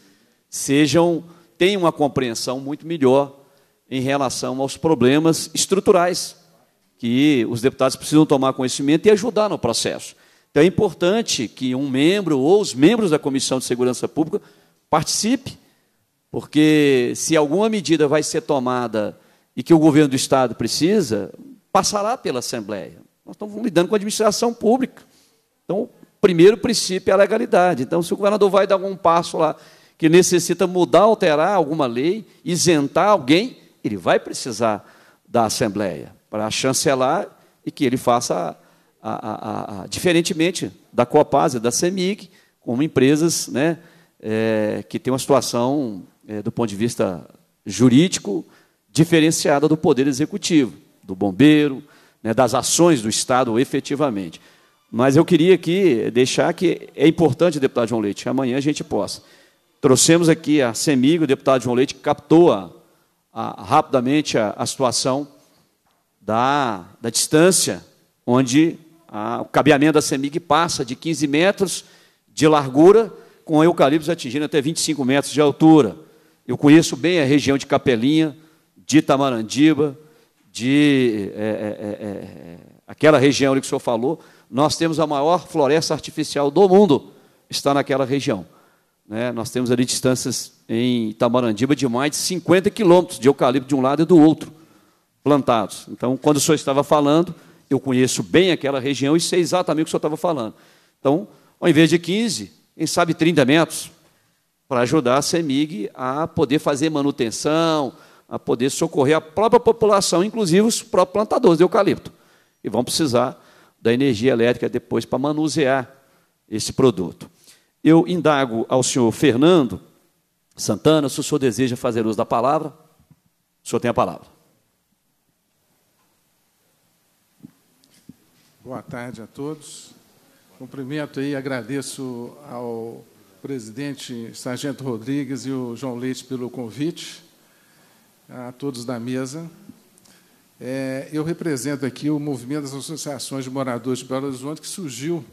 sejam, tenham uma compreensão muito melhor em relação aos problemas estruturais que os deputados precisam tomar conhecimento e ajudar no processo. Então é importante que um membro ou os membros da Comissão de Segurança Pública participe, porque se alguma medida vai ser tomada e que o governo do Estado precisa, passará pela Assembleia. Nós estamos lidando com a administração pública. Então, o primeiro princípio é a legalidade. Então, se o governador vai dar algum passo lá que necessita mudar, alterar alguma lei, isentar alguém, ele vai precisar da Assembleia para chancelar e que ele faça, a, a, a, diferentemente da Copasa e da CEMIG, como empresas né, é, que têm uma situação, é, do ponto de vista jurídico, diferenciada do Poder Executivo, do bombeiro, né, das ações do Estado efetivamente. Mas eu queria aqui deixar que é importante, deputado João Leite, que amanhã a gente possa. Trouxemos aqui a CEMIG, o deputado João Leite captou a a, rapidamente a, a, situação da, da distância, onde a, o cabeamento da CEMIG passa de 15 metros de largura, com eucaliptos atingindo até 25 metros de altura. Eu conheço bem a região de Capelinha, de Itamarandiba, de é, é, é, é, aquela região ali que o senhor falou. Nós temos a maior floresta artificial do mundo, está naquela região. Né? Nós temos ali distâncias em Itamarandiba de mais de 50 quilômetros de eucalipto de um lado e do outro, plantados. Então, quando o senhor estava falando, eu conheço bem aquela região e sei exatamente o que o senhor estava falando. Então, ao invés de 15, quem sabe 30 metros, para ajudar a CEMIG a poder fazer manutenção, a poder socorrer a própria população, inclusive os próprios plantadores de eucalipto. E vão precisar da energia elétrica depois para manusear esse produto eu indago ao senhor Fernando Santana se o senhor deseja fazer uso da palavra. O senhor tem a palavra. Boa tarde a todos. Cumprimento e agradeço ao presidente Sargento Rodrigues e o João Leite pelo convite, a todos da mesa. É, eu represento aqui o Movimento das Associações de Moradores de Belo Horizonte, que surgiu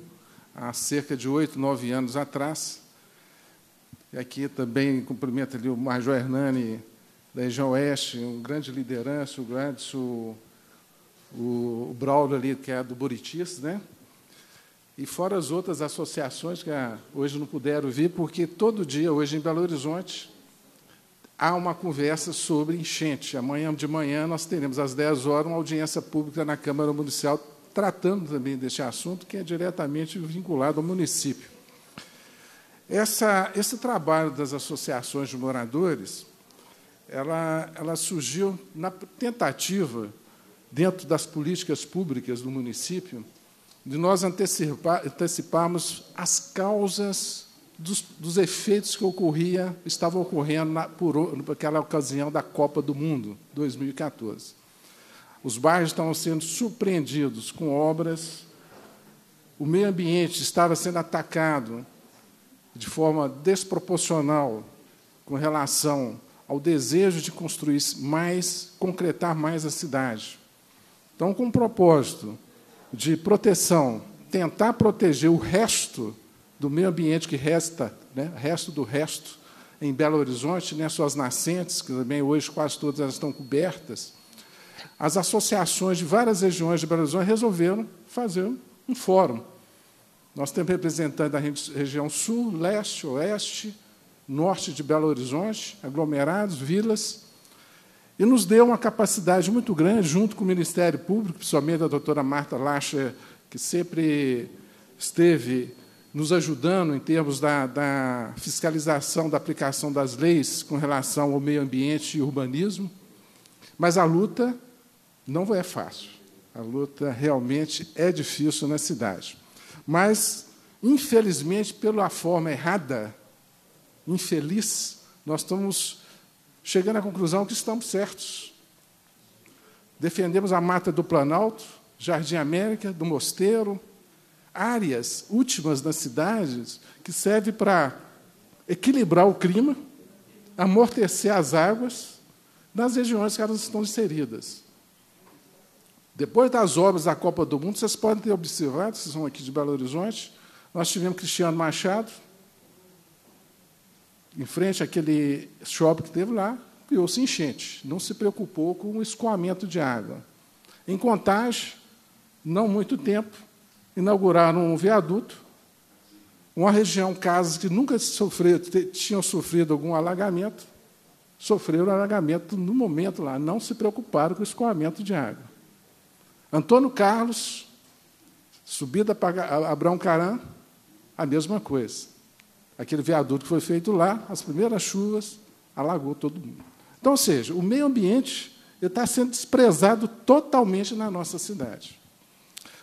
há cerca de oito, nove anos atrás. E aqui também cumprimento ali o Major Hernani, da região oeste, um grande liderança, o grande o, o, Braulio ali, que é do Buritis, né? E fora as outras associações que hoje não puderam vir, porque todo dia, hoje em Belo Horizonte, há uma conversa sobre enchente. Amanhã de manhã nós teremos, às 10 horas, uma audiência pública na Câmara Municipal, tratando também deste assunto que é diretamente vinculado ao município. Essa, esse trabalho das associações de moradores, ela, ela surgiu na tentativa, dentro das políticas públicas do município, de nós antecipar, anteciparmos as causas dos, dos, efeitos que ocorria, estavam ocorrendo na, por, naquela ocasião da Copa do Mundo, 2014. Os bairros estavam sendo surpreendidos com obras, o meio ambiente estava sendo atacado de forma desproporcional com relação ao desejo de construir mais, concretar mais a cidade. Então, com o propósito de proteção, tentar proteger o resto do meio ambiente que resta, né, resto do resto, em Belo Horizonte, né, suas nascentes, que também hoje quase todas elas estão cobertas, as associações de várias regiões de Belo Horizonte resolveram fazer um fórum. Nós temos representantes da região sul, leste, oeste, norte de Belo Horizonte, aglomerados, vilas, e nos deu uma capacidade muito grande, junto com o Ministério Público, principalmente a doutora Marta Lacha, que sempre esteve nos ajudando em termos da, da fiscalização da aplicação das leis com relação ao meio ambiente e urbanismo, mas a luta não é fácil. A luta realmente é difícil na cidade. Mas, infelizmente, pela forma errada, infeliz, nós estamos chegando à conclusão que estamos certos. Defendemos a mata do Planalto, Jardim América, do Mosteiro, áreas últimas das cidades que servem para equilibrar o clima, amortecer as águas nas regiões que elas estão inseridas. Depois das obras da Copa do Mundo, vocês podem ter observado, vocês são aqui de Belo Horizonte, nós tivemos Cristiano Machado, em frente àquele shopping que teve lá, criou-se enchente. Não se preocupou com o escoamento de água. Em Contagem, não muito tempo, inauguraram um viaduto, uma região, casas que nunca sofreram, tinham sofrido algum alagamento, sofreram alagamento no momento lá, não se preocuparam com o escoamento de água. Antônio Carlos, subida para Abraão Carã, a mesma coisa. Aquele viaduto que foi feito lá, as primeiras chuvas, alagou todo mundo. Então, ou seja, o meio ambiente está sendo desprezado totalmente na nossa cidade.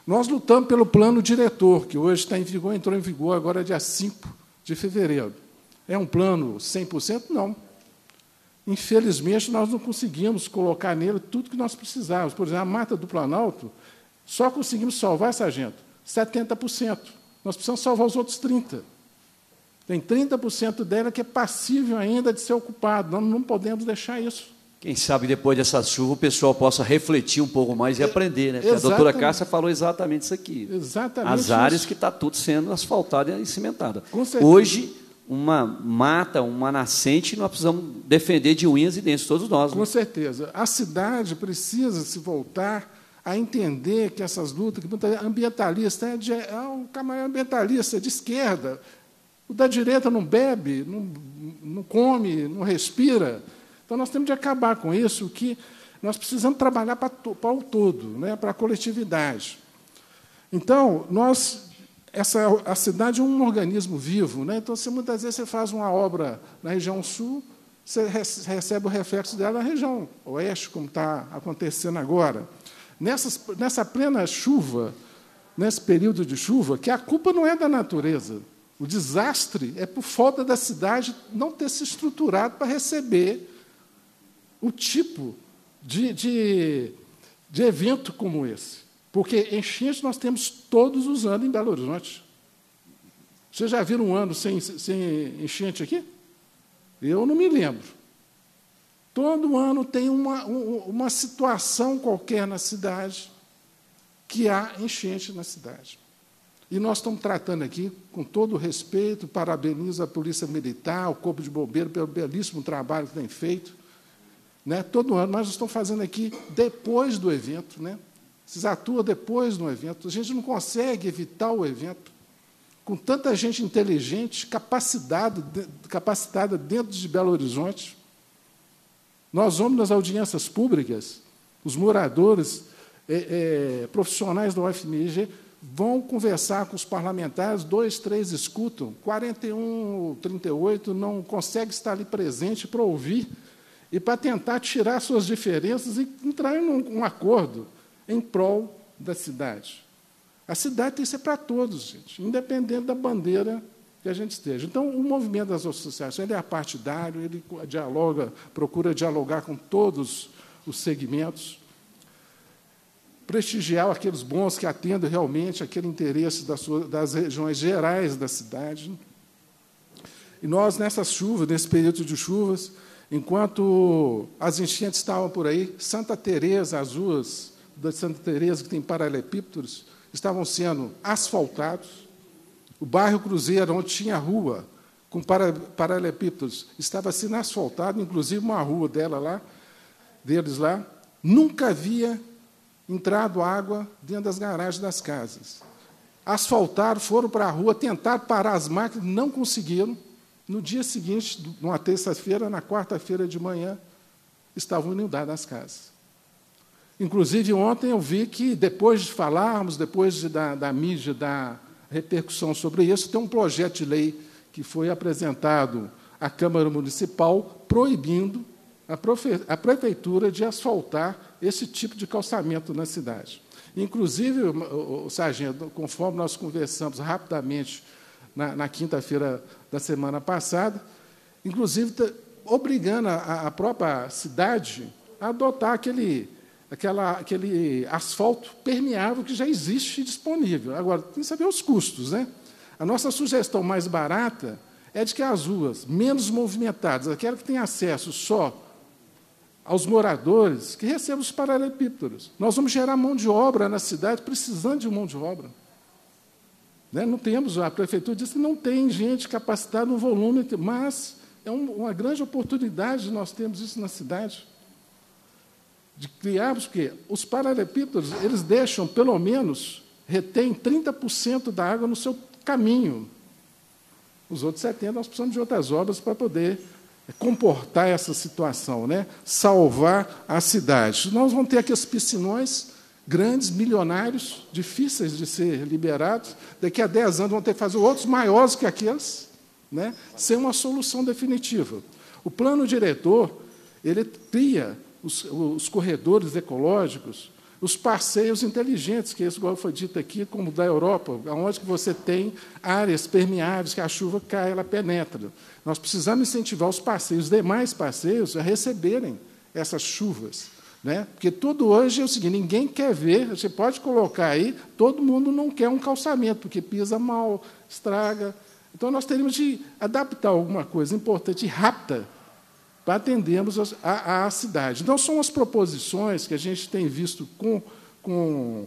Nós lutamos pelo plano diretor, que hoje está em vigor, entrou em vigor agora dia 5 de fevereiro. É um plano 100%? Não. Infelizmente, nós não conseguimos colocar nele tudo que nós precisávamos. Por exemplo, a Mata do Planalto, só conseguimos salvar, sargento, 70%. Nós precisamos salvar os outros 30%. Tem 30% dela que é passível ainda de ser ocupado. Nós não podemos deixar isso. Quem sabe depois dessa chuva o pessoal possa refletir um pouco mais e é, aprender, né? Porque exatamente. a doutora Cássia falou exatamente isso aqui. Exatamente. As áreas isso. que está tudo sendo asfaltada e cimentada. Hoje uma mata, uma nascente, nós precisamos defender de unhas e dentes, todos nós. Né? Com certeza. A cidade precisa se voltar a entender que essas lutas, que ambientalista é, de, é um camarada ambientalista de esquerda, o da direita não bebe, não, não come, não respira. Então nós temos de acabar com isso, que nós precisamos trabalhar para, para o todo, né, para a coletividade. Então, nós essa, a cidade é um organismo vivo, né? então você, muitas vezes você faz uma obra na região sul, você recebe o reflexo dela na região oeste, como está acontecendo agora. Nessas, nessa plena chuva, nesse período de chuva, que a culpa não é da natureza. O desastre é por falta da cidade não ter se estruturado para receber o tipo de, de, de evento como esse. Porque enchente nós temos todos os anos em Belo Horizonte. Vocês já viram um ano sem, sem enchente aqui? Eu não me lembro. Todo ano tem uma, uma situação qualquer na cidade que há enchente na cidade. E nós estamos tratando aqui, com todo o respeito, parabenizo a Polícia Militar, o Corpo de Bombeiro, pelo belíssimo trabalho que tem feito. Né? Todo ano, mas nós estamos fazendo aqui depois do evento, né? Vocês atuam depois no evento. A gente não consegue evitar o evento. Com tanta gente inteligente, capacitada, capacitada dentro de Belo Horizonte, nós vamos nas audiências públicas, os moradores, é, é, profissionais da UFMG, vão conversar com os parlamentares, dois, três escutam, 41, 38 não consegue estar ali presente para ouvir e para tentar tirar suas diferenças e entrar em um, um acordo em prol da cidade. A cidade tem que ser para todos, gente, independente da bandeira que a gente esteja. Então, o movimento das associações ele é partidário, ele dialoga, procura dialogar com todos os segmentos, prestigiar aqueles bons que atendem realmente aquele interesse das, suas, das regiões gerais da cidade. E nós, nessas chuvas, nesse período de chuvas, enquanto as enchentes estavam por aí, Santa Teresa, as ruas da Santa Teresa, que tem paralelepípedos, estavam sendo asfaltados. O bairro Cruzeiro, onde tinha rua com paralelepípedos, estava sendo asfaltado, inclusive uma rua dela lá, deles lá. Nunca havia entrado água dentro das garagens das casas. Asfaltaram, foram para a rua, tentaram parar as máquinas, não conseguiram. No dia seguinte, numa terça-feira, na quarta-feira de manhã, estavam inundadas as casas. Inclusive, ontem eu vi que, depois de falarmos, depois de, da, da mídia, da repercussão sobre isso, tem um projeto de lei que foi apresentado à Câmara Municipal proibindo a, profe, a Prefeitura de asfaltar esse tipo de calçamento na cidade. Inclusive, o, sargento, conforme nós conversamos rapidamente na, na quinta-feira da semana passada, inclusive tá obrigando a, a própria cidade a adotar aquele aquela, aquele asfalto permeável que já existe disponível. Agora, tem que saber os custos, né? A nossa sugestão mais barata é de que as ruas menos movimentadas, aquela que tem acesso só aos moradores, que recebam os paralelepípedos. Nós vamos gerar mão de obra na cidade, precisando de mão de obra. Né? Não temos, a prefeitura disse que não tem gente capacitada no volume, mas é um, uma grande oportunidade nós temos isso na cidade de criarmos, ah, porque os paralelepípedos, eles deixam, pelo menos, retém 30% da água no seu caminho. Os outros 70% nós precisamos de outras obras para poder comportar essa situação, né? salvar a cidade. Nós vamos ter aqui os piscinões grandes, milionários, difíceis de ser liberados. Daqui a 10 anos vão ter que fazer outros maiores que aqueles, né? sem uma solução definitiva. O plano diretor, ele cria os, os corredores ecológicos, os passeios inteligentes, que esse, é igual foi dito aqui, como da Europa, onde você tem áreas permeáveis que a chuva cai, ela penetra. Nós precisamos incentivar os passeios, os demais passeios, a receberem essas chuvas. Né? Porque tudo hoje é o seguinte, ninguém quer ver, você pode colocar aí, todo mundo não quer um calçamento, porque pisa mal, estraga. Então, nós teríamos de adaptar alguma coisa importante e rápida para atendermos a, a, a, cidade. Então, são as proposições que a gente tem visto com, com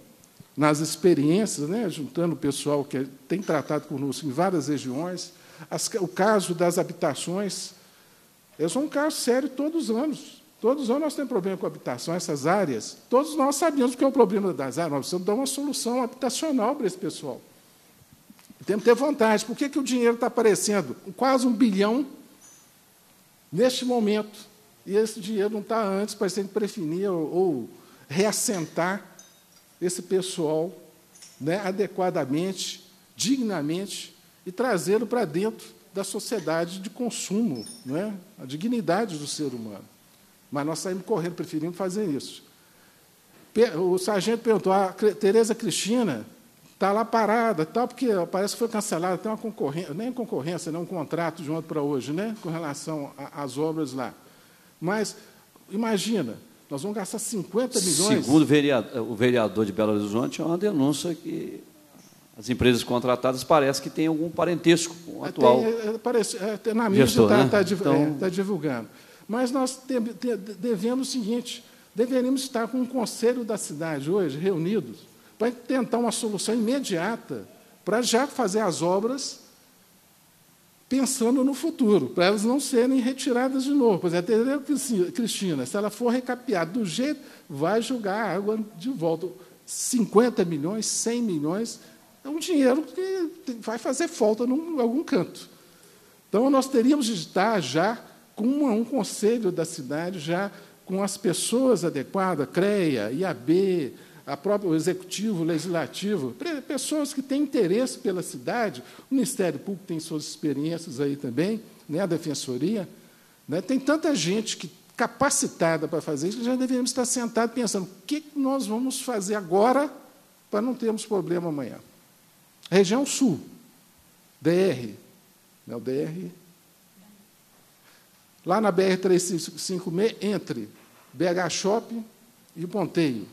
nas experiências, né, juntando o pessoal que é, tem tratado conosco em várias regiões. As, o caso das habitações é um caso sério todos os anos. Todos os anos nós temos problema com habitação, essas áreas. Todos nós sabemos o que é o problema das áreas. Nós precisamos dar uma solução habitacional para esse pessoal. Temos que ter vontade. Por que, que o dinheiro está aparecendo? Quase um bilhão neste momento. E esse dinheiro não está antes para ser prefinir ou, ou reassentar esse pessoal né, adequadamente, dignamente e trazê-lo para dentro da sociedade de consumo, né, a dignidade do ser humano. Mas nós saímos correndo, preferindo fazer isso. O sargento perguntou: a ah, Tereza Cristina está lá parada, tal, porque parece que foi cancelada, tem uma concorrência, nem concorrência, nem um contrato de ontem para hoje, né, com relação às obras lá. Mas, imagina, nós vamos gastar 50 milhões. Segundo o vereador, de Belo Horizonte, é uma denúncia que as empresas contratadas parece que tem algum parentesco com o é, atual. Tem, é, parece, é, na mídia está tá, né? tá, então... é, tá divulgando. Mas nós devemos o seguinte: deveríamos estar com o um conselho da cidade hoje reunidos para tentar uma solução imediata, para já fazer as obras pensando no futuro, para elas não serem retiradas de novo. Por exemplo, a Cristina, se ela for recapeada do jeito, vai jogar a água de volta. 50 milhões, 100 milhões, é um dinheiro que vai fazer falta em algum canto. Então, nós teríamos de estar já com um conselho da cidade, já com as pessoas adequadas, CREA, IAB, a própria, o executivo, o legislativo, pessoas que têm interesse pela cidade, o Ministério Público tem suas experiências aí também, né, a Defensoria. Né, tem tanta gente que capacitada para fazer isso que já deveríamos estar sentados pensando o que nós vamos fazer agora para não termos problema amanhã. Região Sul, DR, né, o DR. Lá na BR-356, entre BH Shopping e o Ponteio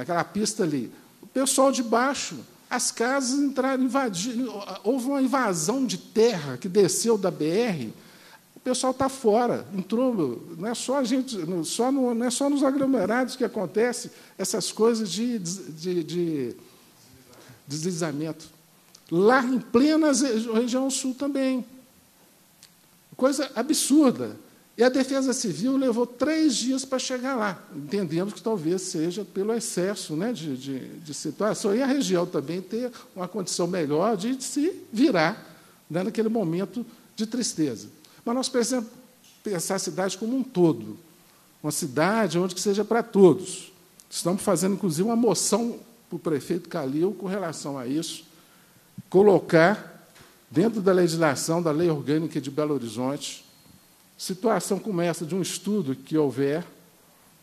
aquela pista ali. O pessoal de baixo, as casas entraram, invadiram, houve uma invasão de terra que desceu da BR. O pessoal está fora, entrou. Não é só a gente, só no, não é só nos aglomerados que acontece essas coisas de, de, de deslizamento. Lá em plena região sul também. Coisa absurda. E a Defesa Civil levou três dias para chegar lá. Entendemos que talvez seja pelo excesso né, de, de, de situação. E a região também ter uma condição melhor de, de se virar né, naquele momento de tristeza. Mas nós precisamos pensar a cidade como um todo. Uma cidade onde que seja para todos. Estamos fazendo, inclusive, uma moção para o prefeito Calil com relação a isso. Colocar dentro da legislação da Lei Orgânica de Belo Horizonte situação como essa de um estudo que houver,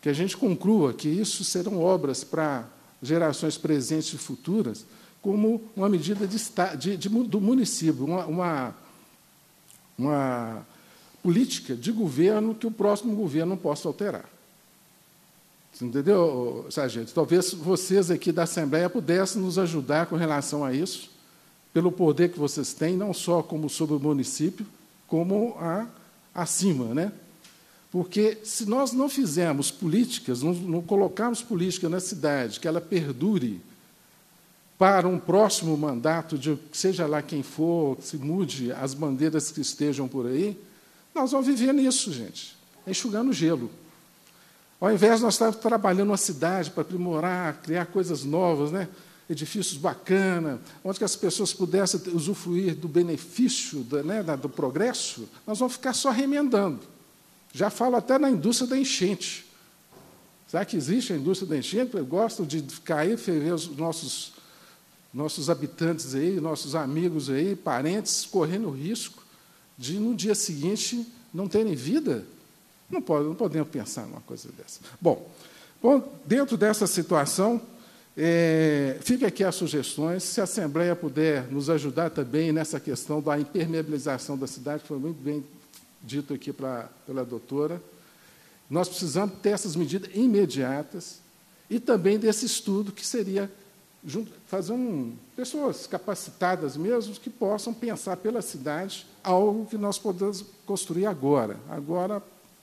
que a gente conclua que isso serão obras para gerações presentes e futuras, como uma medida de, de, de, do município, uma, uma, uma política de governo que o próximo governo não possa alterar. Entendeu, sargento? Talvez vocês aqui da Assembleia pudessem nos ajudar com relação a isso, pelo poder que vocês têm, não só como sobre o município, como a acima, né? Porque se nós não fizermos políticas, não, não colocarmos política na cidade, que ela perdure para um próximo mandato, de seja lá quem for, que se mude as bandeiras que estejam por aí, nós vamos viver nisso, gente, é enxugando gelo. Ao invés de nós estarmos trabalhando uma cidade para aprimorar, criar coisas novas, né? edifícios bacanas, onde as pessoas pudessem usufruir do benefício do, né, do progresso, nós vamos ficar só remendando. Já falo até na indústria da enchente. Será que existe a indústria da enchente? Eu gosto de cair e os nossos, nossos habitantes aí, nossos amigos aí, parentes, correndo o risco de, no dia seguinte, não terem vida. Não, pode, não podemos pensar numa coisa dessa. Bom, bom dentro dessa situação, é, fica aqui as sugestões. Se a Assembleia puder nos ajudar também nessa questão da impermeabilização da cidade, que foi muito bem dito aqui pra, pela doutora, nós precisamos ter essas medidas imediatas e também desse estudo que seria junto, fazer um, pessoas capacitadas mesmo que possam pensar pela cidade algo que nós podemos construir agora, agora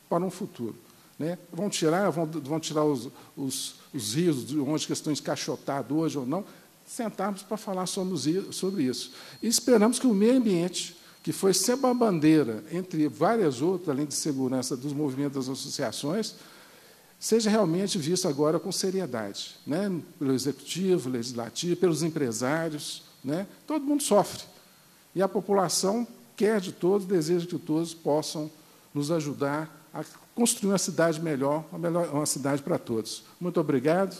para um futuro. Né? Vão tirar, vão, vão tirar os, os, os, rios de onde que estão encaixotados hoje ou não, sentarmos para falar sobre isso. E esperamos que o meio ambiente, que foi sempre uma bandeira, entre várias outras, além de segurança dos movimentos das associações, seja realmente visto agora com seriedade, né? pelo executivo, legislativo, pelos empresários. Né? Todo mundo sofre. E a população quer de todos, deseja que todos possam nos ajudar a construir uma cidade melhor, uma, melhor, uma cidade para todos. Muito obrigado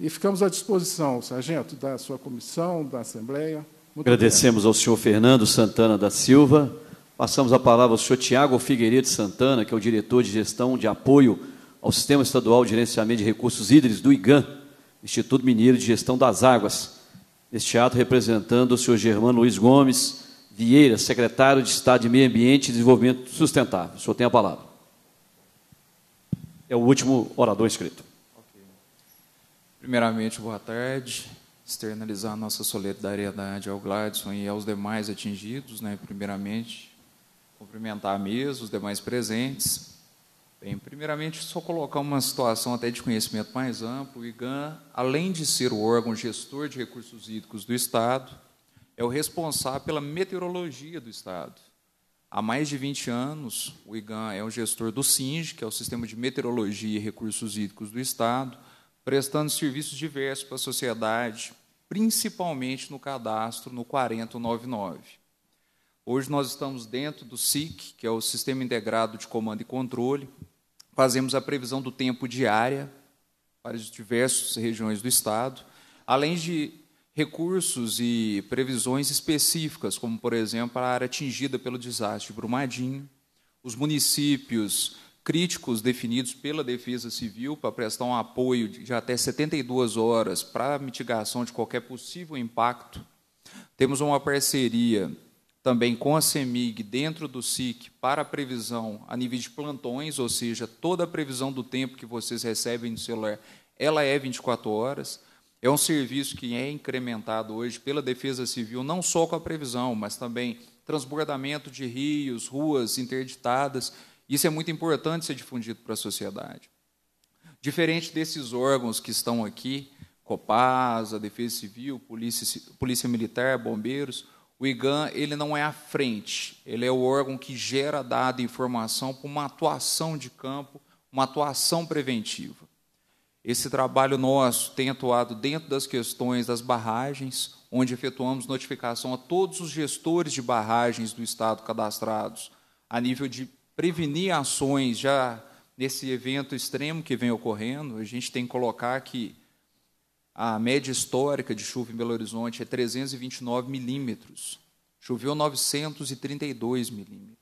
e ficamos à disposição, sargento, da sua comissão, da Assembleia. Muito Agradecemos obrigado. ao senhor Fernando Santana da Silva. Passamos a palavra ao senhor Tiago Figueiredo Santana, que é o diretor de gestão de apoio ao Sistema Estadual de Gerenciamento de Recursos Hídricos do IGAN, Instituto Mineiro de Gestão das Águas. Neste ato, representando o senhor Germano Luiz Gomes Vieira, secretário de Estado de Meio Ambiente e Desenvolvimento Sustentável. O senhor tem a palavra é o último orador inscrito. Okay. Primeiramente, boa tarde. Externalizar nossa solidariedade ao Gladson e aos demais atingidos, né? primeiramente, cumprimentar a mesa, os demais presentes. Bem, primeiramente, só colocar uma situação até de conhecimento mais amplo. O IGAN, além de ser o órgão gestor de recursos hídricos do Estado, é o responsável pela meteorologia do Estado. Há mais de 20 anos, o IGAN é um gestor do SINGE, que é o Sistema de Meteorologia e Recursos Hídricos do Estado, prestando serviços diversos para a sociedade, principalmente no cadastro no 4099. Hoje nós estamos dentro do SIC, que é o Sistema Integrado de Comando e Controle, fazemos a previsão do tempo diária para as diversas regiões do Estado, além de recursos e previsões específicas, como, por exemplo, a área atingida pelo desastre de Brumadinho, os municípios críticos definidos pela Defesa Civil para prestar um apoio de até 72 horas para a mitigação de qualquer possível impacto. Temos uma parceria também com a CEMIG dentro do SIC para a previsão a nível de plantões, ou seja, toda a previsão do tempo que vocês recebem no celular, ela é 24 horas. É um serviço que é incrementado hoje pela Defesa Civil, não só com a previsão, mas também transbordamento de rios, ruas interditadas. Isso é muito importante ser difundido para a sociedade. Diferente desses órgãos que estão aqui, a Defesa Civil, Polícia, Polícia Militar, Bombeiros, o IGAN ele não é a frente, ele é o órgão que gera dado e informação para uma atuação de campo, uma atuação preventiva. Esse trabalho nosso tem atuado dentro das questões das barragens, onde efetuamos notificação a todos os gestores de barragens do Estado cadastrados, a nível de prevenir ações já nesse evento extremo que vem ocorrendo. A gente tem que colocar que a média histórica de chuva em Belo Horizonte é 329 milímetros. Choveu 932 milímetros.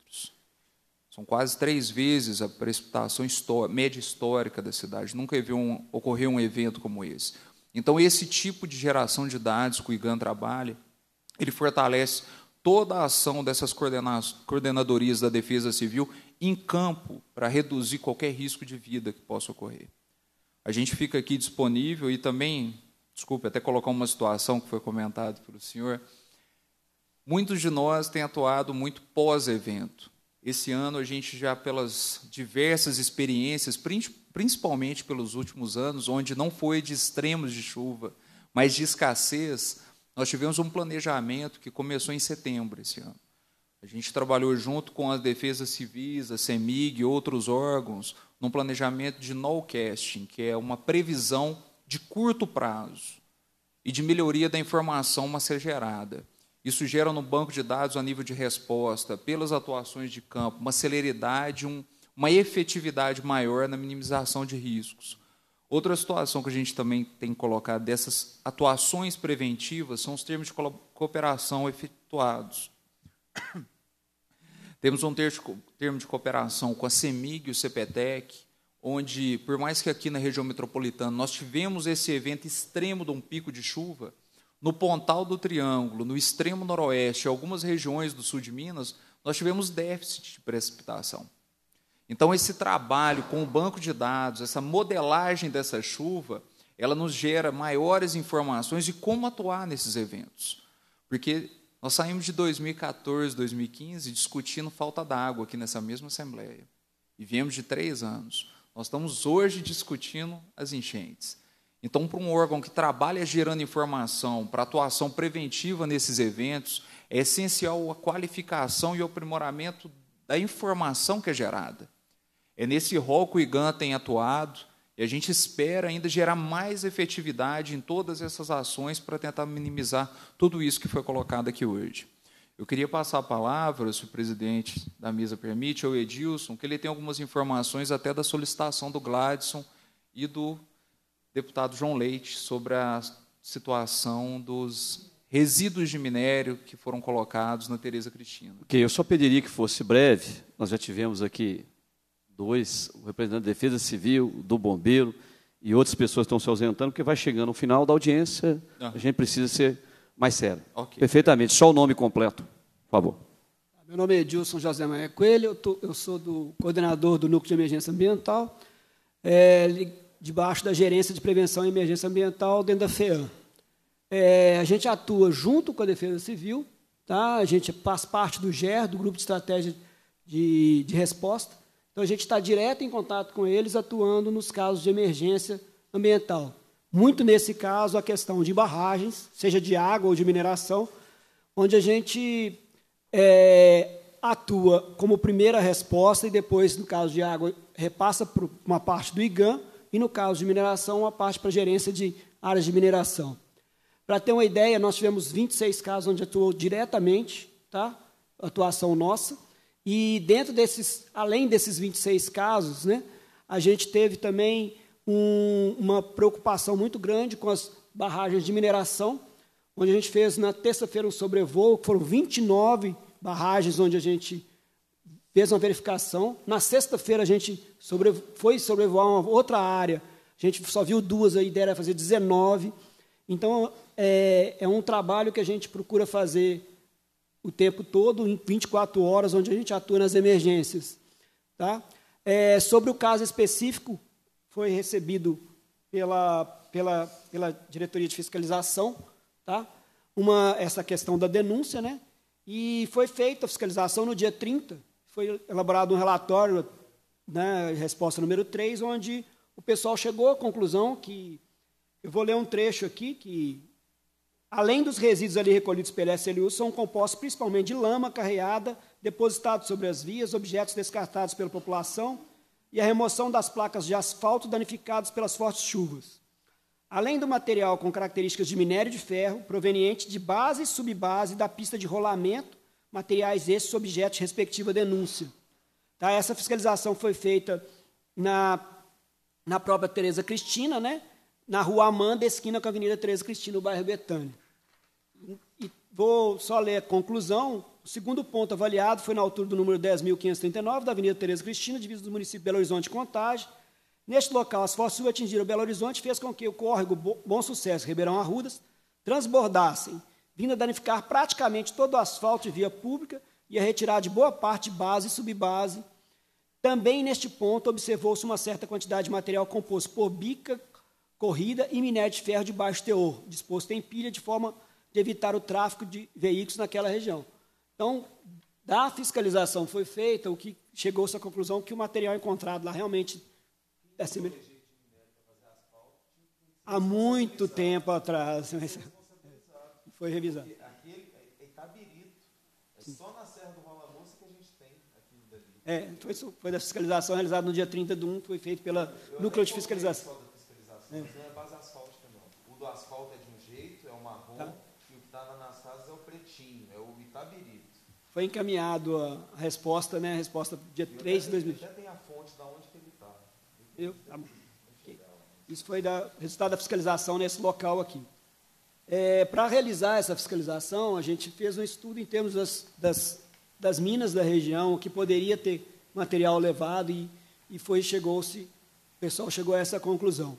São quase três vezes a precipitação histórica, média histórica da cidade. Nunca um, ocorreu um evento como esse. Então, esse tipo de geração de dados que o IGAN trabalha, ele fortalece toda a ação dessas coordenadorias da defesa civil em campo para reduzir qualquer risco de vida que possa ocorrer. A gente fica aqui disponível e também, desculpe, até colocar uma situação que foi comentada pelo senhor, muitos de nós têm atuado muito pós-evento. Esse ano a gente já, pelas diversas experiências, principalmente pelos últimos anos, onde não foi de extremos de chuva, mas de escassez, nós tivemos um planejamento que começou em setembro esse ano. A gente trabalhou junto com as defesas civis, a CEMIG e outros órgãos, num planejamento de nowcasting, que é uma previsão de curto prazo e de melhoria da informação ser gerada. Isso gera no banco de dados, a nível de resposta, pelas atuações de campo, uma celeridade, um, uma efetividade maior na minimização de riscos. Outra situação que a gente também tem que colocar dessas atuações preventivas são os termos de cooperação efetuados. Temos um termo de cooperação com a CEMIG e o CPTEC, onde, por mais que aqui na região metropolitana nós tivemos esse evento extremo de um pico de chuva, no Pontal do Triângulo, no extremo noroeste, algumas regiões do sul de Minas, nós tivemos déficit de precipitação. Então, esse trabalho com o banco de dados, essa modelagem dessa chuva, ela nos gera maiores informações de como atuar nesses eventos. Porque nós saímos de 2014, 2015 discutindo falta d'água aqui nessa mesma Assembleia. E viemos de três anos. Nós estamos hoje discutindo as enchentes. Então, para um órgão que trabalha gerando informação para atuação preventiva nesses eventos, é essencial a qualificação e o aprimoramento da informação que é gerada. É nesse rol que o IGAN tem atuado e a gente espera ainda gerar mais efetividade em todas essas ações para tentar minimizar tudo isso que foi colocado aqui hoje. Eu queria passar a palavra, se o presidente da mesa permite, ao Edilson, que ele tem algumas informações até da solicitação do Gladson e do deputado João Leite sobre a situação dos resíduos de minério que foram colocados na Tereza Cristina. Ok, eu só pediria que fosse breve. Nós já tivemos aqui dois, o representante da Defesa Civil, do Bombeiro e outras pessoas estão se ausentando, porque vai chegando o final da audiência, ah. a gente precisa ser mais sério. Okay. Perfeitamente, só o nome completo, por favor. Meu nome é Edilson José Maia Coelho, eu, tô, eu sou do coordenador do Núcleo de Emergência Ambiental. É, debaixo da Gerência de Prevenção e Emergência Ambiental dentro da FEAM. É, a gente atua junto com a Defesa Civil, tá? a gente faz parte do GER, do Grupo de Estratégia de, de Resposta, então a gente está direto em contato com eles, atuando nos casos de emergência ambiental. Muito nesse caso, a questão de barragens, seja de água ou de mineração, onde a gente é, atua como primeira resposta e depois, no caso de água, repassa para uma parte do IGAM e, no caso de mineração, uma parte para gerência de áreas de mineração. Para ter uma ideia, nós tivemos 26 casos onde atuou diretamente, tá? atuação nossa, e dentro desses, além desses 26 casos, né, a gente teve também um, uma preocupação muito grande com as barragens de mineração, onde a gente fez na terça-feira um sobrevoo, foram 29 barragens onde a gente fez uma verificação. Na sexta-feira a gente sobre, foi sobrevoar uma outra área. A gente só viu duas, a ideia era fazer 19. Então, é, é um trabalho que a gente procura fazer o tempo todo, em 24 horas, onde a gente atua nas emergências. Tá? É, sobre o caso específico, foi recebido pela, pela, pela diretoria de fiscalização, tá? Uma, essa questão da denúncia, né? E foi feita a fiscalização no dia 30 foi elaborado um relatório, né, resposta número 3, onde o pessoal chegou à conclusão que, eu vou ler um trecho aqui, que além dos resíduos ali recolhidos pela SLU, são compostos principalmente de lama carreada, depositados sobre as vias, objetos descartados pela população e a remoção das placas de asfalto danificadas pelas fortes chuvas. Além do material com características de minério de ferro, proveniente de base e subbase da pista de rolamento materiais esses objetos de respectiva denúncia. Tá? Essa fiscalização foi feita na, na própria Tereza Cristina, né? na rua Amanda, esquina com a Avenida Tereza Cristina, no bairro Betânia. E vou só ler a conclusão. O segundo ponto avaliado foi na altura do número 10.539 da Avenida Tereza Cristina, divisa do município de Belo Horizonte Contagem. Neste local, as fossils atingiram Belo Horizonte fez com que o córrego Bom Sucesso Ribeirão Arrudas transbordassem vindo a danificar praticamente todo o asfalto e via pública e a retirar de boa parte base e subbase. Também neste ponto observou-se uma certa quantidade de material composto por bica, corrida e minério de ferro de baixo teor, disposto em pilha de forma de evitar o tráfego de veículos naquela região. Então, da fiscalização foi feita, o que chegou-se à conclusão que o material encontrado lá realmente é semelhante. Há muito tempo atrás. Né? foi revisado. Aqui, aqui é, é Itabirito. É Sim. só na Serra do Rola Moça que a gente tem aquilo dali. É, foi, foi da fiscalização realizada no dia 30 de 1, foi feito pela eu Núcleo de Fiscalização. Da fiscalização é. Mas não é base asfáltica, não. O do asfalto é de um jeito, é o marrom, tá. e o que estava tá na casas é o pretinho, é o Itabirito. Foi encaminhado a, a resposta, né? A resposta dia eu 3 de 2020. Já tem a fonte de onde que ele está. Eu, tá bom. É né? Isso foi o resultado da fiscalização nesse local aqui. É, para realizar essa fiscalização, a gente fez um estudo em termos das, das, das minas da região, que poderia ter material levado, e, e foi chegou-se, o pessoal chegou a essa conclusão.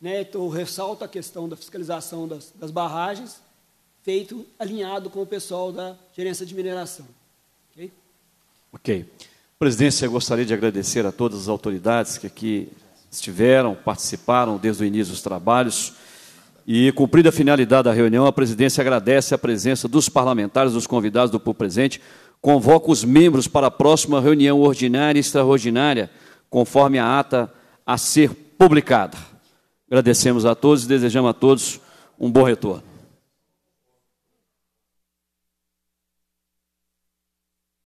Né? Então, ressalto a questão da fiscalização das, das barragens, feito alinhado com o pessoal da gerência de mineração. Ok? presidente Presidência, gostaria de agradecer a todas as autoridades que aqui estiveram, participaram desde o início dos trabalhos. E, cumprida a finalidade da reunião, a presidência agradece a presença dos parlamentares, dos convidados do público presente, convoca os membros para a próxima reunião ordinária e extraordinária, conforme a ata a ser publicada. Agradecemos a todos e desejamos a todos um bom retorno.